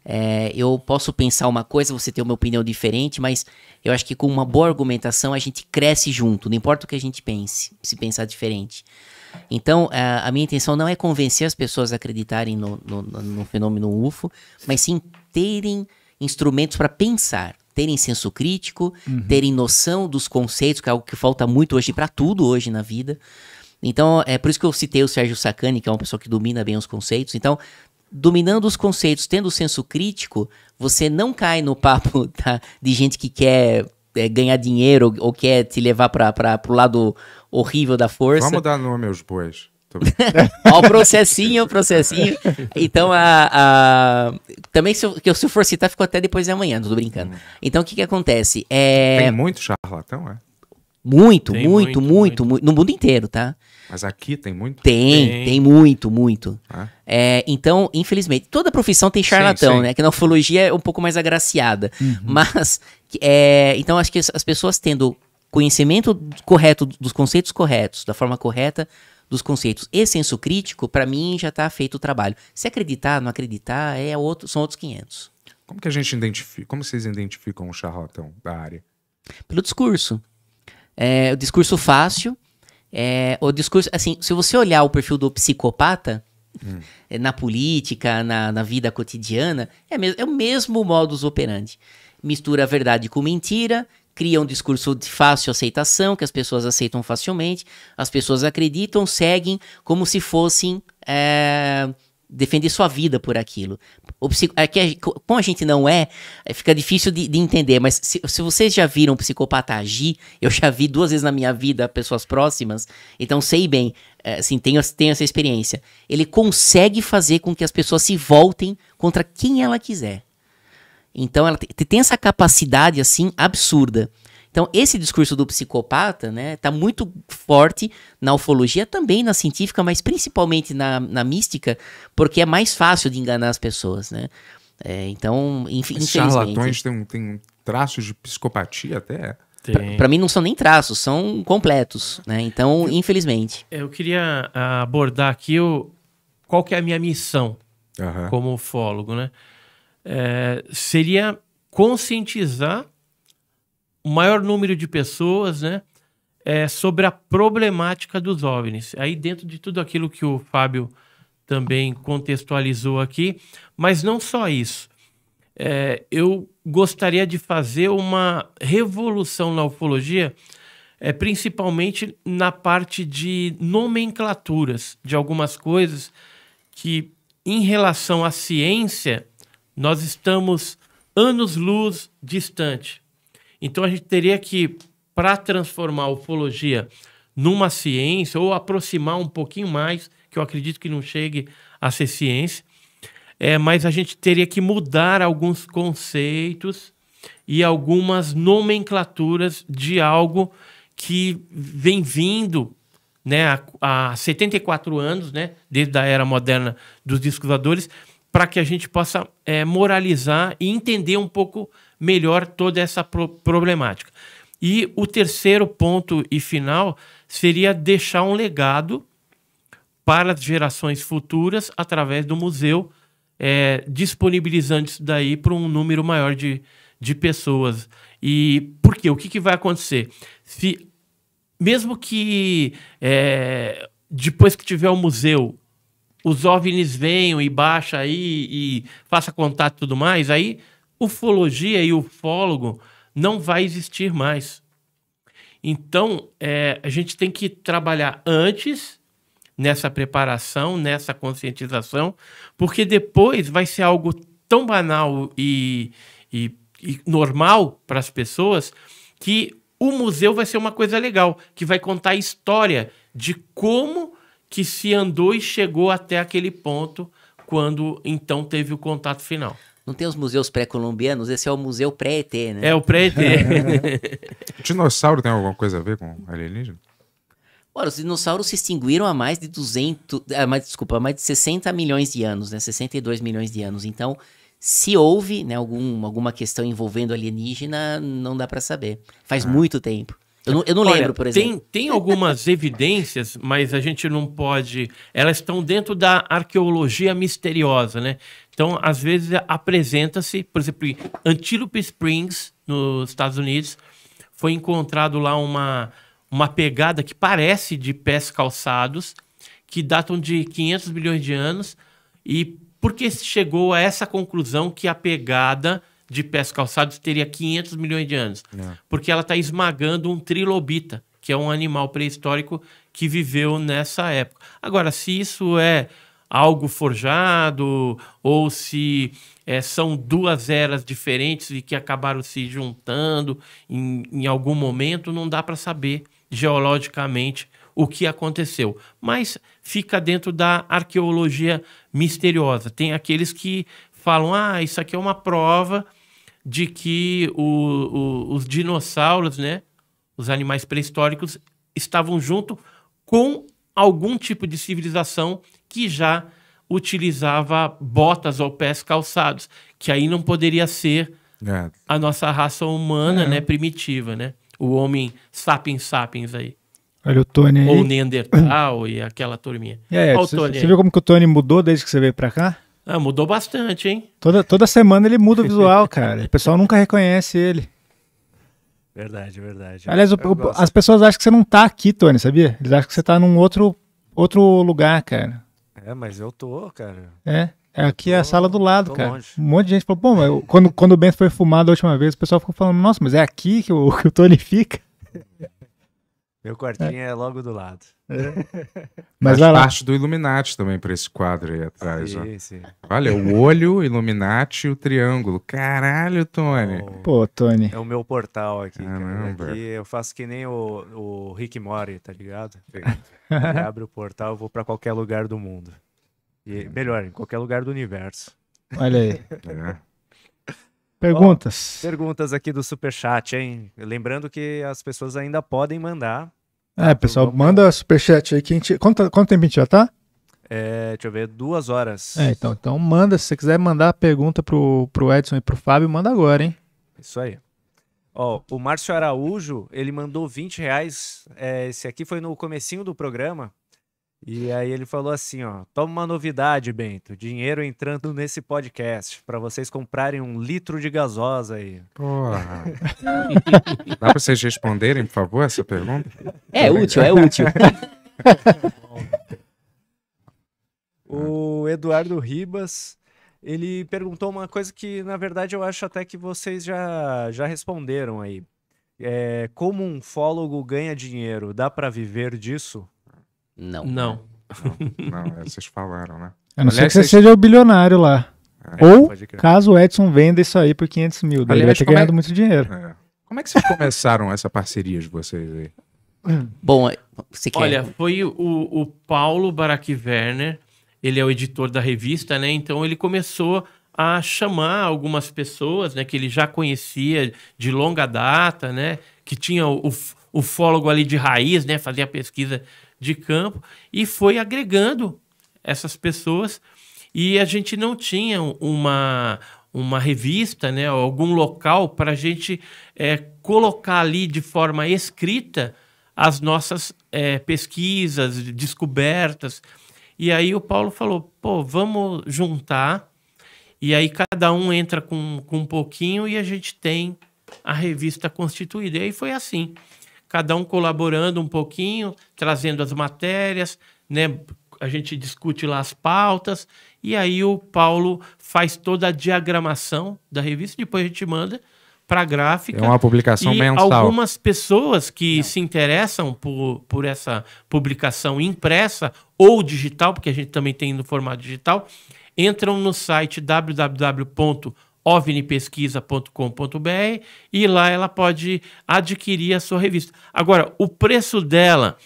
É, eu posso pensar uma coisa, você tem uma opinião diferente, mas eu acho que com uma boa argumentação a gente cresce junto, não importa o que a gente pense, se pensar diferente. Então, a, a minha intenção não é convencer as pessoas a acreditarem no, no, no fenômeno UFO, mas sim terem instrumentos para pensar, terem senso crítico, uhum. terem noção dos conceitos, que é algo que falta muito hoje para tudo hoje na vida. Então, é por isso que eu citei o Sérgio Sacani, que é uma pessoa que domina bem os conceitos. Então, dominando os conceitos, tendo o senso crítico, você não cai no papo tá, de gente que quer é, ganhar dinheiro ou, quer te levar para o lado horrível da força. Vamos dar nome aos bois. Ó, o processinho, o processinho. Então, a, a... também se eu, se eu for citar, ficou até depois de amanhã, não tô brincando. Hum. Então, o que que acontece? É... Tem muito charlatão, é? Muito, muito, muito, muito, no mundo inteiro, tá? Mas aqui tem muito? Tem, tem, tem muito, muito. Ah. É, então, infelizmente, toda profissão tem charlatão, sim, sim. né? Que na ufologia é um pouco mais agraciada. Uhum. Mas, é, então acho que as pessoas tendo conhecimento correto, dos conceitos corretos, da forma correta dos conceitos e senso crítico, para mim já está feito o trabalho. Se acreditar, não acreditar, é outro, são outros 500. Como que a gente identifica, como vocês identificam o charlatão da área? Pelo discurso. É, o discurso fácil, é, o discurso, assim, se você olhar o perfil do psicopata, hum. na política, na, na, vida cotidiana, é, mesmo, é o mesmo modus operandi. Mistura a verdade com mentira, cria um discurso de fácil aceitação, que as pessoas aceitam facilmente, as pessoas acreditam, seguem como se fossem é, defender sua vida por aquilo. O psico... é que como a gente não é, é, fica difícil de, de entender, mas se, se, vocês já viram um psicopata agir, eu já vi duas vezes na minha vida pessoas próximas, então sei bem, é, assim, tenho, tenho essa experiência. Ele consegue fazer com que as pessoas se voltem contra quem ela quiser. Então ela tem essa capacidade, assim, absurda. Então, esse discurso do psicopata, né, tá muito forte na ufologia, também na científica, mas principalmente na, na mística, porque é mais fácil de enganar as pessoas, né? É, então, enfim, Os Charlatões têm, têm traços de psicopatia até... Para mim não são nem traços, são completos, né? Então, infelizmente. Eu queria ah, abordar aqui o, qual que é a minha missão uhum. como ufólogo, né? É, seria conscientizar o maior número de pessoas, né? É, sobre a problemática dos OVNIs. Aí dentro de tudo aquilo que o Fábio também contextualizou aqui, mas não só isso. É, eu gostaria de fazer uma revolução na ufologia, é, principalmente na parte de nomenclaturas de algumas coisas que, em relação à ciência, nós estamos anos-luz distante. Então a gente teria que, para transformar a ufologia numa ciência, ou aproximar um pouquinho mais, que eu acredito que não chegue a ser ciência, é, mas a gente teria que mudar alguns conceitos e algumas nomenclaturas de algo que vem vindo né, há, há 74 anos, né, desde a era moderna dos discos voadores, para que a gente possa é, moralizar e entender um pouco melhor toda essa pro problemática. E o terceiro ponto e final seria deixar um legado para as gerações futuras através do museu, é, disponibilizando isso daí para um número maior de, de pessoas. E por quê? O que, que vai acontecer? Se, mesmo que é, depois que tiver o um museu, os OVNIs venham e baixa aí e faça contato e tudo mais, aí ufologia e ufólogo não vai existir mais. Então, é, a gente tem que trabalhar antes nessa preparação, nessa conscientização, porque depois vai ser algo tão banal e, e, e normal para as pessoas que o museu vai ser uma coisa legal, que vai contar a história de como que se andou e chegou até aquele ponto quando então teve o contato final. Não tem os museus pré-colombianos, esse é o museu pré-ET, né? É o pré-ET. dinossauro tem alguma coisa a ver com alienígena? Ora, os dinossauros se extinguiram há mais de 200, ah, eh, mais, desculpa, mais de 60 milhões de anos, né? 62 milhões de anos. Então, se houve né, algum, alguma questão envolvendo alienígena, não dá para saber. Faz ah. muito tempo. Eu não, eu não Olha, lembro, por exemplo. Tem, tem algumas evidências, mas a gente não pode. Elas estão dentro da arqueologia misteriosa, né? Então, às vezes, apresenta-se, por exemplo, em Antelope Springs, nos Estados Unidos, foi encontrado lá uma, uma pegada que parece de pés calçados, que datam de 500 milhões de anos, e por que se chegou a essa conclusão que a pegada de pés calçados teria 500 milhões de anos? Não. É. Porque ela está esmagando um trilobita, que é um animal pré-histórico que viveu nessa época. Agora, se isso é algo forjado ou se é, são duas eras diferentes e que acabaram se juntando em, em algum momento, não dá para saber geologicamente o que aconteceu. Mas fica dentro da arqueologia misteriosa. Tem aqueles que falam: ah, isso aqui é uma prova de que o, o, os dinossauros, né, os animais pré-históricos, estavam junto com algum tipo de civilização que já utilizava botas ou pés calçados, que aí não poderia ser é. a nossa raça humana, é. né, primitiva, né? O homem sapiens sapiens aí. Olha o Tony aí. Ou Neandertal e aquela turminha. É, você viu como que o Tony mudou desde que você veio pra cá? Ah, mudou bastante, hein? Toda, toda semana ele muda o visual, cara. O pessoal nunca reconhece ele. Verdade, verdade. Aliás, as pessoas acham que você não tá aqui, Tony, sabia? Eles acham que você tá num outro, outro lugar, cara. É, mas eu tô, cara. É. é aqui é a sala do lado, cara. Longe. Um monte de gente falou, pô, mas quando, quando o Bento foi fumado a última vez, o pessoal ficou falando, nossa, mas é aqui que o, que o Tony fica? Meu quartinho é, é logo do lado. É. Mas Faz parte do Illuminati também para esse quadro aí atrás. Sim, sim. Olha, o olho, Illuminati e o triângulo. Caralho, Tony. Pô, Tony. É o meu portal aqui. Caramba. Aqui eu faço que nem o, o Rick Mori, tá ligado? abre o portal, eu vou para qualquer lugar do mundo. E, melhor, em qualquer lugar do universo. Olha aí. É. Perguntas. Oh, perguntas aqui do Superchat, hein? Lembrando que as pessoas ainda podem mandar. Tá? É, pessoal, Vamos... manda Superchat aí que a gente. Quanto, quanto tempo a gente já tá? É, deixa eu ver, duas horas. É, então, então manda, se você quiser mandar a pergunta pro, pro Edson e pro Fábio, manda agora, hein? Isso aí. Ó, o Márcio Araújo, ele mandou 20 reais. É, esse aqui foi no comecinho do programa. E aí ele falou assim, ó, toma uma novidade, Bento, dinheiro entrando nesse podcast para vocês comprarem um litro de gasosa aí. Porra. Dá para vocês responderem, por favor, essa pergunta? É Também. útil, é útil. o Eduardo Ribas, ele perguntou uma coisa que, na verdade, eu acho até que vocês já, já responderam aí. É, como um fólogo ganha dinheiro, dá para viver disso? Não. Não. Não, não é, vocês falaram, né? A não ser que você seja o bilionário lá. É, Ou, caso o Edson venda isso aí por 500 mil, ele vai ter ganhado é... muito dinheiro. É. Como é que vocês começaram essa parceria de vocês aí? Bom, é, você quer... Olha, foi o, o Paulo Barack Werner, ele é o editor da revista, né? Então ele começou a chamar algumas pessoas, né, que ele já conhecia de longa data, né, que tinha o, o, o fólogo ali de raiz, né, fazia pesquisa de campo e foi agregando essas pessoas e a gente não tinha uma uma revista, né, algum local para a gente é, colocar ali de forma escrita as nossas é, pesquisas, descobertas. E aí o Paulo falou: pô, vamos juntar. E aí cada um entra com, com um pouquinho e a gente tem a revista constituída. E aí foi assim cada um colaborando um pouquinho, trazendo as matérias, né? A gente discute lá as pautas e aí o Paulo faz toda a diagramação da revista, depois a gente manda para a gráfica. É uma publicação e mensal. Algumas pessoas que Não. se interessam por, por essa publicação impressa ou digital, porque a gente também tem no formato digital, entram no site www ovnipesquisa.com.br e lá ela pode adquirir a sua revista. Agora, o preço dela,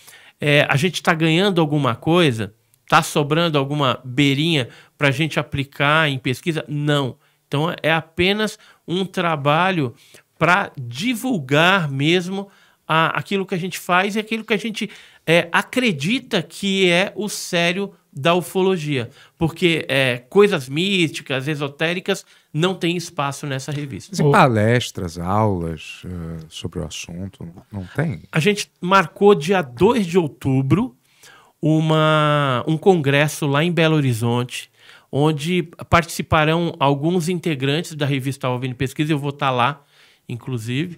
é, a gente está ganhando alguma coisa? Está sobrando alguma beirinha para a gente aplicar em pesquisa? Não. Então é apenas um trabalho para divulgar mesmo a, aquilo que a gente faz e aquilo que a gente é, acredita que é o sério da ufologia, porque é, coisas místicas, esotéricas, não tem espaço nessa revista. E palestras, aulas uh, sobre o assunto, não tem? A gente marcou dia 2 de outubro uma, um congresso lá em Belo Horizonte, onde participarão alguns integrantes da revista OVNI Pesquisa, eu vou estar tá lá, inclusive,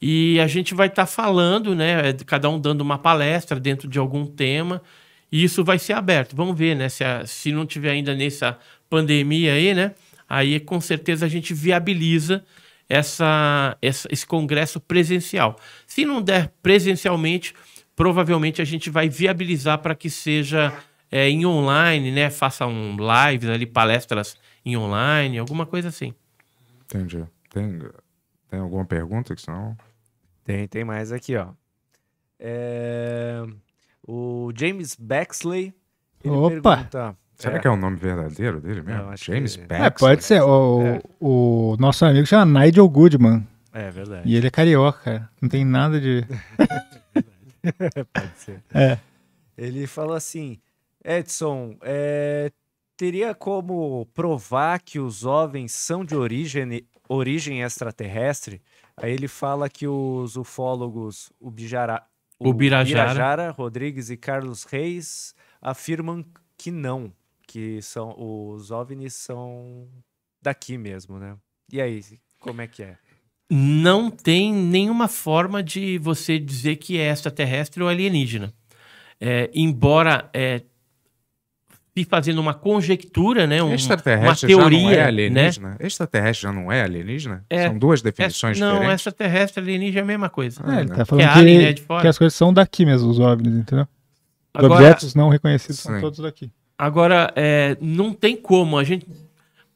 e a gente vai estar tá falando, né, é, cada um dando uma palestra dentro de algum tema, e isso vai ser aberto. Vamos ver, né? Se, a, se não tiver ainda nessa pandemia aí, né? Aí com certeza a gente viabiliza essa, essa, esse congresso presencial. Se não der presencialmente, provavelmente a gente vai viabilizar para que seja é, em online, né? Faça um lives né, ali, palestras em online, alguma coisa assim. Entendi. Tem, tem alguma pergunta que senão? Tem, tem mais aqui, ó. É... O James Bexley. Opa! Pergunta, Será é. que é o nome verdadeiro dele mesmo? Não, James que... É. Bexley. É, pode ser. O, é. o nosso amigo chama Nigel Goodman. É verdade. E ele é carioca. Não tem nada de. É pode ser. É. Ele falou assim: Edson, é, teria como provar que os ovens são de origem, origem extraterrestre? Aí ele fala que os ufólogos, o Bijará, o, Birajara. Birajara Rodrigues e Carlos Reis afirmam que não, que são os OVNIs são daqui mesmo, né? E aí, como é que é? Não tem nenhuma forma de você dizer que é extraterrestre ou alienígena. É, embora é, se fazendo uma conjectura, né? Um, uma é teoria. Já é né? alienígena. Né? Extraterrestre já não é alienígena? É, são duas definições é, não, diferentes. Não, extraterrestre e alienígena é a mesma coisa. é, ele tá falando que, é que, alien, né, que, as coisas são daqui mesmo, os OVNIs, entendeu? Os agora, objetos não reconhecidos sim. são todos daqui. Agora, é, não tem como. A gente.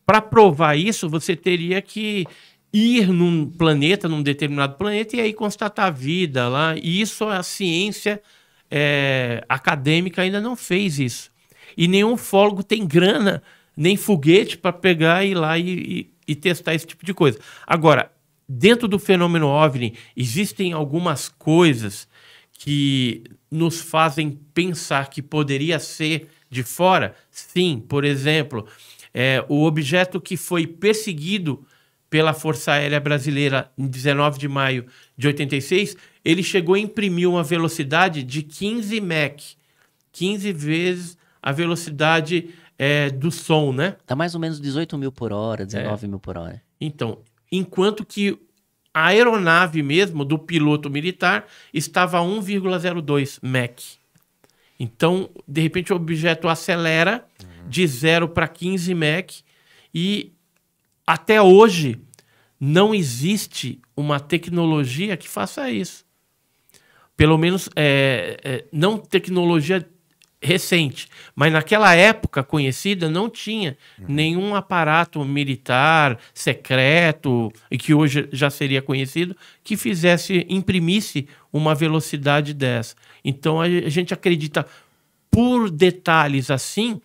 Para provar isso, você teria que ir num planeta, num determinado planeta, e aí constatar vida lá. E isso a ciência acadêmica ainda não fez isso. E nenhum fólogo tem grana, nem foguete para pegar e ir lá e, e, e testar esse tipo de coisa. Agora, dentro do fenômeno OVNI, existem algumas coisas que nos fazem pensar que poderia ser de fora? Sim, por exemplo, é, o objeto que foi perseguido pela Força Aérea Brasileira em 19 de maio de 86, ele chegou a imprimir uma velocidade de 15 Mach, 15 vezes a velocidade é, do som, né? Tá mais ou menos 18 mil por hora, 19 é. mil por hora. Então, enquanto que a aeronave mesmo do piloto militar estava a 1,02 Mach. Então, de repente, o objeto acelera uhum. de 0 para 15 Mach e até hoje não existe uma tecnologia que faça isso. Pelo menos, é, é, não tecnologia recente, mas naquela época conhecida não tinha uhum. nenhum aparato militar secreto e que hoje já seria conhecido que fizesse imprimisse uma velocidade dessa. Então a gente acredita por detalhes assim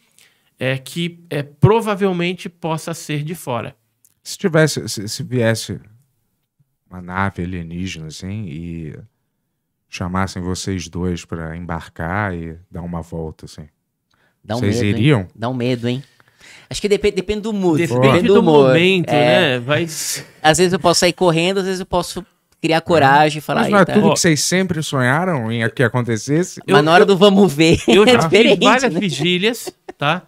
é que é, provavelmente possa ser de fora. Se tivesse, se, se viesse uma nave alienígena assim e chamassem vocês dois para embarcar e dar uma volta, assim? Dá um vocês medo, iriam? Hein? Dá um medo, hein? Acho que depende, depende do mood. Depende, depende do, do momento, é... né? Vai... Às vezes eu posso sair correndo, às vezes eu posso criar é. coragem e falar. Mas não é tudo que vocês sempre sonharam em que acontecesse? Eu, Mas na hora eu, do vamos ver, eu é Fiz várias né? vigílias, tá?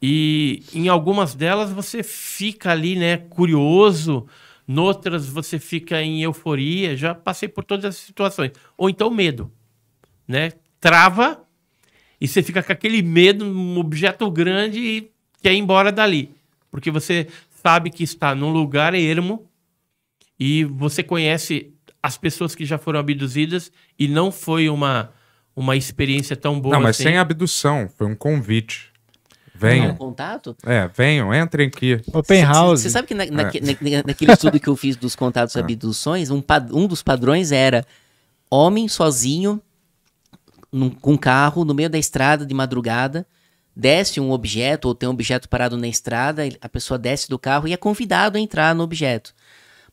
E em algumas delas você fica ali, né, curioso, noutras você fica em euforia, já passei por todas as situações. Ou então medo, né? Trava e você fica com aquele medo, um objeto grande e quer ir embora dali. Porque você sabe que está num lugar ermo e você conhece as pessoas que já foram abduzidas e não foi uma, uma experiência tão boa. Não, mas assim. sem abdução, foi um convite. Venham. Não, contato? É, venham, entrem aqui. Open house. Você sabe que na, na, é. na, naquele estudo que eu fiz dos contatos ah. e abduções, um, um dos padrões era homem sozinho num, com carro no meio da estrada de madrugada, desce um objeto ou tem um objeto parado na estrada, a pessoa desce do carro e é convidado a entrar no objeto.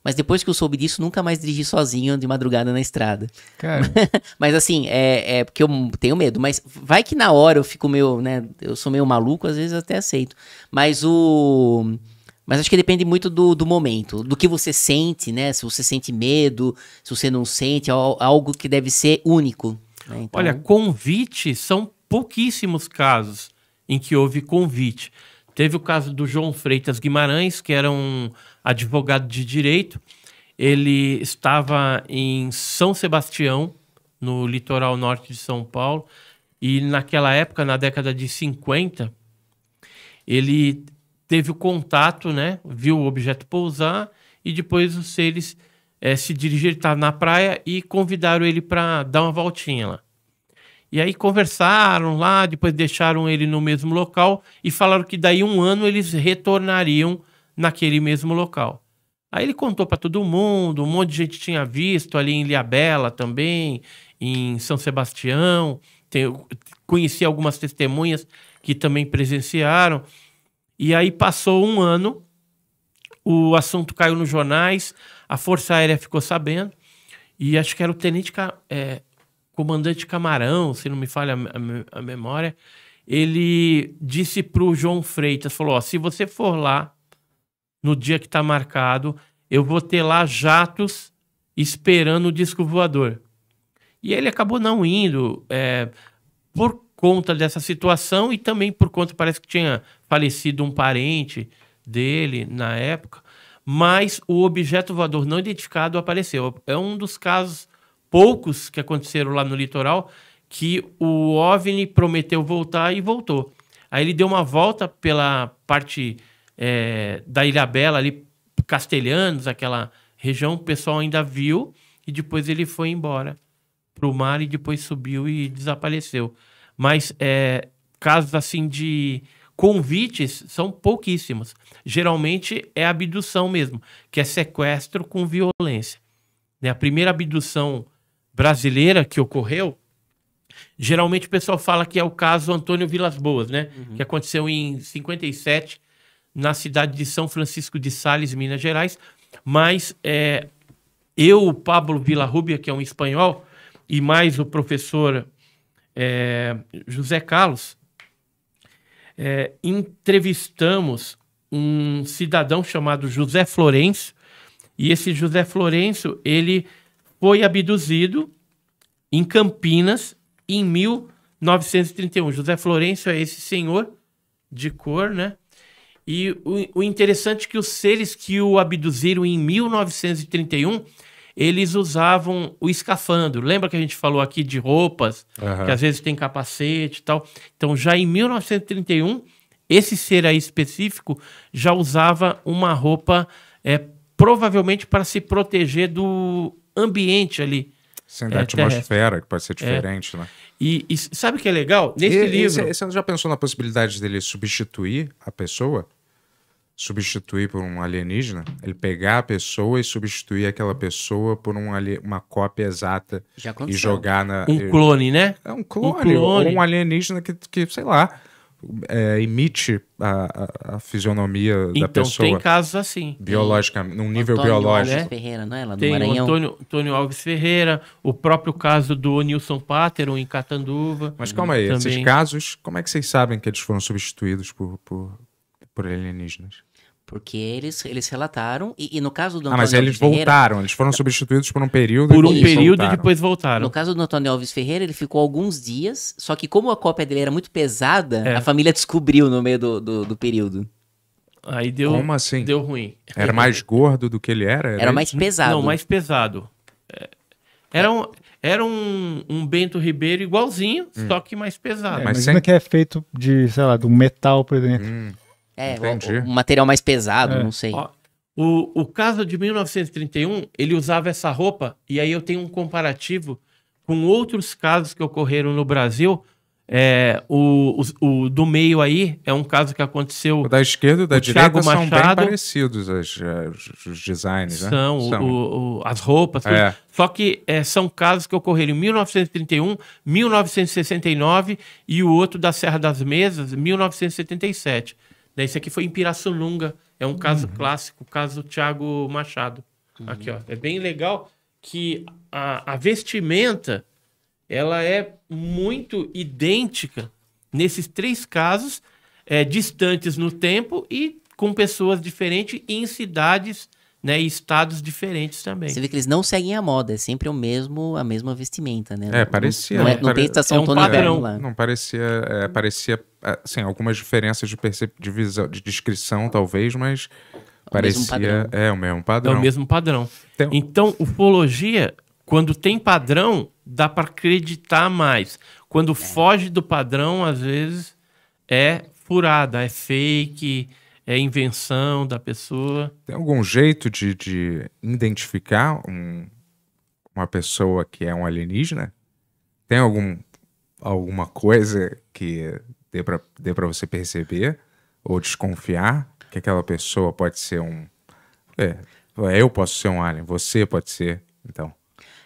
Mas depois que eu soube disso, nunca mais dirigi sozinho de madrugada na estrada. Cara. mas assim, é, é, porque eu tenho medo. Mas vai que na hora eu fico meio, né? Eu sou meio maluco, às vezes até aceito. Mas o. Mas acho que depende muito do, do momento, do que você sente, né? Se você sente medo, se você não sente, é algo que deve ser único. Né? Então... Olha, convite são pouquíssimos casos em que houve convite. Teve o caso do João Freitas Guimarães, que era um advogado de direito. Ele estava em São Sebastião, no litoral norte de São Paulo, e naquela época, na década de 50, ele teve o contato, né? Viu o objeto pousar e depois os seres é, se dirigiram, ele estava na praia e convidaram ele para dar uma voltinha lá. E aí conversaram lá, depois deixaram ele no mesmo local e falaram que daí um ano eles retornariam naquele mesmo local. Aí ele contou para todo mundo, um monte de gente tinha visto ali em Liabela também, em São Sebastião. Tem, conheci algumas testemunhas que também presenciaram. E aí passou um ano, o assunto caiu nos jornais, a Força Aérea ficou sabendo, e acho que era o tenente, é, comandante Camarão, se não me falha a, a memória, ele disse para o João Freitas, falou, ó, se você for lá no dia que está marcado, eu vou ter lá jatos esperando o disco voador. E ele acabou não indo é, por conta dessa situação e também por conta, parece que tinha falecido um parente dele na época, mas o objeto voador não identificado apareceu. É um dos casos poucos que aconteceram lá no litoral que o OVNI prometeu voltar e voltou. Aí ele deu uma volta pela parte é, da Ilha Bela ali, Castelhanos, aquela região, o pessoal ainda viu e depois ele foi embora para o mar e depois subiu e desapareceu. Mas é, casos assim de convites são pouquíssimos. Geralmente é abdução mesmo, que é sequestro com violência. Né? A primeira abdução brasileira que ocorreu, geralmente o pessoal fala que é o caso Antônio Vilas Boas, né? Uhum. Que aconteceu em 57 na cidade de São Francisco de Sales, Minas Gerais. Mas é, eu, o Pablo Villarrubia, que é um espanhol, e mais o professor é, José Carlos, é, entrevistamos um cidadão chamado José Florencio, e esse José Florencio, ele foi abduzido em Campinas em 1931. José Florencio é esse senhor de cor, né? E o, o interessante é que os seres que o abduziram em 1931 eles usavam o escafandro. Lembra que a gente falou aqui de roupas, uhum. que às vezes tem capacete e tal? Então, já em 1931, esse ser aí específico já usava uma roupa, é, provavelmente para se proteger do ambiente ali. Sim, da é, atmosfera, que pode ser é. diferente, é. né? E, e, sabe o que é legal? Nesse e, livro. E, você já pensou na possibilidade dele substituir a pessoa? substituir por um alienígena, ele pegar a pessoa e substituir aquela pessoa por um ali, uma cópia exata e jogar na. Um clone, né? É um clone, um clone. Ou um alienígena que, que sei lá. É, imite a, a, a fisionomia então, da pessoa. Então tem casos assim. Biologicamente, num nível Antônio biológico. Alves Ferreira, não é? Ela, tem Maranhão. Antônio, Antônio Alves Ferreira, o próprio caso do Nilson Pateron em Catanduva. Mas calma aí, também. esses casos, como é que vocês sabem que eles foram substituídos por, por, por alienígenas? Porque eles, eles relataram, e, e no caso do Antônio Ah, mas eles Ferreira, voltaram, eles foram substituídos por um período. Por um e período voltaram. e depois voltaram. No caso do Antônio Alves Ferreira, ele ficou alguns dias, só que como a cópia dele era muito pesada, é. a família descobriu no meio do, do, do, período. Aí deu, como assim? deu ruim. Era mais gordo do que ele era? Era, era mais né? pesado. Não, mais pesado. É, era um, era um, um Bento Ribeiro igualzinho, hum. só que mais pesado. É, mas imagina sem... É que é feito de, sei lá, do metal, por exemplo. Hum. É, Entendi. um material mais pesado, é. não sei. Ó, o, o caso de 1931, ele usava essa roupa, e aí eu tenho um comparativo com outros casos que ocorreram no Brasil. É, o, o, o do meio aí é um caso que aconteceu. O da esquerda e da direita Thiago são Machado, bem parecidos as, as, eh, os designs, né? São, O, as roupas. É. Só que é, são casos que ocorreram em 1931, 1969 e o outro da Serra das Mesas, 1977. Daí esse aqui foi em Pirassununga. É um caso uhum. clássico, caso Tiago Machado. Uhum. Aqui, ó. É bem legal que a, a vestimenta ela é muito idêntica nesses três casos, é, distantes no tempo e com pessoas diferentes em cidades né, e estados diferentes também. Você vê que eles não seguem a moda, é sempre o mesmo, a mesma vestimenta, né? É, parecia. Não, é, né? não, é, não pare... tem estação é um Tony padrão. lá. Não, parecia, é, parecia, é, assim, algumas diferenças de, percep... de, visão, de descrição, talvez, mas o parecia... É o mesmo padrão. É o mesmo padrão. Então, Então, ufologia, quando tem padrão, dá para acreditar mais. Quando é. foge do padrão, às vezes, é furada, é fake é invenção da pessoa. Tem algum jeito de, de identificar um, uma pessoa que é um alienígena? Tem algum, alguma coisa que dê para dê pra você perceber ou desconfiar que aquela pessoa pode ser um. É, eu posso ser um alien, você pode ser, então.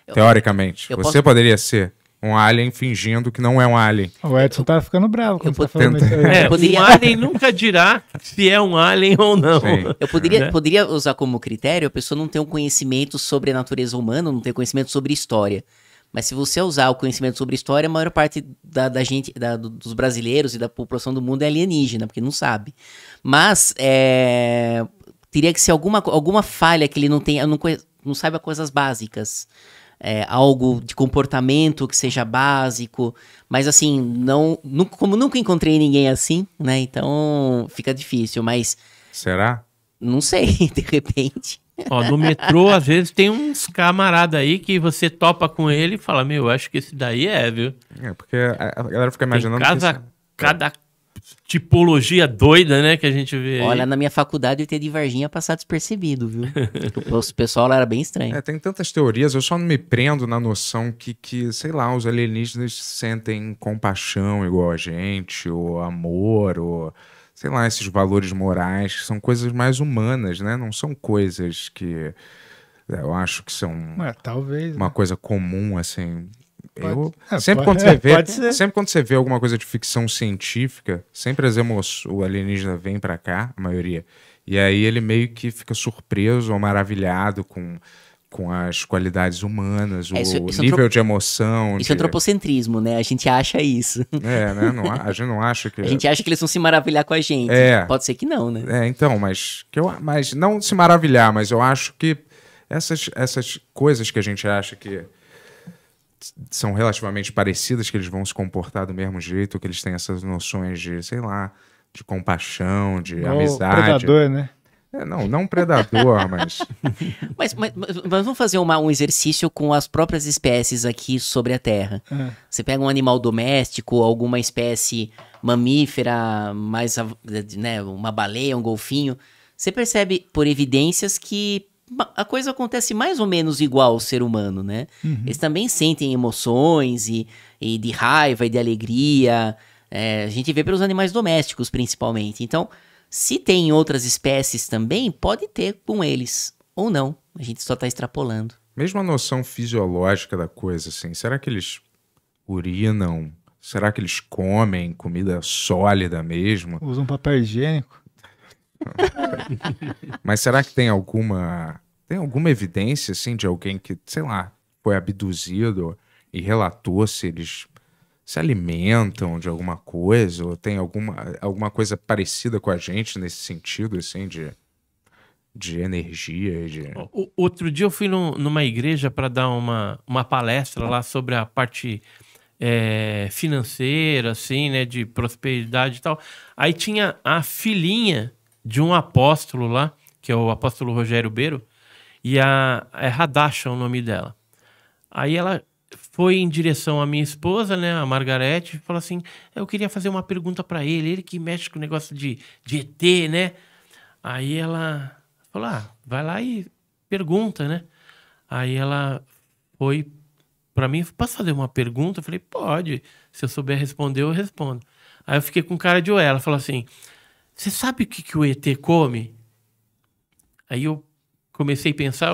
Eu, teoricamente, eu você posso... poderia ser. Um alien fingindo que não é um alien. O Edson tá ficando bravo quando eu tá falando tenta... isso É, poderia... Um alien nunca dirá se é um alien ou não. Sim. Eu poderia, é. poderia usar como critério a pessoa não ter um conhecimento sobre a natureza humana, não ter conhecimento sobre história. Mas se você usar o conhecimento sobre história, a maior parte da, da gente, da, dos brasileiros e da população do mundo é alienígena, porque não sabe. Mas é, teria que ser alguma, alguma falha que ele não tenha, não, não saiba coisas básicas é, algo de comportamento que seja básico, mas assim, não, nunca, como nunca encontrei ninguém assim, né? Então fica difícil, mas. Será? Não sei, de repente. Ó, no metrô, às vezes, tem uns camarada aí que você topa com ele e fala, meu, acho que esse daí é, viu? É, porque a, galera fica imaginando. Tem casa, que... É cada tipologia doida, né, que a gente vê. Olha, aí. na minha faculdade eu ter de Varginha passar despercebido, viu? o pessoal lá era bem estranho. É, tem tantas teorias, eu só não me prendo na noção que, que, sei lá, os alienígenas sentem compaixão igual a gente, ou amor, ou sei lá, esses valores morais, que são coisas mais humanas, né? Não são coisas que é, eu acho que são é, talvez, uma né? coisa comum, assim. Eu, é, sempre, quando você é, vê, sempre quando você vê alguma coisa de ficção científica, sempre as emoções, o alienígena vem para cá, a maioria. E aí ele meio que fica surpreso ou maravilhado com, com as qualidades humanas, é, isso, o isso é nível de emoção. Isso é de... é antropocentrismo, né? A gente acha isso. É, né? Não, a gente não acha que. a gente acha que eles vão se maravilhar com a gente. É. Pode ser que não, né? É, então, mas. Que eu, mas não se maravilhar, mas eu acho que essas, essas coisas que a gente acha que são relativamente parecidas, que eles vão se comportar do mesmo jeito, que eles têm essas noções de, sei lá, de compaixão, de Ou amizade. Predador, né? É, não, não predador, mas... mas... mas. Mas vamos fazer uma, um exercício com as próprias espécies aqui sobre a Terra. É. Você pega um animal doméstico, alguma espécie mamífera, mais né, uma baleia, um golfinho. Você percebe por evidências que a coisa acontece mais ou menos igual ao ser humano, né? Uhum. Eles também sentem emoções e, e de raiva e de alegria. É, a gente vê pelos animais domésticos, principalmente. Então, se tem outras espécies também, pode ter com eles, ou não. A gente só está extrapolando. Mesmo a noção fisiológica da coisa, assim, será que eles urinam? Será que eles comem comida sólida mesmo? Usam papel higiênico? Mas será que tem alguma tem alguma evidência, assim, de alguém que, sei lá, foi abduzido e relatou se eles se alimentam de alguma coisa ou tem alguma, alguma coisa parecida com a gente nesse sentido, assim, de, de energia? De... O, outro dia eu fui no, numa igreja para dar uma, uma palestra lá sobre a parte é, financeira, assim, né, de prosperidade e tal. Aí tinha a filhinha de um apóstolo lá, que é o apóstolo Rogério Beiro, e a é Radasha o nome dela. Aí ela foi em direção à minha esposa, né, a Margarete, e falou assim: "Eu queria fazer uma pergunta para ele, ele que mexe com o negócio de, de ET, né?" Aí ela falou: "Ah, vai lá e pergunta, né?" Aí ela foi para mim, posso fazer uma pergunta? Eu falei: "Pode, se eu souber responder, eu respondo." Aí eu fiquei com cara de ué, ela falou assim: "Você sabe o que que o ET come?" Aí eu comecei a pensar,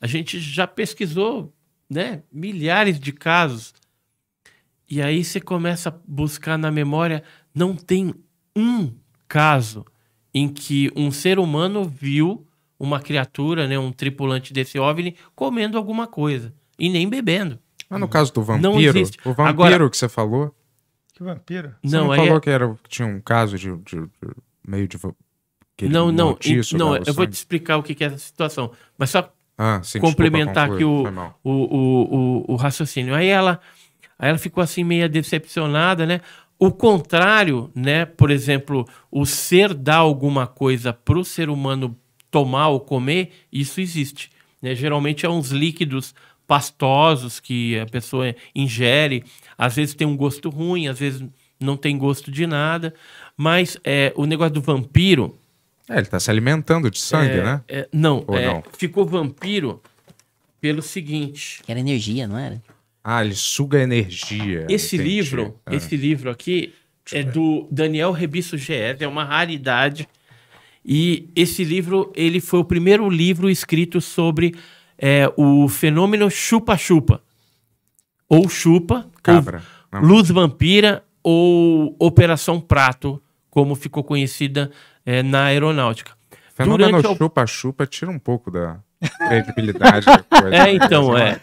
a gente já pesquisou, né, milhares de casos. E aí você começa a buscar na memória, não tem um caso em que um ser humano viu uma criatura, né, um tripulante desse OVNI comendo alguma coisa e nem bebendo. Mas ah, no caso do vampiro, não existe. o vampiro Agora, que você falou, que vampiro? Você não, não falou é que era, tinha um caso de, de, de meio de que não, não, não, eu vou te explicar o que, é essa situação. Mas só ah, sim, complementar aqui o, o, o, o, o raciocínio. Aí ela, aí ela ficou assim meio decepcionada, né? O contrário, né? Por exemplo, o ser dá alguma coisa para o ser humano tomar ou comer, isso existe. Né? Geralmente é uns líquidos pastosos que a pessoa ingere. Às vezes tem um gosto ruim, às vezes não tem gosto de nada. Mas é, o negócio do vampiro, é, ele tá se alimentando de sangue, é, né? É, não, é, não, ficou vampiro pelo seguinte. Que era energia, não era? Ah, ele suga energia. Esse entendi. livro, ah. esse livro aqui é do Daniel Rebisso Gees, é uma raridade. E esse livro, ele foi o primeiro livro escrito sobre é, o fenômeno chupa-chupa. Ou chupa, Cabra. Ou luz vampira ou Operação Prato, como ficou conhecida é, na aeronáutica. Fenômeno chupa-chupa tira um pouco da credibilidade da coisa. É, né? então, é.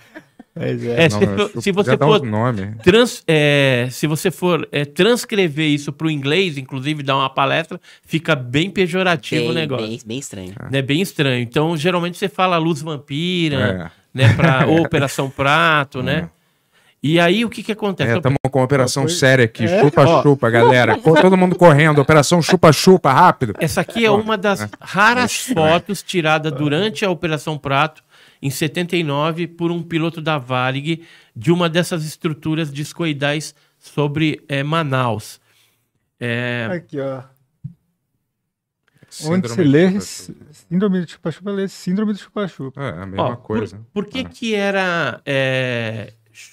É, é, é se, se, você for um trans, é, se você for é, transcrever isso para o inglês, inclusive dar uma palestra, fica bem pejorativo bem, o negócio. Bem, bem estranho. É. Né, bem estranho. Então, geralmente você fala luz vampira, é. né, para Operação Prato, né? E aí o que que acontece? Estamos é, com uma operação séria aqui, é? chupa-chupa, é? galera. Todo mundo correndo, operação chupa-chupa, rápido. Essa aqui é uma das é. raras fotos tirada durante a Operação Prato, em 79, por um piloto da Varig, de uma dessas estruturas discoidais sobre é, Manaus. É, aqui, ó. Síndrome Onde se lê Síndrome de Chupa-Chupa, lê Síndrome de Chupa-Chupa. É a mesma ó, coisa. Por, por que, que era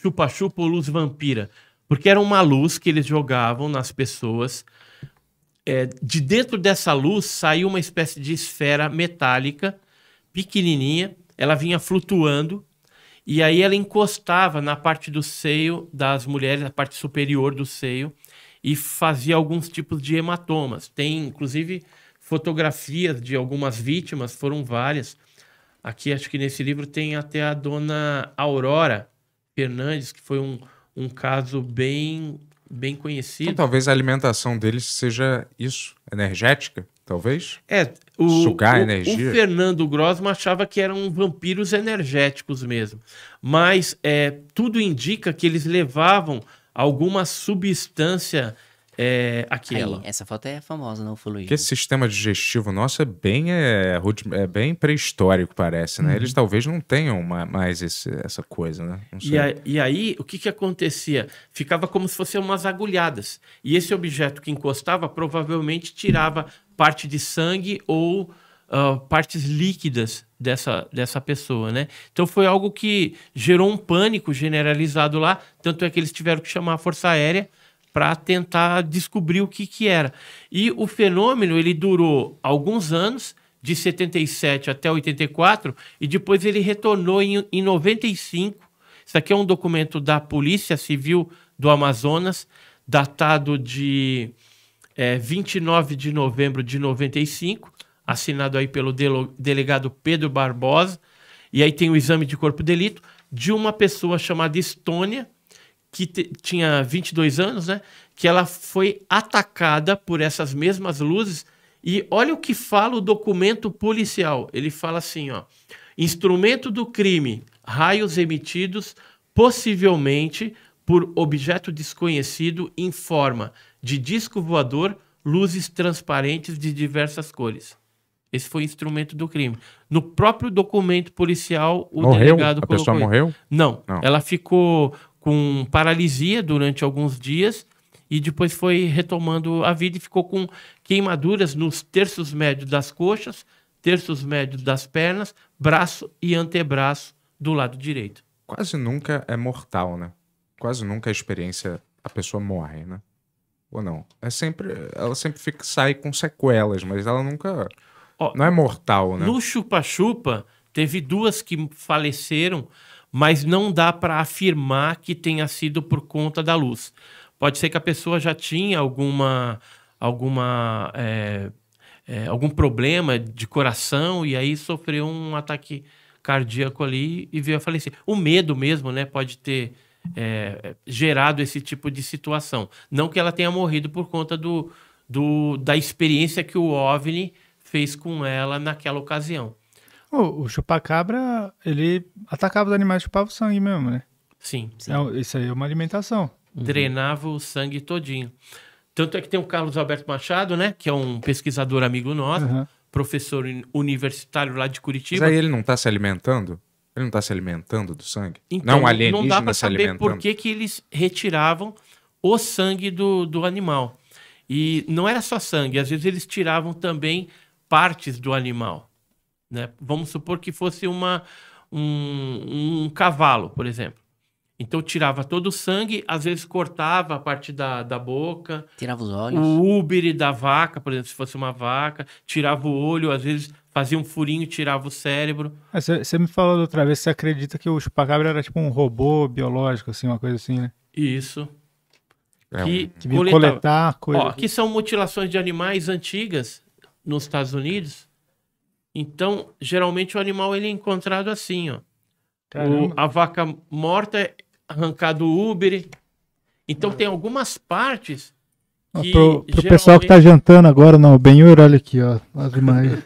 chupa-chupa ou luz vampira. Porque era uma luz que eles jogavam nas pessoas. É, de dentro dessa luz saiu uma espécie de esfera metálica, pequenininha. Ela vinha flutuando e aí ela encostava na parte do seio das mulheres, na parte superior do seio, e fazia alguns tipos de hematomas. Tem, inclusive, fotografias de algumas vítimas, foram várias. Aqui, acho que nesse livro tem até a dona Aurora, Fernandes, que foi um, um caso bem, bem conhecido. Então, talvez a alimentação deles seja isso, energética, talvez? É, o, Sugar o, energia. O Fernando Grosma achava que eram vampiros energéticos mesmo. Mas é, tudo indica que eles levavam alguma substância é, aqui Aí, ela. Essa foto é famosa, não, Fuluir. Esse sistema digestivo nosso é bem, é, é bem pré-histórico, parece, né? Uhum. Eles talvez não tenham mais esse, essa coisa, né? E, a, e, aí, o que, que acontecia? Ficava como se fossem umas agulhadas. E esse objeto que encostava provavelmente tirava parte de sangue ou uh, partes líquidas dessa, dessa pessoa, né? Então foi algo que gerou um pânico generalizado lá. Tanto é que eles tiveram que chamar a Força Aérea para tentar descobrir o que, que era. E o fenômeno ele durou alguns anos, de 77 até 84, e depois ele retornou em, em 95. Isso aqui é um documento da Polícia Civil do Amazonas, datado de é, eh, 29 de novembro de 95, assinado aí pelo delegado Pedro Barbosa. E aí tem o exame de corpo de delito de uma pessoa chamada Estônia, que te, tinha 22 anos, né? Que ela foi atacada por essas mesmas luzes. E olha o que fala o documento policial. Ele fala assim, ó: instrumento do crime, raios emitidos possivelmente por objeto desconhecido em forma de disco voador, luzes transparentes de diversas cores. Esse foi o instrumento do crime. No próprio documento policial, o morreu? delegado colocou. A pessoa morreu? Não, não, Ela ficou com paralisia durante alguns dias e depois foi retomando a vida e ficou com queimaduras nos terços médios das coxas, terços médios das pernas, braço e antebraço do lado direito. Quase nunca é mortal, né? Quase nunca a experiência a pessoa morre, né? Ou não? É sempre, ela sempre fica, sai com sequelas, mas ela nunca. Ó, não é mortal, né? No chupa-chupa, teve duas que faleceram mas não dá para afirmar que tenha sido por conta da luz. Pode ser que a pessoa já tinha alguma alguma é, é, algum problema de coração e aí sofreu um ataque cardíaco ali e veio a falecer. O medo mesmo, né, pode ter é, gerado esse tipo de situação. Não que ela tenha morrido por conta do, do da experiência que o OVNI fez com ela naquela ocasião. O, o chupacabra, ele atacava os animais, chupava o sangue mesmo, né? Sim. sim. É, isso aí é uma alimentação. Uhum. Drenava uhum. o sangue todinho. Tanto é que tem o Carlos Alberto Machado, né? Que é um pesquisador amigo nosso, uhum. professor universitário lá de Curitiba. Mas aí ele não está se alimentando? Ele não está se alimentando do sangue? Então, não alienígena não dá pra se alimentando. Por que, que eles retiravam o sangue do, do animal? E não era só sangue, às vezes eles tiravam também partes do animal. Né? Vamos supor que fosse uma, um, um cavalo, por exemplo. Então tirava todo o sangue, às vezes cortava a parte da, da boca. Tirava os olhos. O úbere da vaca, por exemplo, se fosse uma vaca, tirava o olho, às vezes fazia um furinho tirava o cérebro. Ah, você me falou da outra vez, você acredita que o chupacabra era tipo um robô biológico, assim, uma coisa assim, né? Isso. É que, que coletava. coletar coisas. que são mutilações de animais antigas nos Estados Unidos então, geralmente o animal ele é encontrado assim, ó. O, a vaca morta é arrancado o úbere. Então tem algumas partes para pro, pro geralmente... pessoal que tá jantando agora, não, bem olha aqui, ó, as imagens.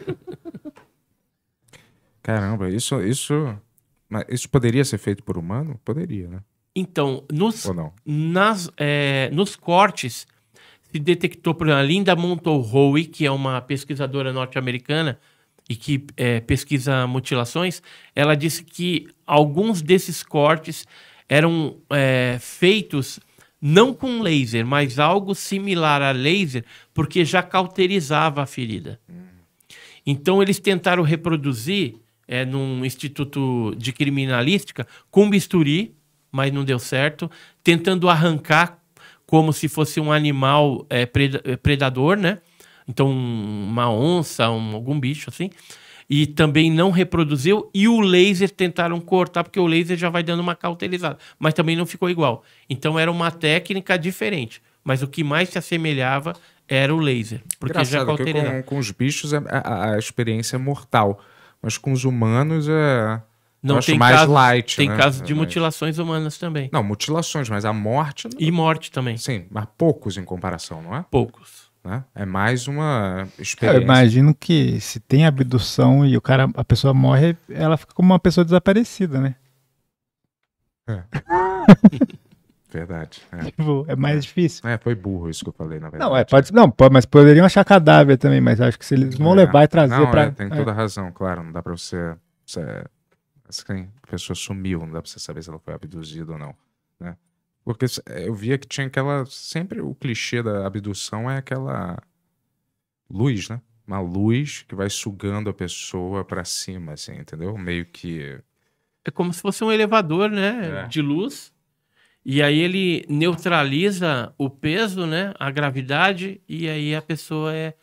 Caramba, isso isso isso poderia ser feito por humano? Poderia, né? Então, nos, Nas, é, nos cortes, se detectou por a Linda Montorroe, que é uma pesquisadora norte-americana, e que é, pesquisa mutilações, ela disse que alguns desses cortes eram é, feitos não com laser, mas algo similar a laser, porque já cauterizava a ferida. Então eles tentaram reproduzir é, num instituto de criminalística com bisturi, mas não deu certo, tentando arrancar como se fosse um animal é, é predador, né? Então, uma onça, um, algum bicho assim. E também não reproduziu. E o laser tentaram cortar, porque o laser já vai dando uma cauterizada. Mas também não ficou igual. Então, era uma técnica diferente. Mas o que mais se assemelhava era o laser. Porque Engraçado, já cauterizava. Com, com, os bichos, é, a, a, a experiência é mortal. Mas com os humanos, é. Não tem mais caso, light. Tem né? casos de é, mas... mutilações humanas também. Não, mutilações, mas a morte. Não... E morte também. Sim, mas poucos em comparação, não é? Poucos. Né? É mais uma experiência. Eu imagino que se tem abdução e o cara, a pessoa morre, ela fica como uma pessoa desaparecida, né? É. Verdade. É. Tipo, é mais é. difícil. É, foi burro isso que eu falei, na verdade. Não, é, pode, não pode, mas poderiam achar cadáver também, mas acho que se eles vão é. levar e trazer para. É, tem toda razão, claro. Não dá para você. você assim, a pessoa sumiu, não dá para você saber se ela foi abduzida ou não. Né? Porque é, eu via que tinha aquela. Sempre o clichê da abdução é aquela luz, né? Uma luz que vai sugando a pessoa para cima, assim, entendeu? Meio que. É como se fosse um elevador, né? É. De luz. E aí ele neutraliza o peso, né? A gravidade. E aí a pessoa é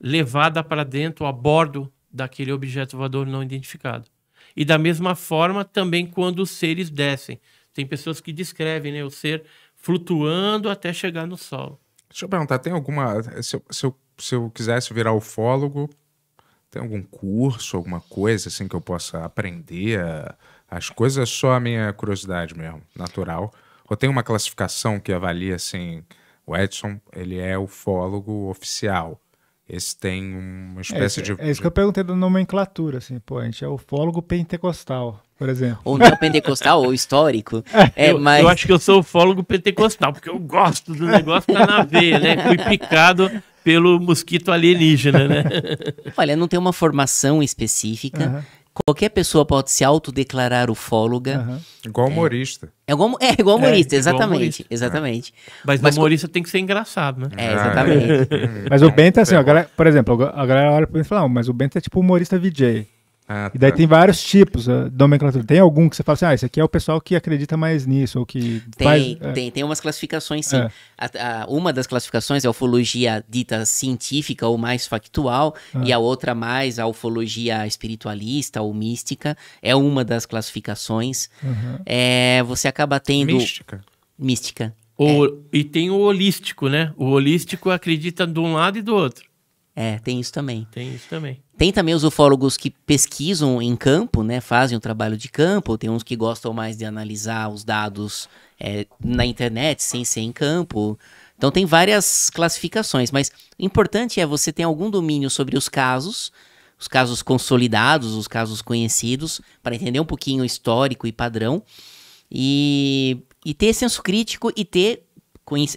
levada para dentro, a bordo daquele objeto voador não identificado. E da mesma forma, também quando os seres descem. Tem pessoas que descrevem né, o ser flutuando até chegar no solo. Deixa eu perguntar, tem alguma. Se eu, se eu, se eu quisesse virar ufólogo, tem algum curso, alguma coisa assim que eu possa aprender? A, as coisas só a minha curiosidade mesmo, natural. Ou tem uma classificação que avalia assim, o Edson, ele é ufólogo oficial. Esse tem uma espécie é, de. É isso que eu perguntei da nomenclatura, assim, pô, a gente é ufólogo pentecostal por exemplo. Ou pentecostal, ou histórico. É, é, eu, mas... eu acho que eu sou ufólogo pentecostal, porque eu gosto do negócio tá na veia, né? Fui picado pelo mosquito alienígena, né? Olha, não tem uma formação específica. Uhum qualquer pessoa pode se autodeclarar ufóloga. Uhum. Igual é. humorista. É, é, igual, é igual humorista, é, exatamente. Igual exatamente. É. Mas, Mas humorista tem que ser engraçado, né? É, exatamente. mas o Bento é assim, ó, galera, por exemplo, a galera olha pra mim e fala, mas o Bento é tipo humorista VJ. Ah, e daí tá. tem vários tipos ah, de nomenclatura. Tem algum que você fala assim, ah, esse aqui é o pessoal que acredita mais nisso, ou que Tem, faz, é. tem, tem umas classificações, sim. É. A, a, uma das classificações é a ufologia dita científica ou mais factual, ah. e a outra mais a ufologia espiritualista ou mística, é uma das classificações. Uhum. É, você acaba tendo... Mística. Mística. O, é. E tem o holístico, né? O holístico acredita de um lado e do outro. É, tem isso também. Tem isso também. Tem também os ufólogos que pesquisam em campo, né? Fazem o trabalho de campo. Tem uns que gostam mais de analisar os dados é, na internet, sem ser em campo. Então tem várias classificações, mas o importante é você ter algum domínio sobre os casos, os casos consolidados, os casos conhecidos, para entender um pouquinho o histórico e padrão. E, e ter senso crítico e ter,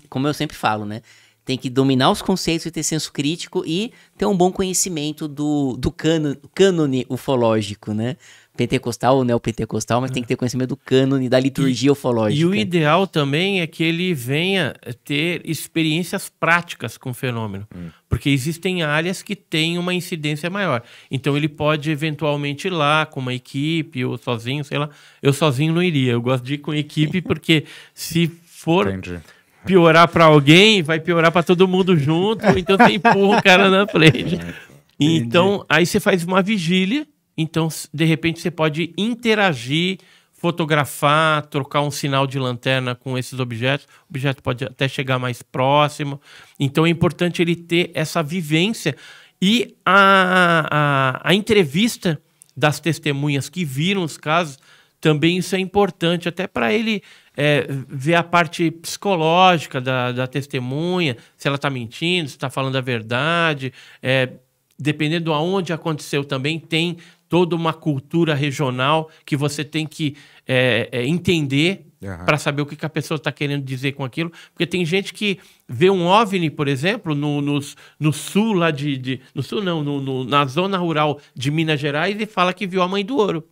como eu sempre falo, né? tem que dominar os conceitos e ter senso crítico e ter um bom conhecimento do, do cano, cânone ufológico, né? Pentecostal ou neopentecostal, mas é. tem que ter conhecimento do cânone, da liturgia e, ufológica. E o ideal também é que ele venha ter experiências práticas com o fenômeno. Hum. Porque existem áreas que têm uma incidência maior. Então ele pode eventualmente ir lá com uma equipe ou sozinho, sei lá. Eu sozinho não iria. Eu gosto de ir com equipe porque se for. Entendi piorar para alguém, vai piorar para todo mundo junto, é. então você empurra o cara na frente. É, então, aí você faz uma vigília, então de repente você pode interagir, fotografar, trocar um sinal de lanterna com esses objetos. O objeto pode até chegar mais próximo. Então é importante ele ter essa vivência e a, a, a entrevista das testemunhas que viram os casos também isso é importante, até para ele é, ver a parte psicológica da, da testemunha, se ela está mentindo, se está falando a verdade. É, dependendo aonde aconteceu também, tem toda uma cultura regional que você tem que é, é, entender uhum. para saber o que, que a pessoa está querendo dizer com aquilo. Porque tem gente que vê um OVNI, por exemplo, no, no, no sul lá de, de, No sul não, no, no, na zona rural de Minas Gerais e fala que viu a mãe do ouro.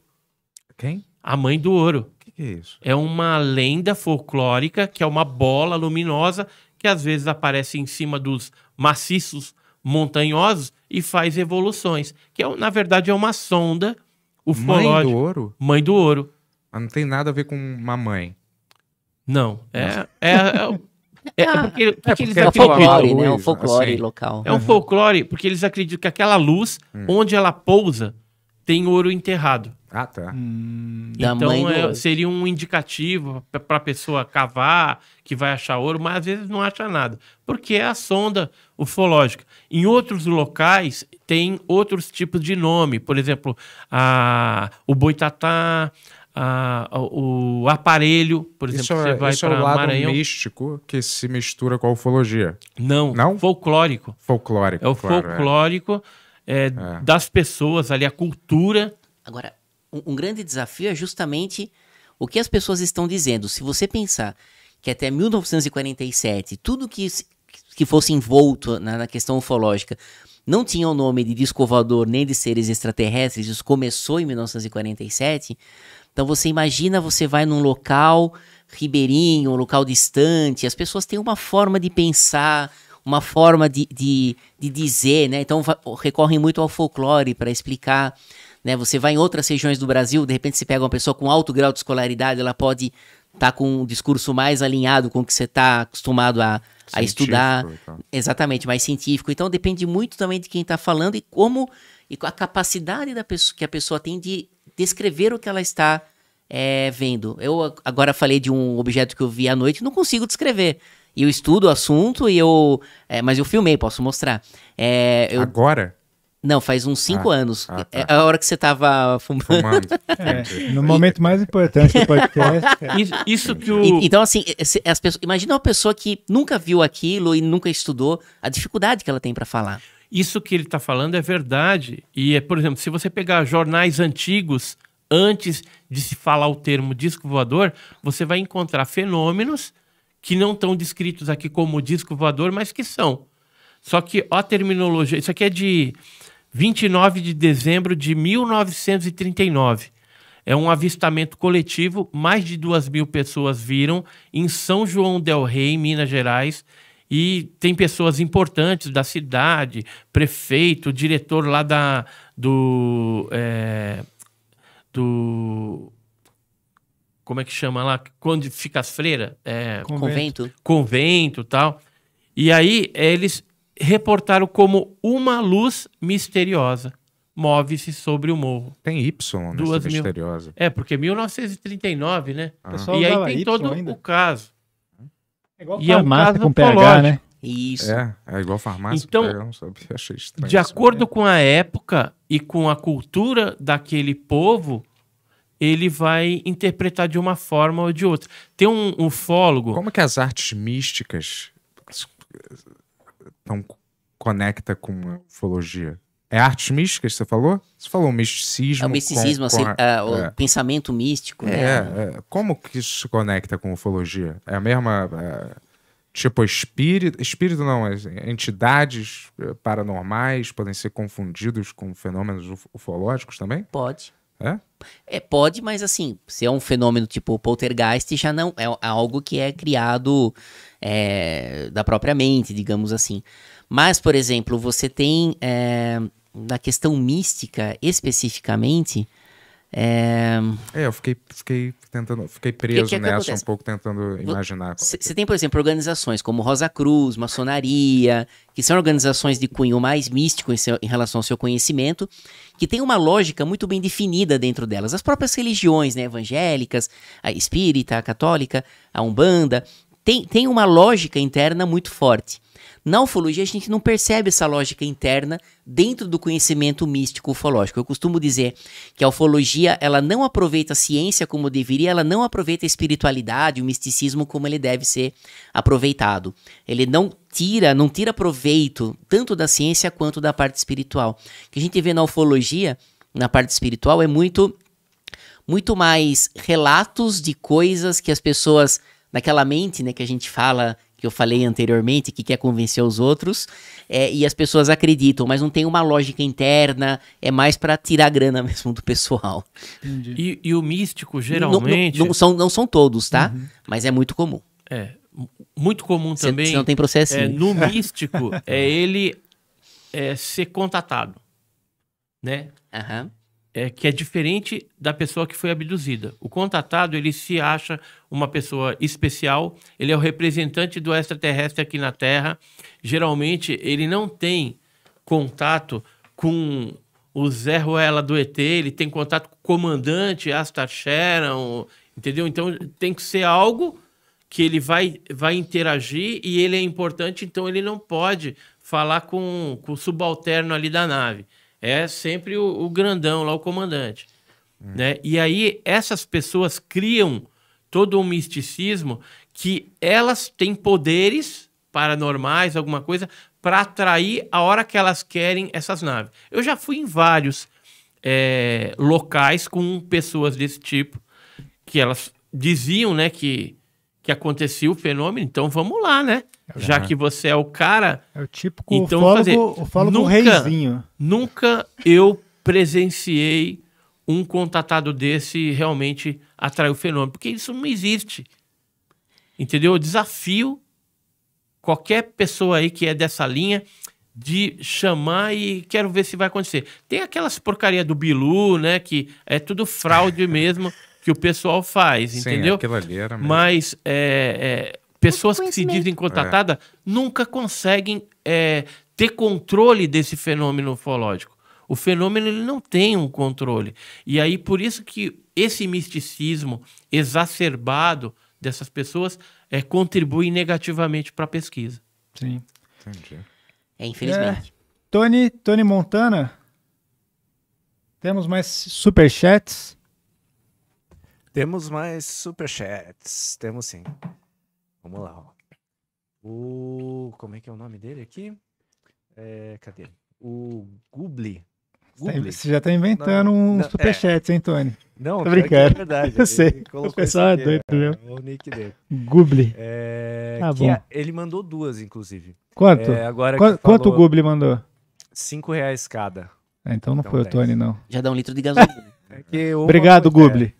Quem? A mãe do ouro. Que isso? É uma lenda folclórica que é uma bola luminosa que às vezes aparece em cima dos maciços montanhosos e faz evoluções. Que é, na verdade é uma sonda ufológica. Mãe do ouro? Mãe do ouro. Mas não tem nada a ver com mamãe. Não. É, é, é, é, é, porque, é porque eles é acreditam. Folclore, né? É um assim. folclore assim. local. É um uhum. folclore, porque eles acreditam que aquela luz, hum. onde ela pousa, tem ouro enterrado. Ah, tá. Hum, então é, seria um indicativo para a pessoa cavar que vai achar ouro, mas às vezes não acha nada, porque é a sonda ufológica. Em outros locais tem outros tipos de nome, por exemplo, a, o boitatá, a, o aparelho, por exemplo, isso você é, vai para é o lado Maranhão. místico que se mistura com a ufologia. Não, não? folclórico. Folclórico. É o claro, é. folclórico. É é, é. das pessoas ali, a cultura. Agora, um, um grande desafio é justamente o que as pessoas estão dizendo. Se você pensar que até 1947, tudo que, que fosse envolto na, na questão ufológica não tinha o nome de descovador nem de seres extraterrestres, isso começou em 1947. Então você imagina, você vai num local ribeirinho, um local distante, as pessoas têm uma forma de pensar, uma forma de, de, de dizer, né? Então recorrem muito ao folclore para explicar, né? Você vai em outras regiões do Brasil, de repente se pega uma pessoa com alto grau de escolaridade, ela pode estar tá com um discurso mais alinhado com o que você está acostumado a, a estudar. Então. Exatamente, mais científico. Então depende muito também de quem está falando e como e a capacidade da pessoa, que a pessoa tem de descrever o que ela está é, vendo. Eu agora falei de um objeto que eu vi à noite, não consigo descrever. E eu estudo o assunto e eu. É, mas eu filmei, posso mostrar. É, eu... Agora? Não, faz uns 5 ah, anos. Ah, tá. É a hora que você estava fumando. fumando. É, no momento mais importante do podcast. É. Isso, isso que o... E, então, assim, as pessoas, imagina uma pessoa que nunca viu aquilo e nunca estudou, a dificuldade que ela tem para falar. Isso que ele está falando é verdade. E, é, por exemplo, se você pegar jornais antigos, antes de se falar o termo disco voador, você vai encontrar fenômenos que não estão descritos aqui como disco voador, mas que são. Só que ó a terminologia, isso aqui é de 29 de dezembro de 1939. É um avistamento coletivo, mais de duas mil pessoas viram em São João del Rei, Minas Gerais, e tem pessoas importantes da cidade, prefeito, diretor lá da, do, é, do como é que chama lá? Quando fica as freiras? É, convento. Convento e tal. E aí é, eles reportaram como uma luz misteriosa move-se sobre o morro. Tem Y Duas mil... misteriosa. É, porque 1939, né? Ah. E aí tem todo ainda? o caso. É igual é farmácia, com PH, né? Isso. É, é igual farmácia. Então, PH, De acordo mesmo. com a época e com a cultura daquele povo, ele vai interpretar de uma forma ou de outra. Tem um ufólogo. Como que as artes místicas estão eh, conecta com a ufologia? É artes místicas, você falou? Você falou misticismo. É o misticismo, com, com assim, é, a, o é. pensamento místico. É, né? é, Como que isso se conecta com ufologia? É a mesma. É, tipo, espírito. Espírito não, entidades eh, paranormais podem ser confundidos com fenômenos ufológicos também? Pode. É? É, pode, mas assim, se é um fenômeno tipo poltergeist, já não. É, é algo que é criado é, da própria mente, digamos assim. Mas, por exemplo, você tem é, na questão mística especificamente é... é, eu fiquei, fiquei tentando, fiquei preso que é que nessa acontece? um pouco tentando imaginar. Você tem, por exemplo, organizações como Rosa Cruz, Maçonaria, que são organizações de cunho mais místico em, seu, em relação ao seu conhecimento, que tem uma lógica muito bem definida dentro delas. As próprias religiões, né, evangélicas, a espírita, a católica, a umbanda, tem, tem uma lógica interna muito forte. Na ufologia, a gente não percebe essa lógica interna dentro do conhecimento místico ufológico. Eu costumo dizer que a ufologia ela não aproveita a ciência como deveria, ela não aproveita a espiritualidade, o misticismo como ele deve ser aproveitado. Ele não tira, não tira proveito tanto da ciência quanto da parte espiritual. O que a gente vê na ufologia, na parte espiritual, é muito muito mais relatos de coisas que as pessoas naquela mente, né, que a gente fala que eu falei anteriormente, que quer convencer os outros, é, e as pessoas acreditam, mas não tem uma lógica interna, é mais para tirar grana mesmo do pessoal. E, e, o místico, geralmente. Não, não, não, são, não são todos, tá? Uhum. Mas é muito comum. É. Muito comum também. Cê não tem processo. É, no místico, é ele é, ser contatado. Né? Aham. Uhum é, que é diferente da pessoa que foi abduzida. O contatado, ele se acha uma pessoa especial, ele é o representante do extraterrestre aqui na Terra. Geralmente, ele não tem contato com o Zé Ruela do ET, ele tem contato com o comandante Astar Sharon, entendeu? Então, tem que ser algo que ele vai, vai interagir e ele é importante, então ele não pode falar com, com o subalterno ali da nave. É sempre o, o grandão lá, o comandante. Hum. Né? E aí essas pessoas criam todo um misticismo que elas têm poderes paranormais, alguma coisa, para atrair a hora que elas querem essas naves. Eu já fui em vários é, locais com pessoas desse tipo, que elas diziam né, que, que acontecia o fenômeno, então vamos lá, né? Já que você é o cara. É o típico então ufólogo, fazer. ufólogo nunca, reizinho. Nunca eu presenciei um contatado desse realmente atrair o fenômeno, porque isso não existe. Entendeu? Eu desafio qualquer pessoa aí que é dessa linha de chamar e quero ver se vai acontecer. Tem aquelas porcaria do Bilu, né, que é tudo fraude mesmo que o pessoal faz, Sim, entendeu? É é Mas é, é, Pessoas que se dizem contratadas é. nunca conseguem é, ter controle desse fenômeno ufológico. O fenômeno ele não tem um controle. E aí, por isso que esse misticismo exacerbado dessas pessoas é, contribui negativamente para a pesquisa. Sim. Entendi. É, infelizmente. É, Tony, Tony Montana, temos mais superchats? Temos mais superchats, temos sim. Vamos lá, ó. O. Como é que é o nome dele aqui? É, cadê? O Gubli. Tá Gubli. Você já tá inventando não, uns um superchats, é. hein, Tony? Não, Tô é brincando. é verdade. Eu sei. O pessoal é doido, é, viu? É o nick dele. Gubli. É, ah, bom. ele mandou duas, inclusive. Quanto? É, agora Qu quanto o Gubli mandou? Cinco reais cada. É, então não então, foi o Tony, não. Já dá um litro de gasolina. Obrigado, Gubli.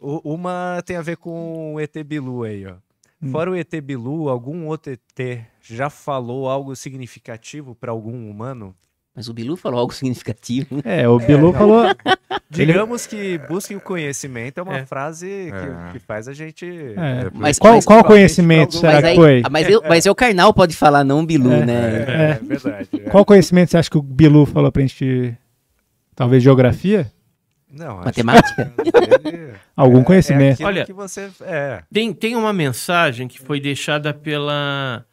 Uma tem a ver com o ET Bilu aí, ó. Hum. Fora o ET Bilu, algum outro ET já falou algo significativo para algum humano? Mas o Bilu falou algo significativo. É, o Bilu é, falou. Digamos que busquem o conhecimento é uma é. frase que, é. que, faz a gente. É. É, mas qual, mas, qual conhecimento algum... será mas aí, que foi? Mas, eu, mas o Karnal pode falar, não o Bilu, é. né? É, verdade. Qual conhecimento você acha que o Bilu falou pra gente? Talvez geografia? Não, Matemática? Algum é, é conhecimento. É Olha, você, é. tem, tem uma mensagem que foi deixada pela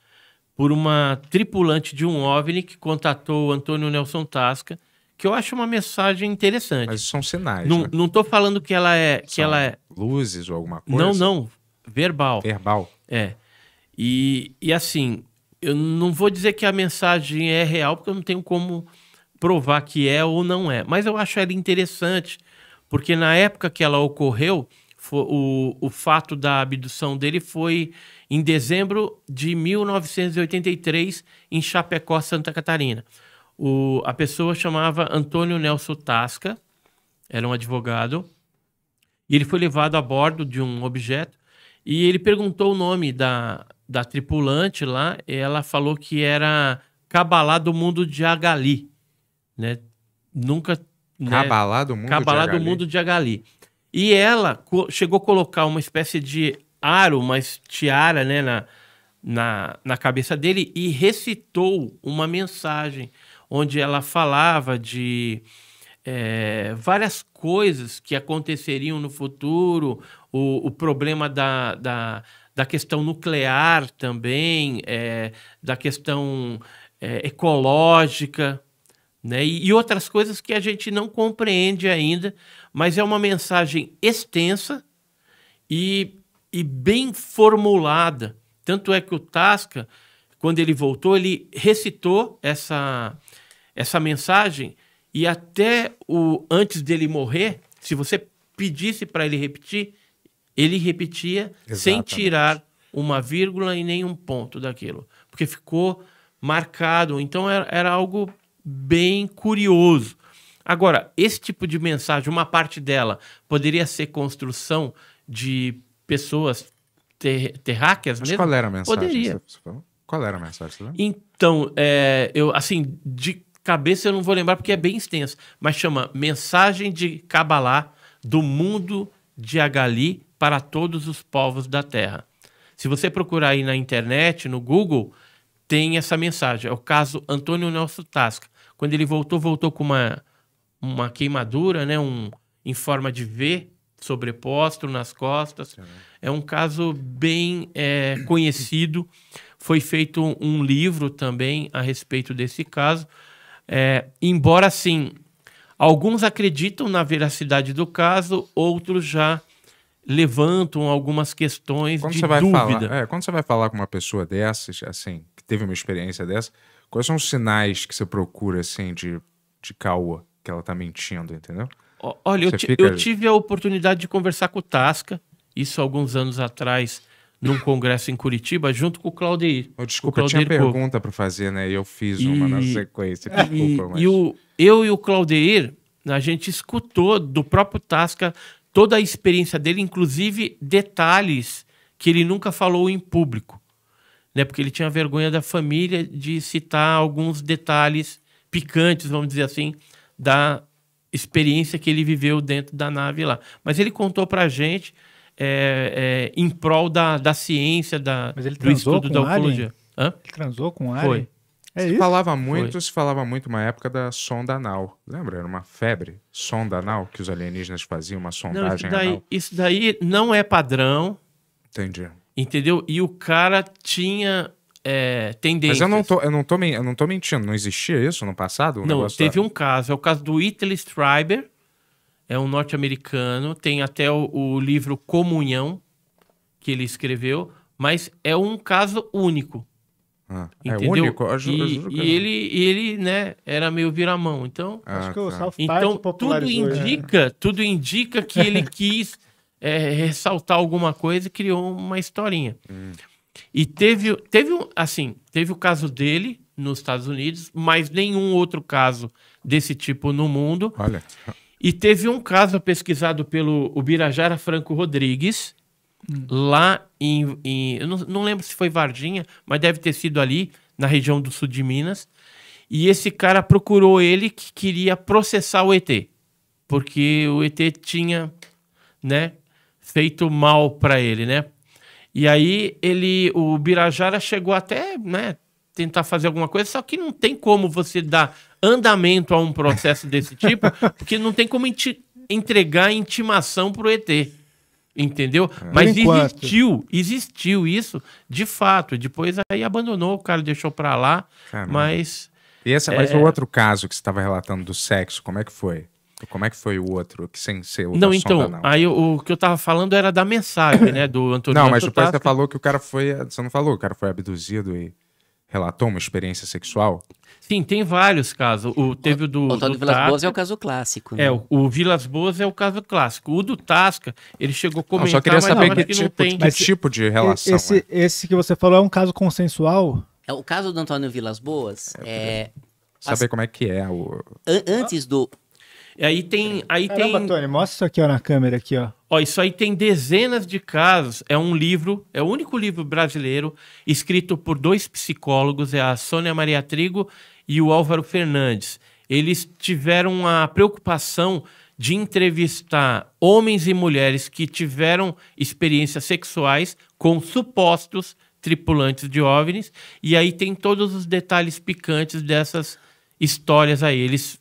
por uma tripulante de um OVNI que contatou o Antônio Nelson Tasca, que eu acho uma mensagem interessante. Mas são sinais. Não, né? não falando que ela é que são ela é luzes ou alguma coisa. Não, não, verbal. Verbal. É. E, e assim, eu não vou dizer que a mensagem é real porque eu não tenho como provar que é ou não é, mas eu acho ela interessante porque na época que ela ocorreu, o, o fato da abdução dele foi em dezembro de 1983, em Chapecó, Santa Catarina. O, a pessoa chamava Antônio Nelson Tasca, era um advogado, e ele foi levado a bordo de um objeto, e ele perguntou o nome da, da tripulante lá, e ela falou que era Cabalá do mundo de Agali, né? Nunca né? Cabalá do mundo Cabalá de Agali. do mundo de Agali. E ela chegou a colocar uma espécie de aro, uma tiara, né, na, na, na cabeça dele e recitou uma mensagem onde ela falava de é, várias coisas que aconteceriam no futuro, o, o problema da, da, da questão nuclear também, é, da questão é, ecológica. Né? E, e outras coisas que a gente não compreende ainda, mas é uma mensagem extensa e, e bem formulada. Tanto é que o Tasca, quando ele voltou, ele recitou essa, essa mensagem e até o antes dele morrer, se você pedisse para ele repetir, ele repetia Exatamente. sem tirar uma vírgula e nenhum ponto daquilo, porque ficou marcado. Então era, era algo bem curioso. Agora, esse tipo de mensagem, uma parte dela poderia ser construção de pessoas ter, terráqueas mesmo? qual era a mensagem? Poderia. Qual era a mensagem? Então, é, eu, assim, de cabeça eu não vou lembrar porque é bem extenso, mas chama Mensagem de Cabalá do Mundo de Agali para Todos os Povos da Terra. Se você procurar aí na internet, no Google, tem essa mensagem. É o caso Antônio Nelson Tasca. Quando ele voltou, voltou com uma, uma queimadura, né? Um, em forma de V sobreposto nas costas. É um caso bem é, conhecido. Foi feito um livro também a respeito desse caso. É, embora, sim, alguns acreditam na veracidade do caso, outros já levantam algumas questões quando de dúvida. Falar, é, quando você vai falar com uma pessoa dessas, assim, que teve uma experiência dessa, Quais são os sinais que você procura, assim, de, de caô que ela tá mentindo, entendeu? Olha, eu, fica... eu, tive a oportunidade de conversar com o Tasca, isso alguns anos atrás, num congresso em Curitiba, junto com o Claudir. Oh, desculpa, o eu tinha pergunta para fazer, né? E eu fiz e... uma na sequência, desculpa. E, mas... e o, eu e o Claudir, a gente escutou do próprio Tasca toda a experiência dele, inclusive detalhes que ele nunca falou em público né? Porque ele tinha vergonha da família de citar alguns detalhes picantes, vamos dizer assim, da experiência que ele viveu dentro da nave lá. Mas ele contou para gente é, é, em prol da, da ciência, da, do estudo da ufologia. Ele transou com alien? Foi. É se isso? falava muito, Foi. se falava muito uma época da sonda anal. Lembra? Era uma febre, sonda anal, que os alienígenas faziam, uma sondagem não, isso daí, anal. Isso daí não é padrão. Entendi. Entendeu? E o cara tinha é, tendências. Mas eu não, tô, eu, não tô, eu não tô mentindo, não existia isso no passado? Um não, teve da... um caso. É o caso do Italy Striber, é um norte-americano. Tem até o, o livro Comunhão, que ele escreveu, mas é um caso único. Ah, é entendeu? É único? Eu juro, eu juro e, e ele, ele, né, era meio viramão. Então, ah, tá. então tudo né? indica, tudo indica que ele quis é, ressaltar alguma coisa e criou uma historinha. Hum. E teve, teve um, assim, teve o caso dele nos Estados Unidos, mas nenhum outro caso desse tipo no mundo. Olha. E teve um caso pesquisado pelo Ubirajara Franco Rodrigues, hum. lá em. em eu não, não, lembro se foi Vardinha, mas deve ter sido ali, na região do sul de Minas. E esse cara procurou ele que queria processar o ET, porque o ET tinha né, feito mal para ele, né? E aí ele, o Birajara chegou até, né, tentar fazer alguma coisa, só que não tem como você dar andamento a um processo desse tipo, porque não tem como entregar intimação pro ET. Entendeu? É. Mas existiu, existiu isso de fato. Depois aí abandonou, o cara deixou para lá, Caramba. mas e essa, é... mas o é. outro caso que você estava relatando do sexo, como é que foi? Como é que foi o outro, que sem ser o Não, então, sonda, não? aí o, que eu tava falando era da mensagem, né, do Antônio Não, mas o você falou que o cara foi, você não falou, o cara foi abduzido e relatou uma experiência sexual? Sim, tem vários casos. O, teve o do. Antônio do Vilas Tasca. Boas é o caso clássico. Né? É, o, o, Vilas Boas é o caso clássico. O do Tasca, ele chegou a comentar, Eu só queria saber que, que, tipo, tem... que tipo de relação. Esse, é. esse que você falou é um caso consensual? É, o caso do Antônio Vilas Boas é. é saber as... como é que é o. An antes do Aí tem. Aí Caramba, tem... Tony, mostra isso aqui ó, na câmera, aqui, ó. Ó, isso aí tem dezenas de casos. É um livro, é o único livro brasileiro escrito por dois psicólogos, é a Sônia Maria Trigo e o Álvaro Fernandes. Eles tiveram a preocupação de entrevistar homens e mulheres que tiveram experiências sexuais com supostos tripulantes de OVNIs, e aí tem todos os detalhes picantes dessas histórias aí. Eles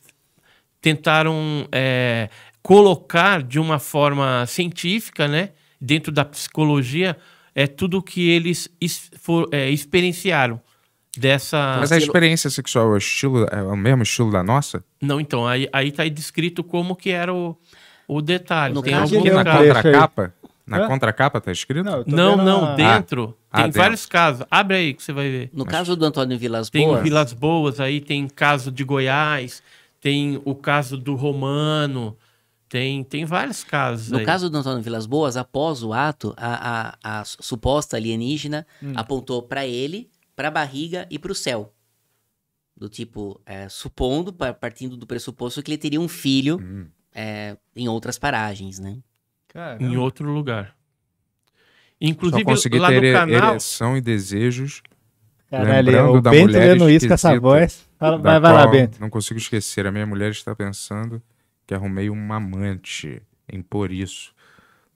tentaram é, colocar de uma forma científica, né, dentro da psicologia, é tudo que eles es, for, é, experienciaram dessa. Mas a experiência sexual é o, estilo, é o mesmo estilo da nossa? Não, então aí aí está descrito como que era o, o detalhe. Tem algum na contracapa? Na contracapa está escrito? Não, não, não a... dentro. Ah, tem ah, vários casos. Abre aí que você vai ver. No Mas... caso do Antônio Vilas Boas. Tem Vilas Boas aí, tem caso de Goiás, tem o caso do Romano, tem, tem vários casos. No aí. caso do Antônio Vilas Boas, após o ato, a, a, a suposta alienígena hum. apontou para ele, para a barriga e para o céu. Do tipo, é, supondo, partindo do pressuposto que ele teria um filho hum. é, em outras paragens, né? Caramba. Em outro lugar. Inclusive, Só consegui lá ter no canal... ereção e desejos. Caralho, Lembrando o da mulher lendo isso com essa voz. Vai, vai lá, Bento. Não consigo esquecer. A minha mulher está pensando que arrumei um amante em por isso.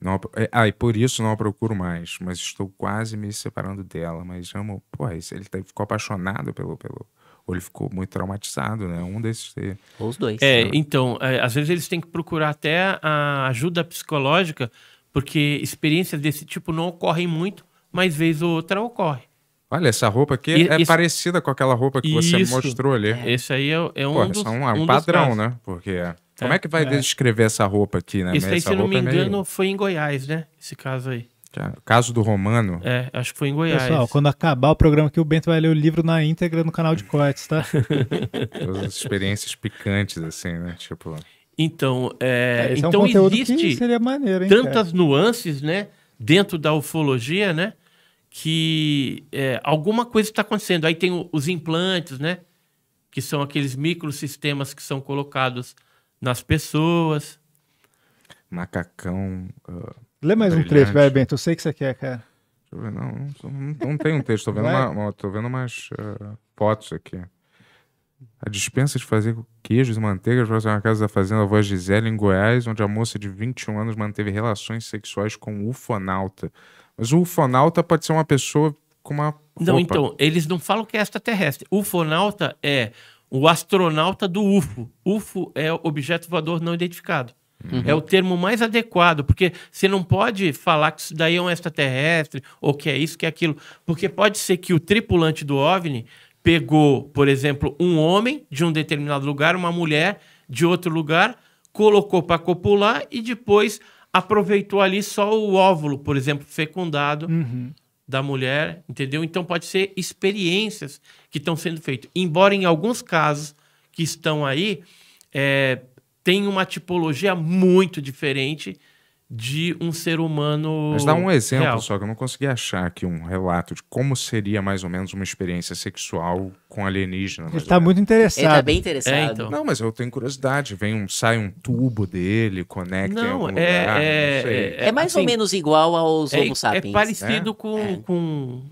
Não, é, ah, e por isso não a procuro mais, mas estou quase me separando dela. Mas amo. Pô, é ele tá, ficou apaixonado pelo, pelo, ou ele ficou muito traumatizado, né? Um desses. Ou os dois. É, então, é, às vezes eles têm que procurar até a ajuda psicológica, porque experiências desse tipo não ocorrem muito, mas vez ou outra ocorre. Olha, essa roupa aqui e, é parecida com aquela roupa que isso, você mostrou ali. É, esse aí é, é um, Pô, dos, é um, é um, um padrão, né? Porque é, como é que vai é. descrever essa roupa aqui, né? Isso aí, se eu não me engano, meio... foi em Goiás, né? Esse caso aí. caso do Romano. É, acho que foi em Goiás. Pessoal, quando acabar o programa aqui, o Bento vai ler o livro na íntegra no canal de cortes, tá? Todas experiências picantes, assim, né? Tipo... Então, é, então é um então existe maneiro, hein, tantas cara? nuances, né? Dentro da ufologia, né? que é, alguma coisa está acontecendo. Aí tem o, os implantes, né? Que são aqueles microsistemas que são colocados nas pessoas. Macacão. Uh, Lê mais brilhante. um trecho, vai, Bento. Eu sei que você quer, cara. Deixa eu ver, não. Não, não, tem um texto. Estou vendo, uma, uma, vendo umas uh, fotos aqui. A dispensa de fazer queijos e manteigas ser uma casa da fazenda voz Gisele, em Goiás, onde a moça de 21 anos manteve relações sexuais com um ufonauta. Mas o ufonauta pode ser uma pessoa com uma. Não, então, eles não falam que é extraterrestre. Ufonauta é o astronauta do UFO. UFO é objeto voador não identificado. Uhum. É o termo mais adequado, porque você não pode falar que isso daí é um extraterrestre, ou que é isso, que é aquilo. Porque pode ser que o tripulante do OVNI pegou, por exemplo, um homem de um determinado lugar, uma mulher de outro lugar, colocou para copular e depois aproveitou ali só o óvulo, por exemplo, fecundado uhum. da mulher, entendeu? Então pode ser experiências que estão sendo feitas. Embora em alguns casos que estão aí é, tem uma tipologia muito diferente de um ser humano. Mas dá um exemplo real. só, que eu não consegui achar aqui um relato de como seria mais ou menos uma experiência sexual com alienígena. Ele tá muito interessado. Ele tá bem interessado. É, então. Não, mas eu tenho curiosidade. Vem um, sai um tubo dele, conecta não, em algum é, lugar. É, não é, é, mais assim, ou menos igual aos é, Homo é sapiens. É parecido com, é. com,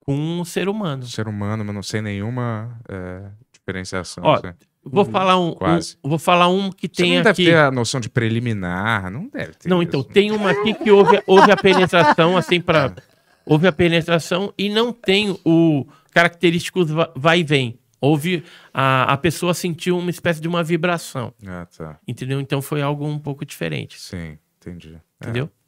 com um ser humano. Ser humano, mas não sei nenhuma diferenciação. Ó, assim. Vou uhum. falar um, Quase. um, vou falar um que tem Você não deve aqui. ter a noção de preliminar, não deve ter. Não, então tem uma aqui que houve, houve a penetração assim para houve a penetração e não tem o característico vai e vem. Houve a, a pessoa sentiu uma espécie de uma vibração. Ah, tá. Entendeu? Então foi algo um pouco diferente. Sim, entendi. É. Entendeu? É.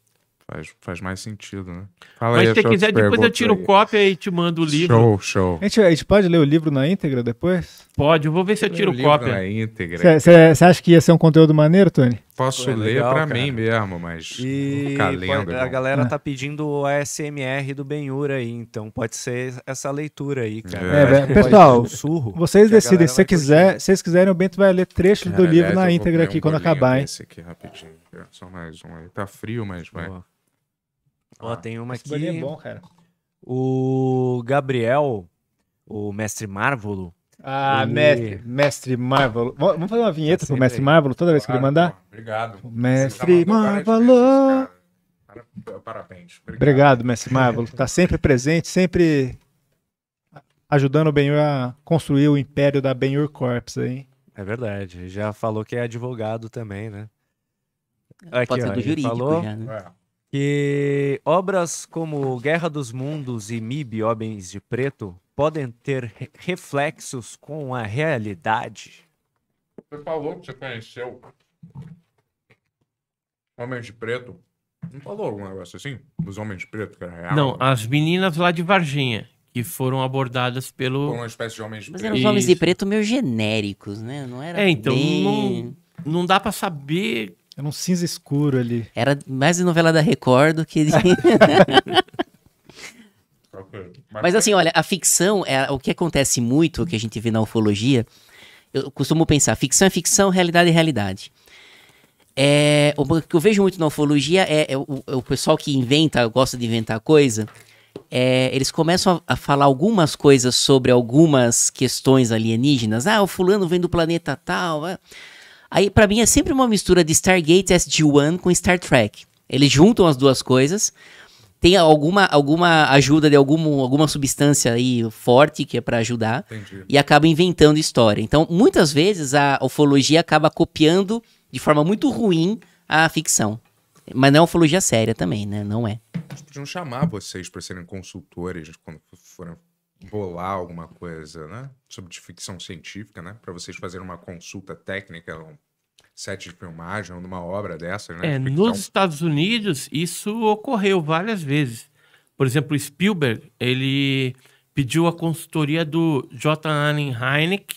Faz, faz mais sentido, né? Fala Mas aí, se quiser, depois eu tiro aí. cópia e te mando o livro. Show, show. A gente, a gente, pode ler o livro na íntegra depois? Pode, eu vou ver se eu tiro cópia. Na íntegra. Você acha que ia ser um conteúdo maneiro, Tony? Posso Foi é ler para mim mesmo, mas e... a galera ah. tá pedindo o ASMR do Benhur aí, então pode ser essa leitura aí, cara. É, é pessoal, surro vocês decidem. Se quiser, se vocês quiserem, o Bento vai ler trecho do livro na íntegra aqui um quando acabar, hein? Esse aqui rapidinho. Só mais um aí. Tá frio, mas vai. Boa. Ó, ah, tem uma é aqui. é bom, cara. O Gabriel, o mestre Marvolo. Ah, ele... mestre, mestre Marvolo. Vamos fazer uma vinheta tá pro mestre Marvolo toda vez claro, que ele mandar? Obrigado. Mestre é Marvolo. Parabéns. É Obrigado. Obrigado, mestre Marvolo. Tá sempre presente, sempre ajudando o Benhur a construir o império da Benhur Corps aí. É verdade. Já falou que é advogado também, né? Aqui, Pode ser ó, do jurídico falou... já, né? É que obras como Guerra dos Mundos e MIB Homens de Preto podem ter re reflexos com a realidade? Você falou que você conheceu Homens de Preto. Não falou algum negócio assim? Dos Homens de Preto, que era real? Não, as meninas lá de Varginha, que foram abordadas pelo... Por uma espécie de Homens de Mas Preto. Mas eram Homens de Preto meio genéricos, né? Não era É, então bem... não, não dá para saber era um cinza escuro ali. Era mais de novela da Record do que de... Mas assim, olha, a ficção é o que acontece muito, o que a gente vê na ufologia. Eu costumo pensar, ficção é ficção, realidade é realidade. É, o que eu vejo muito na ufologia é, é, o, é o, pessoal que inventa, gosta de inventar coisa. É, eles começam a, a, falar algumas coisas sobre algumas questões alienígenas. Ah, o fulano vem do planeta tal. Ah, Aí, para mim, é sempre uma mistura de Stargate SG-1 com Star Trek. Eles juntam as duas coisas. Tem alguma, alguma ajuda de algum, alguma substância aí forte que é para ajudar. Entendi. E acaba inventando história. Então, muitas vezes, a ufologia acaba copiando de forma muito ruim a ficção. Mas não é ufologia séria também, né? Não é. Eles podiam chamar vocês para serem consultores quando forem bolar alguma coisa, né? Sobre de ficção científica, né? Para vocês fazerem uma consulta técnica, um set de filmagem, numa obra dessa, né? É, de nos Estados Unidos, isso ocorreu várias vezes. Por exemplo, Spielberg, ele pediu a consultoria do J. Allen Hynek,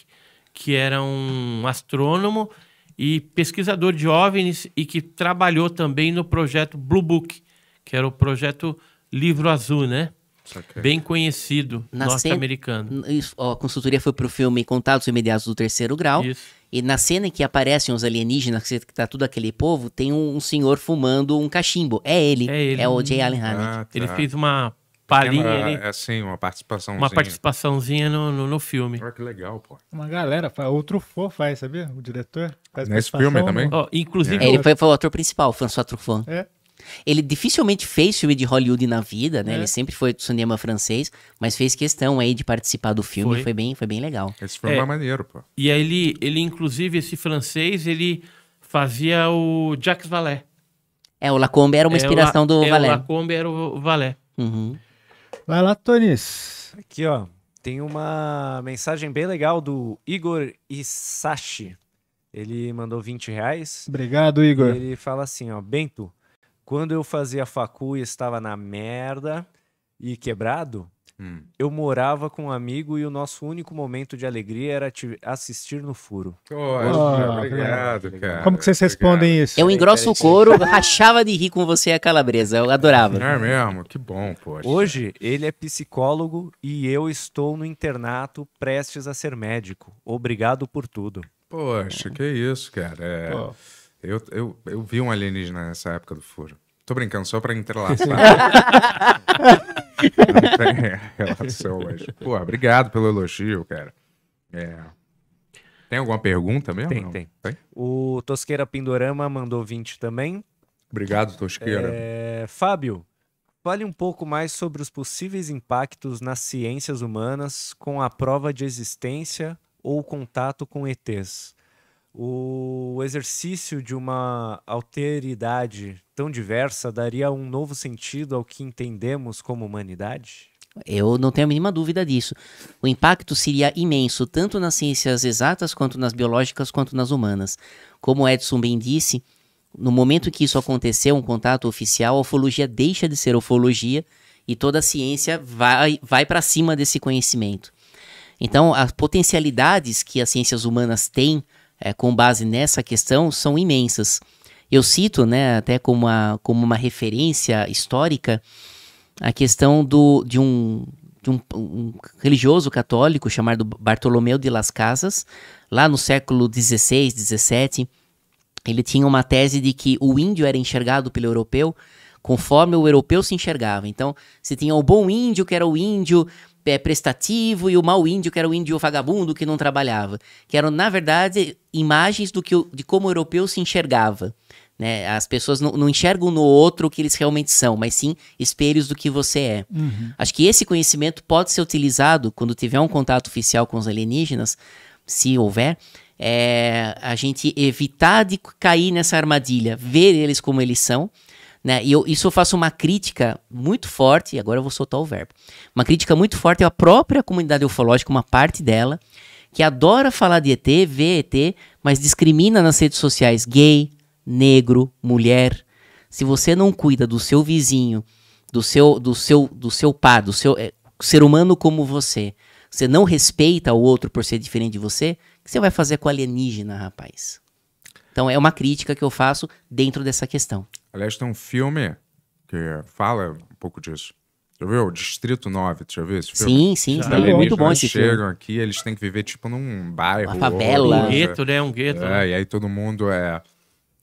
que era um astrônomo e pesquisador de OVNIs e que trabalhou também no projeto Blue Book, que era o projeto Livro Azul, né? Saquei. Bem conhecido, norte-americano. A consultoria foi para o filme Contatos Imediatos do Terceiro Grau. Isso. E na cena em que aparecem os alienígenas, que tá tudo aquele povo, tem um, um senhor fumando um cachimbo. É ele. É, ele. é o J. Allen Hynek. Ah, tá. Ele fez uma palhinha uma, ali. É assim, uma participaçãozinha. Uma participaçãozinha no, no, no filme. Olha que legal, pô. Uma galera, o Truffaut faz, sabia? O diretor. Faz Nesse filme também? Oh, inclusive... É. Ele foi, foi, o ator principal, François Truffaut. É. Ele dificilmente fez filme de Hollywood na vida, né? É. Ele sempre foi do cinema francês, mas fez questão aí de participar do filme. Foi, foi bem, foi bem legal. Esse foi é, é maneiro, pô. E aí ele, ele, inclusive, esse francês, ele fazia o Jacques Vallée. É, o Lacombe era uma é, inspiração é, La, do é, Valé. O Lacombe era o Valé. Uhum. Vai lá, Tonis. Aqui, ó. Tem uma mensagem bem legal do Igor Isashi. Ele mandou 20 reais. Obrigado, Igor. Ele fala assim, ó. Bento, quando eu fazia facu e estava na merda e quebrado, hum. eu morava com um amigo e o nosso único momento de alegria era assistir no furo. Oh, oh, obrigado, cara. Como que vocês obrigado. respondem isso? Eu engrosso o couro, rachava de rir com você e a calabresa. Eu adorava. É mesmo? Que bom, poxa. Hoje, ele é psicólogo e eu estou no internato prestes a ser médico. Obrigado por tudo. Poxa, que isso, cara. É... Pô. Eu, eu, eu vi um alienígena nessa época do furo. Tô brincando, só pra entrelaçar. Não tem é, relação, mas... Pô, obrigado pelo elogio, cara. É... Tem alguma pergunta mesmo? Tem, tem. tem. O Tosqueira Pindorama mandou 20 também. Obrigado, Tosqueira. É... Fábio, Fale um pouco mais sobre os possíveis impactos nas ciências humanas com a prova de existência ou contato com ETs o exercício de uma alteridade tão diversa daria um novo sentido ao que entendemos como humanidade? Eu não tenho a mínima dúvida disso. O impacto seria imenso, tanto nas ciências exatas, quanto nas biológicas, quanto nas humanas. Como Edson bem disse, no momento que isso aconteceu, um contato oficial, a ufologia deixa de ser ufologia e toda a ciência vai, vai para cima desse conhecimento. Então, as potencialidades que as ciências humanas têm é, com base nessa questão são imensas. Eu cito, né, até como uma, como uma referência histórica, a questão do, de, um, de um, um religioso católico chamado Bartolomeu de Las Casas, lá no século XVI, XVII, ele tinha uma tese de que o índio era enxergado pelo europeu conforme o europeu se enxergava. Então, se tinha o bom índio, que era o índio é, prestativo e o mau índio, que era o índio vagabundo que não trabalhava. Que eram, na verdade, imagens do que de como o europeu se enxergava. Né? As pessoas não, não, enxergam no outro o que eles realmente são, mas sim espelhos do que você é. Uhum. Acho que esse conhecimento pode ser utilizado quando tiver um contato oficial com os alienígenas, se houver, é, a gente evitar de cair nessa armadilha, ver eles como eles são né? E eu, isso eu faço uma crítica muito forte, e agora eu vou soltar o verbo. Uma crítica muito forte é a própria comunidade ufológica, uma parte dela, que adora falar de ET, vê ET, mas discrimina nas redes sociais gay, negro, mulher. Se você não cuida do seu vizinho, do seu do seu do seu pai, do seu é, ser humano como você, você não respeita o outro por ser diferente de você, o que você vai fazer com alienígena, rapaz? Então é uma crítica que eu faço dentro dessa questão. Aliás, tem um filme que fala um pouco disso. Já viu? Distrito 9, tu já viu esse filme? Sim, sim, sim. É muito bom esse chegam aqui, eles têm que viver tipo num bairro. Uma favela. Um gueto, né? Um gueto. É, né? e aí todo mundo é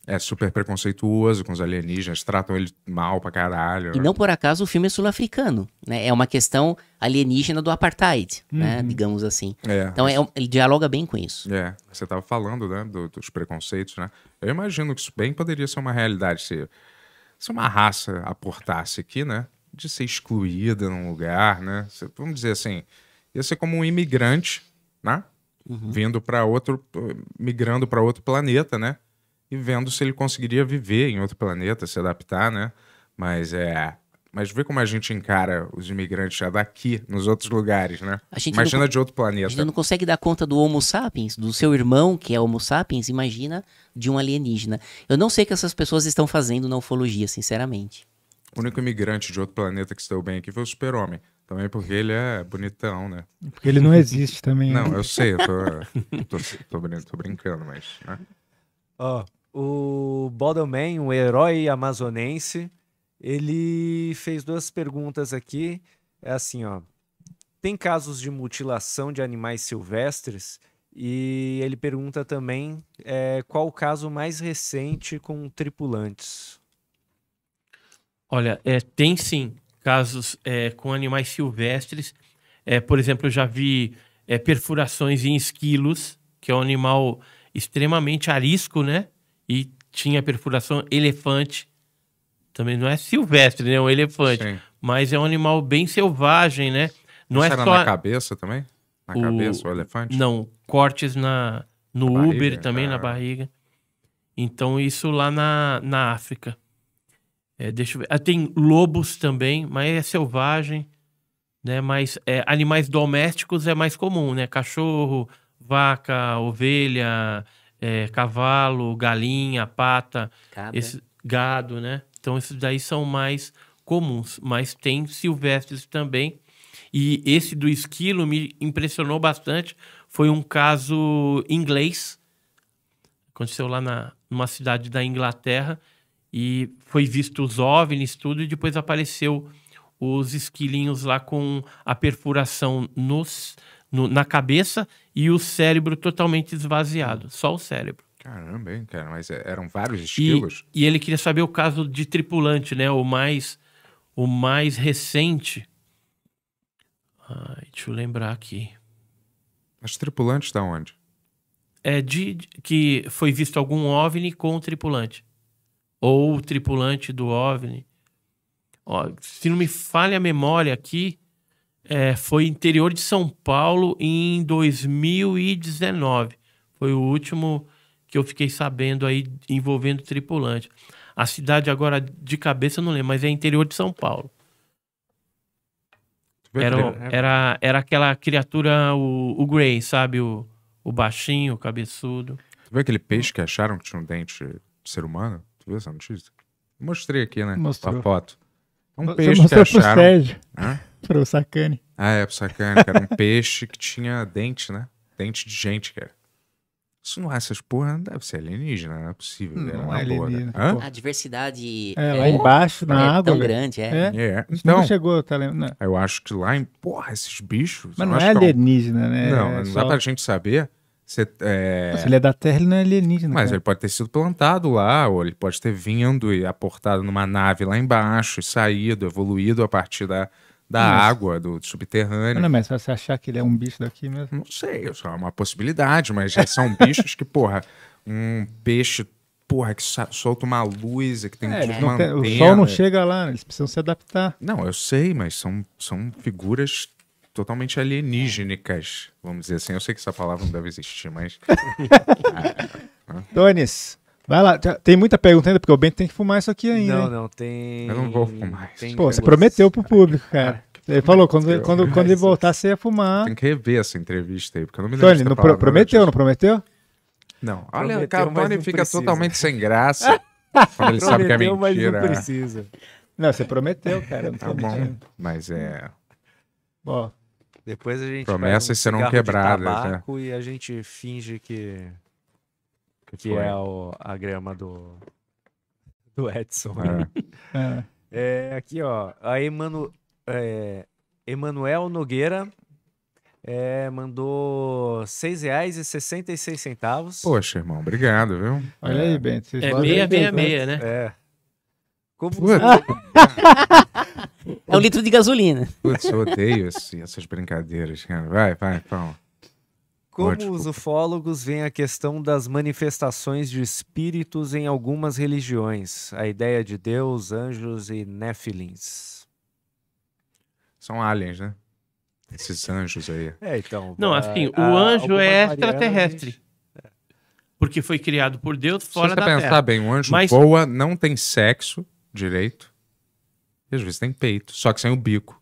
é super preconceituoso com os alienígenas, tratam ele mal pra caralho. E não por acaso o filme é sul-africano, né? É uma questão alienígena do apartheid, né? uhum. né? Digamos assim. É. Então é, ele dialoga bem com isso. É, você tava falando, né, do, dos preconceitos, né? Eu imagino que isso bem poderia ser uma realidade se, se uma raça aportasse aqui, né? De ser excluída num lugar, né? Vamos dizer assim, ia ser como um imigrante, né? Uhum. Vindo para outro, migrando para outro planeta, né? e vendo se ele conseguiria viver em outro planeta, se adaptar, né? Mas é. Mas vê como a gente encara os imigrantes já daqui, nos outros lugares, né? imagina não, de outro planeta. A gente não consegue dar conta do Homo sapiens, do seu irmão que é Homo sapiens, imagina de um alienígena. Eu não sei o que essas pessoas estão fazendo na ufologia, sinceramente. O único imigrante de outro planeta que se deu bem aqui foi o super-homem. Também porque ele é bonitão, né? Porque ele não existe também. Né? Não, eu sei, eu tô, tô, tô, tô brincando, mas. Né? Ó, né? oh, o Bottleman, um herói amazonense, ele fez duas perguntas aqui. É assim, ó. Tem casos de mutilação de animais silvestres? E ele pergunta também é, qual o caso mais recente com tripulantes. Olha, é, tem sim casos é, com animais silvestres. É, por exemplo, eu já vi é, perfurações em esquilos, que é um animal extremamente arisco, né? E tinha a perfuração elefante. Também não é silvestre, né? É um elefante. Sim. Mas é um animal bem selvagem, né? Não Isso é só... na cabeça também? Na o... cabeça, o elefante? Não, cortes na... no na Uber barriga, também, na... na barriga. Então, isso lá na, na África. É, deixa eu ver. Ah, tem lobos também, mas é selvagem, né? Mas é, animais domésticos é mais comum, né? Cachorro, vaca, ovelha, é, cavalo, galinha, pata, esse, gado, né? Então esses daí são mais comuns, mas tem silvestres também. E esse do esquilo me impressionou bastante. Foi um caso inglês, aconteceu lá na, numa cidade da Inglaterra e foi visto os OVNIs, tudo, e depois apareceu os esquilinhos lá com a perfuração nos, no, na cabeça e o cérebro totalmente esvaziado, só o cérebro. Caramba, hein, cara, mas é, eram vários estilos. E, e ele queria saber o caso de tripulante, né? O mais, o mais recente. Ai, deixa eu lembrar aqui. Mas tripulante da onde? É de, de que foi visto algum OVNI com o tripulante. Ou o tripulante do OVNI. Ó, se não me falha a memória aqui, é, foi interior de São Paulo em 2019. Foi o último que eu fiquei sabendo aí envolvendo tripulante. A cidade agora de cabeça eu não lembro, mas é interior de São Paulo. Era, é- é- era, era aquela criatura, o, o Grey, sabe? O, o baixinho, o cabeçudo. Tu viu aquele peixe que acharam que tinha um dente de ser humano? Tu viu essa notícia? Mostrei aqui, né? Mostrou. A foto. É um Você peixe que acharam. Pro para o Sacane. Ah, é, o Sacane, era Um peixe que tinha dente, né? Dente de gente, cara. Isso não é essas porra, não deve ser alienígena, não é possível. Não, não é alienígena. Boa, né? A diversidade. É, é, lá embaixo, na é água. Tão grande, é. é. é. Então, não chegou, tá lembrando? Eu acho que lá em. Porra, esses bichos. Mas é é né? não é alienígena, um... né? Não, não só... dá pra gente saber. Se, é... é se ele é da Terra, ele não é alienígena. Mas cara. ele pode ter sido plantado lá, ou ele pode ter vindo e aportado numa nave lá embaixo, e saído, evoluído a partir da, da água, do subterrâneo. Não, mas você achar que ele é um bicho daqui mesmo? Não sei, é uma possibilidade, mas já são bichos que, porra, um peixe porra, que solta uma luz, que tem é, tipo uma tem, O sol não né? chega lá, eles precisam se adaptar. Não, eu sei, mas são, são figuras totalmente alienígenicas, vamos dizer assim. Eu sei que essa palavra não deve existir, mas... ah, Donis, Vai lá, tá, tem muita pergunta ainda, porque o Bento tem que fumar isso aqui ainda. Não, não, tem. Eu não vou fumar. Tem Pô, você prometeu pro ah, público, cara. Ele falou, quando, quando, quando ele voltar, você ia fumar. Tem que rever essa entrevista aí, porque eu não me lembro. Tony, não pro, prometeu, não, não prometeu? Não. Olha, prometeu, cara, o Cavani fica precisa. totalmente sem graça ele prometeu, sabe que é mentira. Mas não precisa. Não, você prometeu, cara. Não tá bom, mas é. Bom. Depois a gente. Promessas um serão quebradas. Né? E a gente finge que que Foi. é o, a grama do, do Edson. É. é. é. aqui, ó. A Emanu, é, Emanuel Nogueira é, mandou R$ 6,66. Poxa, irmão, obrigado, viu? Olha aí, é. Bento. É 666, né? É. Como... é um litro de gasolina. Putz, eu odeio esse, essas brincadeiras, cara. Vai, vai, pão. Como os ufólogos veem a questão das manifestações de espíritos em algumas religiões? A ideia de Deus, anjos e nefilins. São aliens, né? Esses anjos aí. É, então. Não, assim, a, o anjo é extraterrestre. Gente... Né? Porque foi criado por Deus fora tá da Se você pensar terra. Tá bem, um anjo Mas... voa, não tem sexo direito. E às vezes tem peito, só que sem o bico.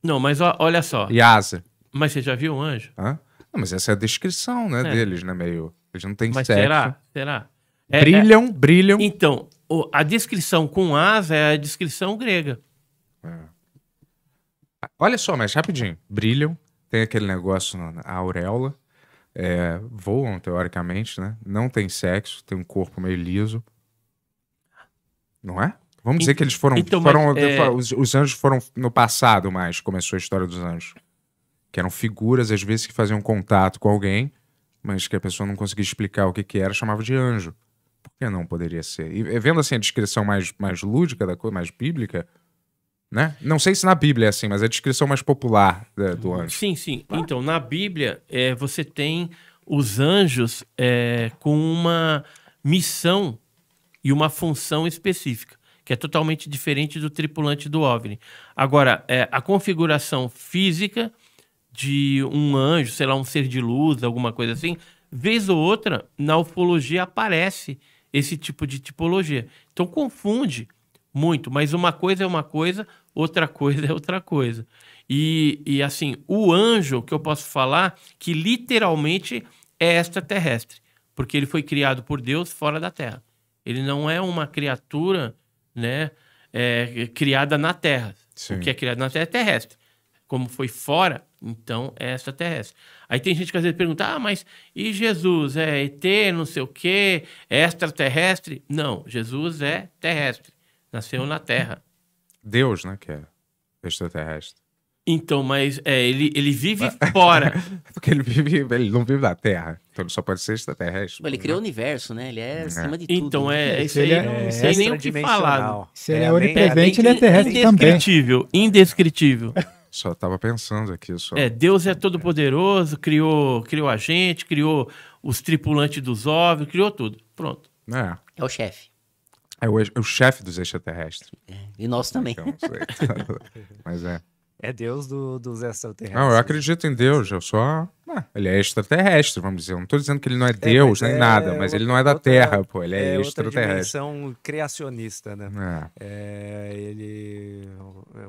Não, mas olha só. E asa. Mas você já viu um anjo? Hã? Não, mas essa é a descrição, né, é. deles, né, meio. Eles não têm mas sexo. Será? Será? É, brilham, é... brilham. Então, a descrição com asa é a descrição grega. É. Olha só, mas rapidinho. Brilham, tem aquele negócio na auréola. É, voam, teoricamente, né? Não tem sexo, tem um corpo meio liso. Não é? Vamos dizer que eles foram. Então, foram mas, é... os, os, anjos foram no passado, mas começou a história dos anjos que eram figuras, às vezes, que faziam contato com alguém, mas que a pessoa não conseguia explicar o que, que era, chamava de anjo. Por que não poderia ser? E vendo assim a descrição mais, mais lúdica da coisa, mais bíblica, né? Não sei se na Bíblia é assim, mas é a descrição mais popular da, do uhum. anjo. Sim, sim. Ah. Então, na Bíblia, é, você tem os anjos é, com uma missão e uma função específica, que é totalmente diferente do tripulante do OVNI. Agora, é, a configuração física de um anjo, sei lá, um ser de luz, alguma coisa assim, vez ou outra, na ufologia aparece esse tipo de tipologia. Então confunde muito, mas uma coisa é uma coisa, outra coisa é outra coisa. E, e assim, o anjo que eu posso falar que literalmente é extraterrestre, porque ele foi criado por Deus fora da Terra. Ele não é uma criatura, né, é, criada na Terra. Sim. O que é criado na Terra é terrestre como foi fora, então é extraterrestre. Aí tem gente que às vezes pergunta: ah, mas e Jesus? É ET, não sei o quê? É extraterrestre? Não, Jesus é terrestre. Nasceu na Terra. Deus, né? Que é extraterrestre. Então, mas é, ele, ele vive fora. Porque ele vive, ele não vive na Terra. Então ele só pode ser extraterrestre. ele criou o universo, né? Ele é, é. acima então, né? é. de tudo. Então, é, né? isso aí é, não é nem o que falar. É, Se ele é onipresente, ele é terrestre indescritível, também. Indescritível, indescritível. Só estava pensando aqui. Só... É, Deus é todo-poderoso, criou, criou a gente, criou os tripulantes dos ovos, criou tudo. Pronto. É. É o chefe. É o, o chefe dos extraterrestres. É, e nós também. Então, mas é. É Deus do, dos extraterrestres. Não, eu acredito em Deus, eu só. Ah, ele é extraterrestre, vamos dizer. Eu não estou dizendo que ele não é Deus é, nem é, nada, mas outra, ele não é da outra, Terra, pô. Ele é, é extraterrestre. Outra dimensão criacionista, né? É. é ele é é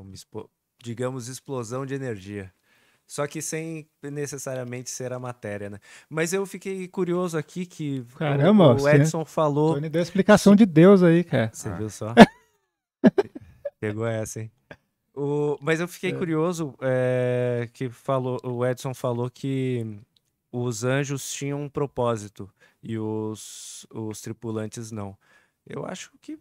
digamos, explosão de energia. Só que sem necessariamente ser a matéria, né? Mas eu fiquei curioso aqui que Caramba, o, o é Edson você... falou. Tony deu a explicação de Deus aí, cara. Você ah. viu só? Pegou essa, hein? O... Mas eu fiquei é. curioso é... que falou, o Edson falou que os anjos tinham um propósito e os, os tripulantes não. Eu acho que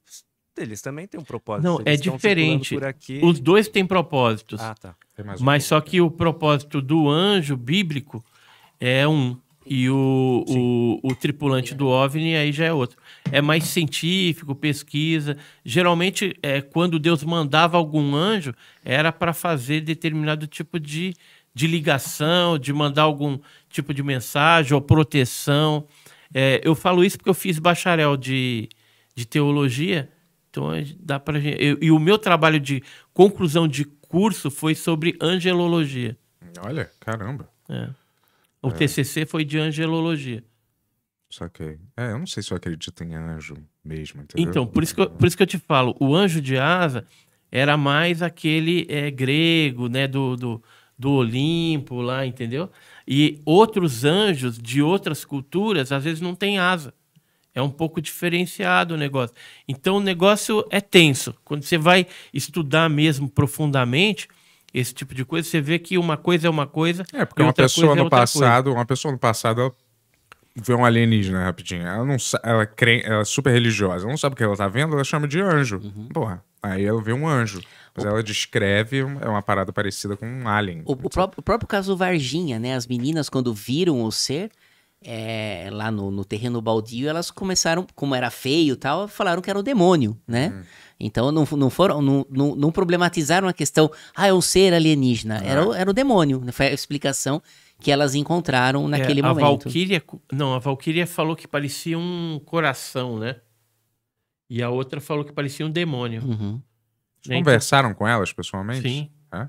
eles também têm um propósito. Não, eles é diferente. Os dois têm propósitos. Ah, tá. Um mas só que o propósito do anjo bíblico é um. E o, o, o tripulante do OVNI aí já é outro. É mais científico, pesquisa. Geralmente, é, quando Deus mandava algum anjo, era para fazer determinado tipo de, de ligação, de mandar algum tipo de mensagem ou proteção. É, eu falo isso porque eu fiz bacharel de, de teologia então dá para gente. Eu, e o meu trabalho de conclusão de curso foi sobre angelologia. Olha, caramba. É. O é. TCC foi de angelologia. Saquei. É, eu não sei se eu acredito em anjo mesmo. Entendeu? Então, por isso, que eu, por isso que eu te falo, o anjo de asa era mais aquele é, grego, né, do, do, do Olimpo lá, entendeu? E outros anjos de outras culturas, às vezes, não tem asa. É um pouco diferenciado o negócio. Então o negócio é tenso. Quando você vai estudar mesmo profundamente esse tipo de coisa, você vê que uma coisa é uma coisa. É, porque uma pessoa é no é passado, coisa. uma pessoa no passado, vê um alienígena né, rapidinho. Ela não ela crê, ela é super religiosa, ela não sabe o que ela tá vendo, ela chama de anjo. Uhum. Porra, aí ela vê um anjo. Mas ela descreve é uma parada parecida com um alien. O, o, próprio, o próprio caso Varginha, né? As meninas, quando viram o ser, é, lá no, no, terreno baldio, elas começaram, como era feio tal, falaram que era o demônio, né? Hum. Então não, não foram, não, não, não, problematizaram a questão, ah, é um ser alienígena, ah. era, era o demônio, né? foi a explicação que elas encontraram é, naquele é, a momento. A Valkyria, não, a Valkyria falou que parecia um coração, né? E a outra falou que parecia um demônio. Uhum. Né, então conversaram com elas pessoalmente? Sim. É?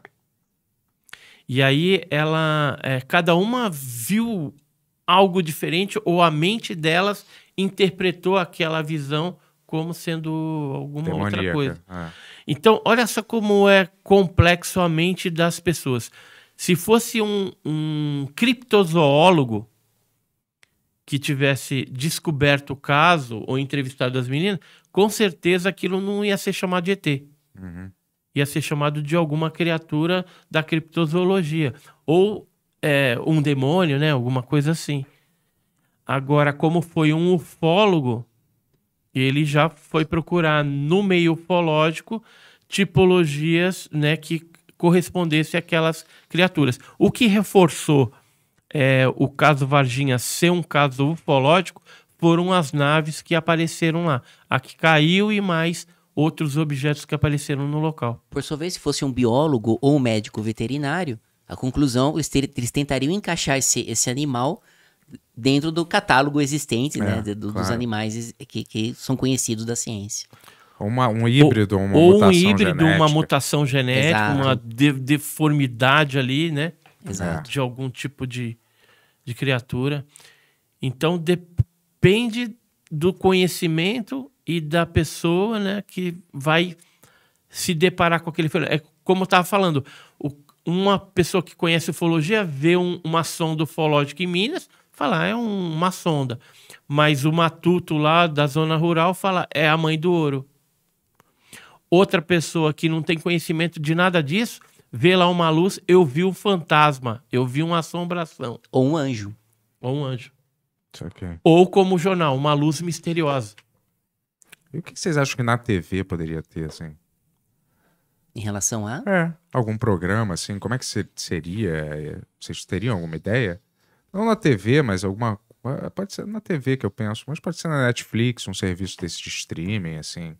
E aí ela, é, cada uma viu algo diferente ou a mente delas interpretou aquela visão como sendo alguma Demoníaca. outra coisa. Ah. Então, olha só como é complexo a mente das pessoas. Se fosse um, um criptozoólogo que tivesse descoberto o caso ou entrevistado as meninas, com certeza aquilo não ia ser chamado de ET. Uhum. Ia ser chamado de alguma criatura da criptozoologia. Ou é, um demônio, né? Alguma coisa assim. Agora, como foi um ufólogo, ele já foi procurar no meio ufológico tipologias né, que correspondessem àquelas criaturas. O que reforçou é, o caso Varginha ser um caso ufológico foram as naves que apareceram lá. A que caiu e mais outros objetos que apareceram no local. Por sua vez, se fosse um biólogo ou um médico veterinário, a conclusão, eles, ter, eles tentariam encaixar esse, esse animal dentro do catálogo existente, né, é, né? Do, claro. Dos animais que, que são conhecidos da ciência. Uma, um híbrido, uma ou, mutação genética. um híbrido, genética. uma mutação genética, Exato. uma de, deformidade ali, né? Exato. De algum tipo de, de criatura. Então, depende do conhecimento e da pessoa né, que vai se deparar com aquele fenômeno. É como eu estava falando, o uma pessoa que conhece ufologia vê um, uma sonda ufológica em Minas, fala, ah, é um, uma sonda. Mas o matuto lá da zona rural fala, é a mãe do ouro. Outra pessoa que não tem conhecimento de nada disso, vê lá uma luz, eu vi um fantasma, eu vi uma assombração. Ou um anjo. Ou um anjo. Okay. Ou como jornal, uma luz misteriosa. E o que vocês acham que na TV poderia ter, assim? Em relação a? É, algum programa, assim, como é que seria? É, vocês teriam alguma ideia? Não na TV, mas alguma. Ah, pode ser na TV que eu penso, mas pode ser na Netflix, um serviço desse de streaming, assim,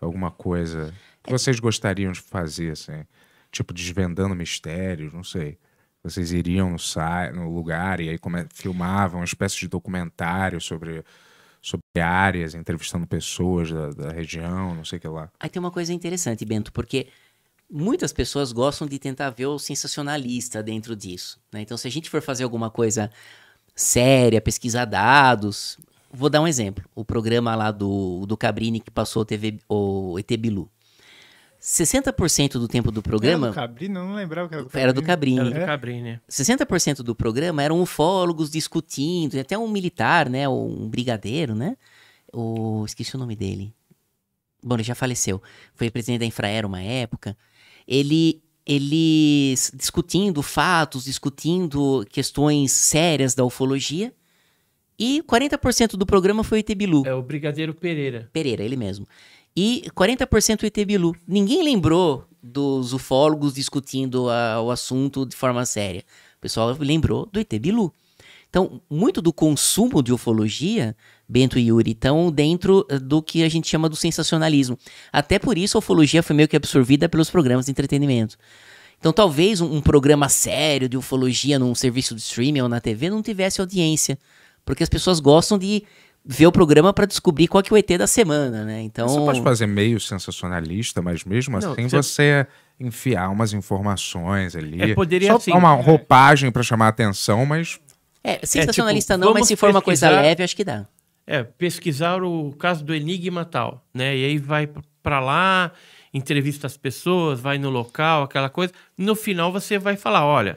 alguma coisa que é. vocês gostariam de fazer, assim. Tipo, desvendando mistérios, não sei. Vocês iriam no, no lugar e aí filmavam uma espécie de documentário sobre sobre áreas, entrevistando pessoas da, da, região, não sei o que lá. Aí tem uma coisa interessante, Bento, porque muitas pessoas gostam de tentar ver o sensacionalista dentro disso. Né? Então, se a gente for fazer alguma coisa séria, pesquisar dados. Vou dar um exemplo. O programa lá do, do Cabrini que passou o, TV, o ET Bilu. 60% do tempo do programa. Era do Cabrini, não lembrava que era do Cabrini. Era do Cabrini. Era do Cabrini. 60% do programa eram ufólogos discutindo, e até um militar, né? Um brigadeiro, né? O, esqueci o nome dele. Bom, ele já faleceu. Foi presidente da Infraero uma época ele eles discutindo fatos, discutindo questões sérias da ufologia. E 40% do programa foi o Itebilu. É o Brigadeiro Pereira. Pereira, ele mesmo. E 40% o Itebilu. Ninguém lembrou dos ufólogos discutindo a, o assunto de forma séria. O pessoal lembrou do Itebilu. Então, muito do consumo de ufologia Bento e Yuri, estão dentro eh, do que a gente chama do sensacionalismo. Até por isso a ufologia foi meio que absorvida pelos programas de entretenimento. Então talvez um, um programa sério de ufologia num serviço de streaming ou na TV não tivesse audiência, porque as pessoas gostam de ver o programa para descobrir qual que é o ET da semana, né? Então você pode fazer meio sensacionalista, mas mesmo não, assim você, enfiar umas informações ali. É, poderia Só assim, uma é. roupagem para chamar a atenção, mas. É, sensacionalista é, tipo, não, mas se for uma coisa leve, acho que dá é, pesquisar o caso do enigma tal, né? E aí vai para lá, entrevista as pessoas, vai no local, aquela coisa. No final você vai falar, olha,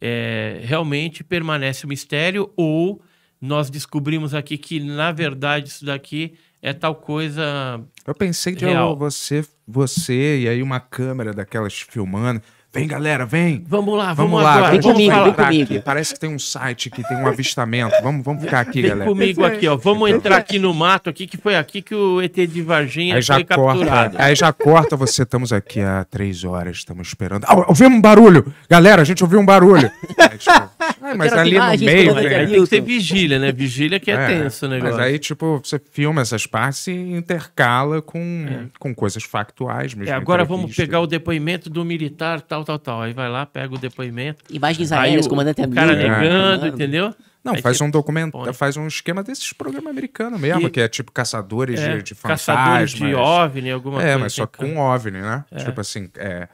é, realmente permanece o mistério ou nós descobrimos aqui que na verdade isso daqui é tal coisa. Eu pensei que eu, você, você e aí uma câmera daquelas filmando. Vem, galera, vem. Vamos lá, vamos, vamos lá. Vem comigo, vem comigo. Aqui. Parece que tem um site que tem um avistamento. Vamos, vamos ficar aqui, vem galera. comigo aqui, ó. Vamos entrar aqui no mato aqui, que foi aqui que o ET de Varginha aí já foi corta, capturado. Aí já corta você. Estamos aqui há três horas, estamos esperando. Ah, ouvimos um barulho. Galera, a gente ouviu um barulho. tipo, É, mas ali no meio, né? Tem que ter vigília, né? Vigília que é, é tenso o negócio. Mas aí, tipo, você filma essas partes e intercala com, é. com coisas factuais mesmo. É, agora vamos pegar o depoimento do militar, tal, tal, tal. Aí vai lá, pega o depoimento. Imagens aéreas, comandante O cara né, negando, entendeu? Não, Aí faz um documento, põe. faz um esquema desses programas americanos mesmo, e, que é tipo caçadores é, de, de fantasmas. Caçadores de OVNI, alguma é, coisa. É, mas só assim, com OVNI, né? É. Tipo assim, é,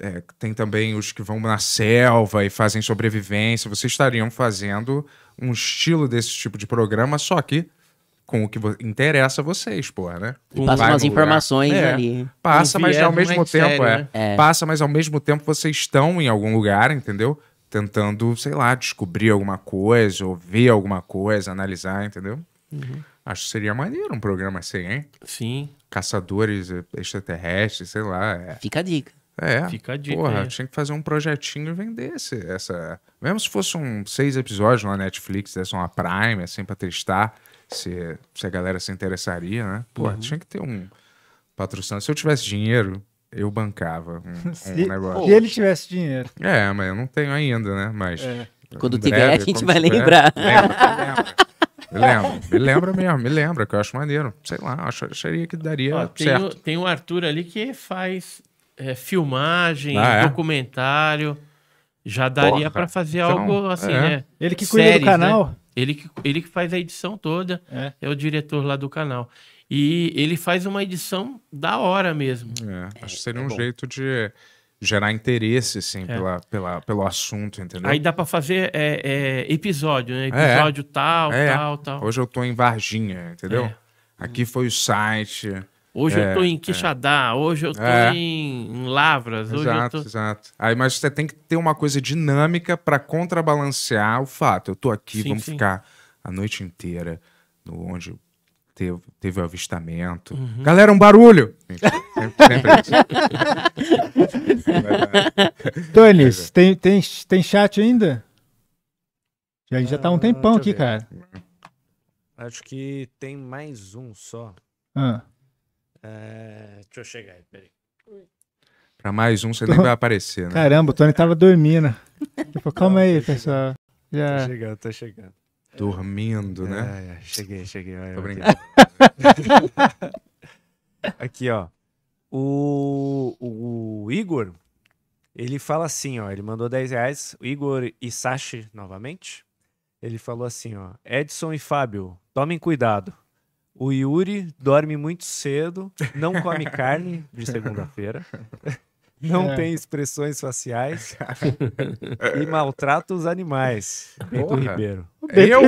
é, tem também os que vão na selva e fazem sobrevivência. Vocês estariam fazendo um estilo desse tipo de programa, só que com o que interessa a vocês, pô, né? passa umas informações é, ali. Passa, mas ao mesmo tempo, é, né? é. Passa, mas ao mesmo tempo vocês estão em algum lugar, entendeu? Tentando, sei lá, descobrir alguma coisa, ouvir alguma coisa, analisar, entendeu? Uhum. Acho que seria maneiro um programa assim, hein? Sim. Caçadores extraterrestres, sei lá. É. Fica a dica. É, Fica a dica, porra, tinha que fazer um projetinho e vender esse, essa... Mesmo se fosse um seis episódios na Netflix, dessa uma Prime, assim, pra testar se, se a galera se interessaria, né? Pô, uhum. tinha que ter um patrocínio. Se eu tivesse dinheiro, eu bancava um, se, um negócio. Se ele tivesse dinheiro. É, mas eu não tenho ainda, né? Mas... É. Quando breve, tiver, a gente vai tiver, lembrar. Lembra, me lembra, me lembra mesmo, me lembra, que eu acho maneiro. Sei lá, acharia que daria Ó, tem certo. O, tem o Arthur ali que faz é, filmagem, ah, é? documentário. Já daria para fazer então, algo assim, é. né? Ele que cuida Séries, do né? canal. Né? Ele, que, ele que faz a edição toda, é. é. o diretor lá do canal. E ele faz uma edição da hora mesmo. É, é, acho que seria é um bom. jeito de gerar interesse, assim, pela, pela, pelo assunto, entendeu? Aí dá para fazer episódio, né? Episódio tal, tal, tal. Hoje eu tô em Varginha, entendeu? Aqui foi o site. Hoje é, eu estou em Quixadá, é. hoje eu estou é. em Lavras. Exato, tô... exato. Aí, mas você tem que ter uma coisa dinâmica para contrabalancear o fato. Eu estou aqui, sim, vamos sim. ficar a noite inteira no onde teve, teve o avistamento. Uhum. Galera, um barulho! Sempre, Tonis, tem, tem, tem chat ainda? A gente já tá um ah, tempão aqui, ver. cara. Acho que tem mais um só. Ah. É, deixa eu chegar aí, peraí. Pra mais um, você Tô... nem vai aparecer, né? Caramba, o Tony tava dormindo. Tipo, calma aí, pessoal. Já... Tô chegando, tô chegando. Dormindo, né? é, né? É, cheguei, cheguei. Vai, tô brincando. Aqui, ó. O, o, o, Igor, ele fala assim, ó. Ele mandou 10 reais. O Igor e Sashi, novamente. Ele falou assim, ó. Edson e Fábio, tomem cuidado. O Yuri dorme muito cedo, não come carne de segunda-feira, não é. tem expressões faciais e maltrata os animais. Bento Ribeiro. Eu?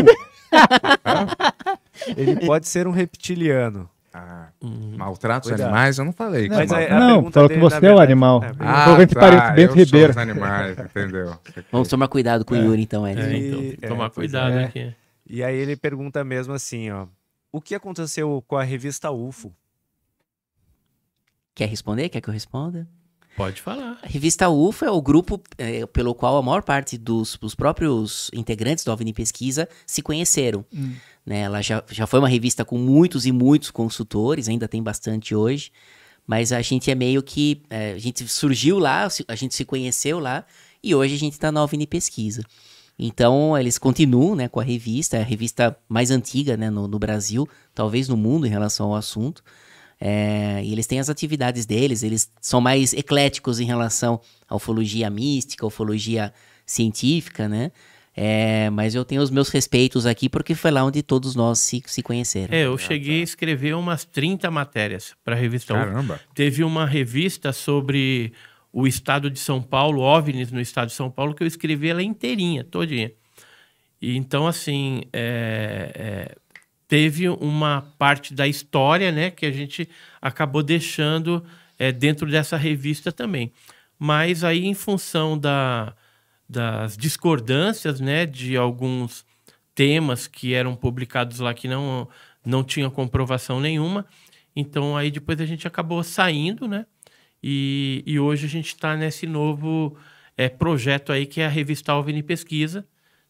Ele pode ser um reptiliano. Ah, hum. maltrata os animais? Eu não falei. Não, mas não é, falou que você é o animal. É, ah, falou entre tá, Bento Ribeiro. Os animais, entendeu? Vamos tomar cuidado com o é. Yuri, então, é. é então, tomar cuidado é. aqui. E aí ele pergunta mesmo assim, ó o que aconteceu com a revista UFO? Quer responder? Quer que eu responda? Pode falar. A revista UFO é o grupo é, pelo qual a maior parte dos, dos próprios integrantes do OVNI Pesquisa se conheceram. Hum. Né, ela já, já foi uma revista com muitos e muitos consultores, ainda tem bastante hoje, mas a gente é meio que. É, a gente surgiu lá, a gente se conheceu lá, e hoje a gente está na OVNI Pesquisa. Então, eles continuam né, com a revista, é a revista mais antiga né, no, no Brasil, talvez no mundo em relação ao assunto. É, e eles têm as atividades deles, eles são mais ecléticos em relação à ufologia mística, ufologia científica, né? É, mas eu tenho os meus respeitos aqui porque foi lá onde todos nós se, se conheceram. É, eu cheguei a escrever umas 30 matérias para a revista Caramba! Teve uma revista sobre o Estado de São Paulo, OVNIs no Estado de São Paulo, que eu escrevi ela inteirinha, todinha. E, então, assim, é, é, teve uma parte da história né, que a gente acabou deixando é, dentro dessa revista também. Mas aí, em função da, das discordâncias né, de alguns temas que eram publicados lá que não, não tinha comprovação nenhuma, então aí depois a gente acabou saindo, né? E, e hoje a gente está nesse novo é, projeto aí que é a revista Alvine Pesquisa,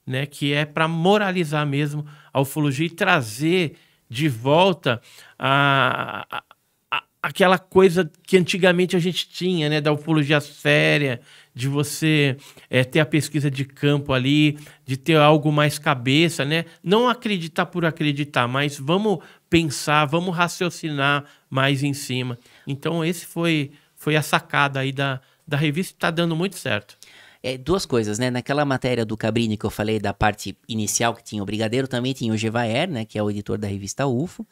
né, que é para moralizar mesmo a ufologia e trazer de volta a, a, a, aquela coisa que antigamente a gente tinha, né, da ufologia séria, de você é, ter a pesquisa de campo ali, de ter algo mais cabeça, né? Não acreditar por acreditar, mas vamos pensar, vamos raciocinar mais em cima. Então esse foi foi a sacada aí da, da revista e está dando muito certo. É, duas coisas, né? Naquela matéria do Cabrini que eu falei da parte inicial que tinha o Brigadeiro, também tinha o Gevaer, né? Que é o editor da revista UFO.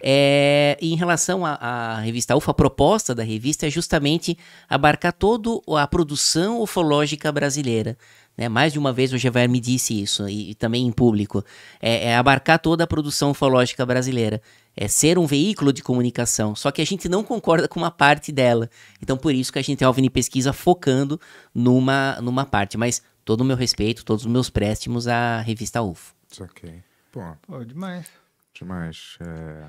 É, em relação à revista UFO, a proposta da revista é justamente abarcar toda a produção ufológica brasileira, né? Mais de uma vez o Gevaer me disse isso, e, e também em público. É, é, abarcar toda a produção ufológica brasileira. É ser um veículo de comunicação. Só que a gente não concorda com uma parte dela. Então, por isso que a gente tem é a OVNI Pesquisa focando numa, numa parte. Mas todo o meu respeito, todos os meus préstimos à revista UFO. Ok. Pô, Pô demais. Demais. É...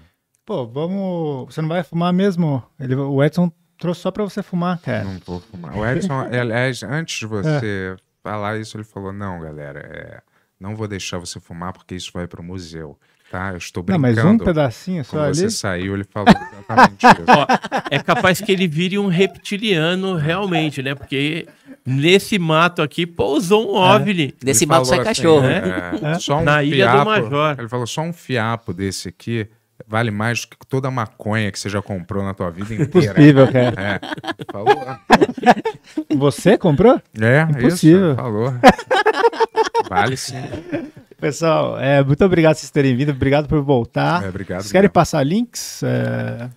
Pô, vamos. Você não vai fumar mesmo? Ele... O Edson trouxe só pra você fumar, cara. Não vou fumar. O Edson, aliás, antes de é. você é falar isso, ele falou: não, galera, é, não vou deixar você fumar porque isso vai para o museu. Tá, eu estou brincando. Não, mas um pedacinho só Quando ali? você saiu, ele falou exatamente isso. Ó, é capaz que ele vire um reptiliano realmente, né? Porque nesse mato aqui pousou um é. OVNI. É. Nesse mato sai assim, cachorro. Né? É, é. Só um Na fiapo, ilha do Major. Ele falou, só um fiapo desse aqui vale mais do que toda a maconha que você já comprou na tua vida inteira. Impossível, cara. É. Falou. Né? Você comprou? É, Impossível. isso. Falou. Vale sim. Pessoal, é, muito obrigado por vocês terem vindo. Obrigado por voltar. É, obrigado. Vocês querem mesmo. passar links? É...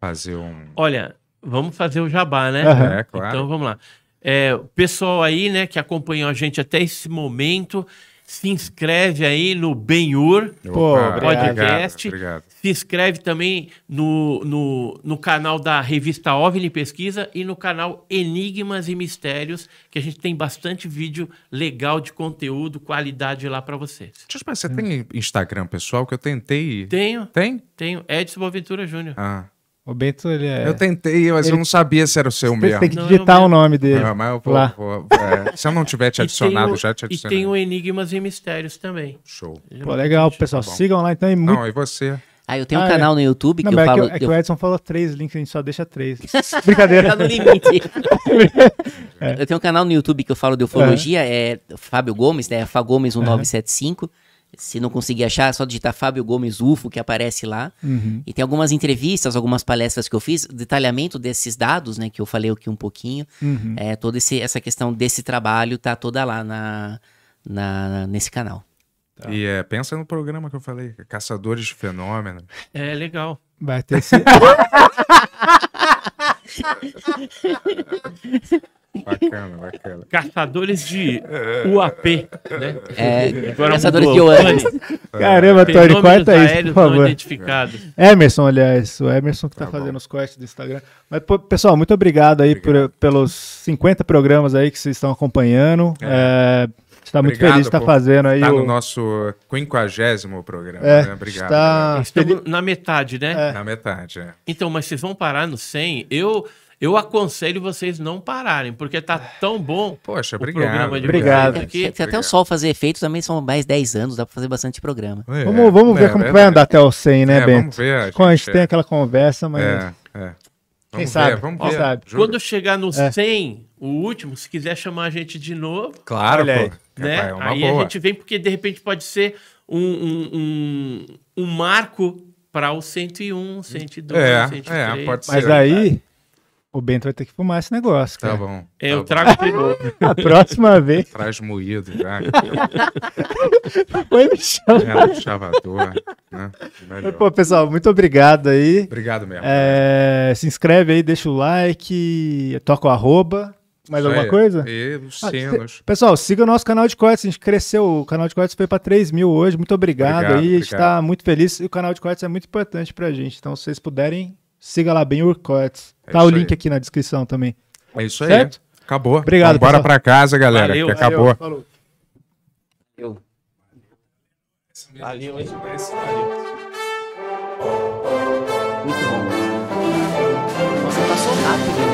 Fazer um. Olha, vamos fazer o jabá, né? Uhum. É, claro. Então vamos lá. É, pessoal aí, né, que acompanhou a gente até esse momento se inscreve aí no Benhur Podcast. Obrigado, Se inscreve também no, no, no, canal da revista OVNI Pesquisa e no canal Enigmas e Mistérios, que a gente tem bastante vídeo legal de conteúdo, qualidade lá para vocês. Deixa eu você tem Instagram pessoal que eu tentei? Tenho. Tem? Tenho. Edson Boaventura Júnior. Ah. O Bento, ele é. Eu tentei, mas ele... eu não sabia se era o seu mesmo. Tem que digitar não, o é. nome dele. Não, ah, mas eu vou, lá. Vou, é, se eu não tiver te adicionado, o, já te adicionei. E tem o Enigmas e Mistérios também. Show. Pô, legal, pessoal. Bom. Sigam lá então. E é muito... Não, e você? Ah, eu tenho ah, um é. canal é. no YouTube que não, eu falo. É que, é que o Edson falou três links, a gente só deixa três. Brincadeira. tá no limite. é. Eu tenho um canal no YouTube que eu falo de ufologia, é Fábio Gomes, né? Fá Gomes 1975. Uhum. Se não conseguir achar, é só digitar Fábio Gomes UFO, que aparece lá. Uhum. E tem algumas entrevistas, algumas palestras que eu fiz, detalhamento desses dados, né? Que eu falei aqui um pouquinho. Uhum. É, toda esse, essa questão desse trabalho tá toda lá na, na nesse canal. Tá. E é, pensa no programa que eu falei, Caçadores de Fenômeno. É legal. Vai ter Bacana, bacana. Caçadores de é. UAP, né? É, Agora caçadores mudou. de UAP. É. Caramba, Tony, corta isso, por favor. Identificados. É. Emerson, aliás, o Emerson que tá, tá fazendo os quests do Instagram. Mas, pô, pessoal, muito obrigado aí obrigado. Por, pelos 50 programas aí que vocês estão acompanhando. É. É, está muito Obrigado, feliz de estar tá fazendo aí. Está o... no nosso quinquagésimo programa. É, né? Obrigado. Está... Estamos na metade, né? É. Na metade, é. Então, mas vocês vão parar no 100. Eu eu aconselho vocês não pararem, porque tá tão bom Poxa, obrigado, o programa de obrigado. Que... Se até obrigado. o sol fazer efeito, também são mais 10 anos, dá pra fazer bastante programa. É, vamos vamos é, ver né, como é, vai andar até o 100, né, é, Bento? Vamos ver. A gente, a gente tem é. aquela conversa, mas... É, é. Vamos Quem ver, sabe? Vamos ver. sabe. Quando chegar no é. 100, o último, se quiser chamar a gente de novo... Claro, olha, pô. Né? É, é aí boa. a gente vem, porque de repente pode ser um, um, um, um marco para o 101, 102, é, 103. É, pode ser. Mas aí... Verdade o Bento vai ter que fumar esse negócio, tá cara. Tá bom. Tá eu bom. trago perigo. A próxima vez. Traz moído já. no chão. É, chavador, né? Pô, pessoal, muito obrigado aí. Obrigado mesmo. É, se inscreve aí, deixa o like, toca o arroba. Mais Isso alguma é, coisa? E ah, Pessoal, siga o nosso canal de cortes. A gente cresceu. O canal de cortes foi para 3 mil hoje. Muito obrigado, obrigado aí. Obrigado. A gente está muito feliz. E o canal de cortes é muito importante para a gente. Então, se vocês puderem, Siga lá bem o É tá o link aí. aqui na descrição também. É isso certo? aí. Acabou. Obrigado. Bora pra casa, galera. Valeu, que acabou. Valeu, Valeu. Valeu, hein? Valeu. Muito bom. Nossa, passou rápido.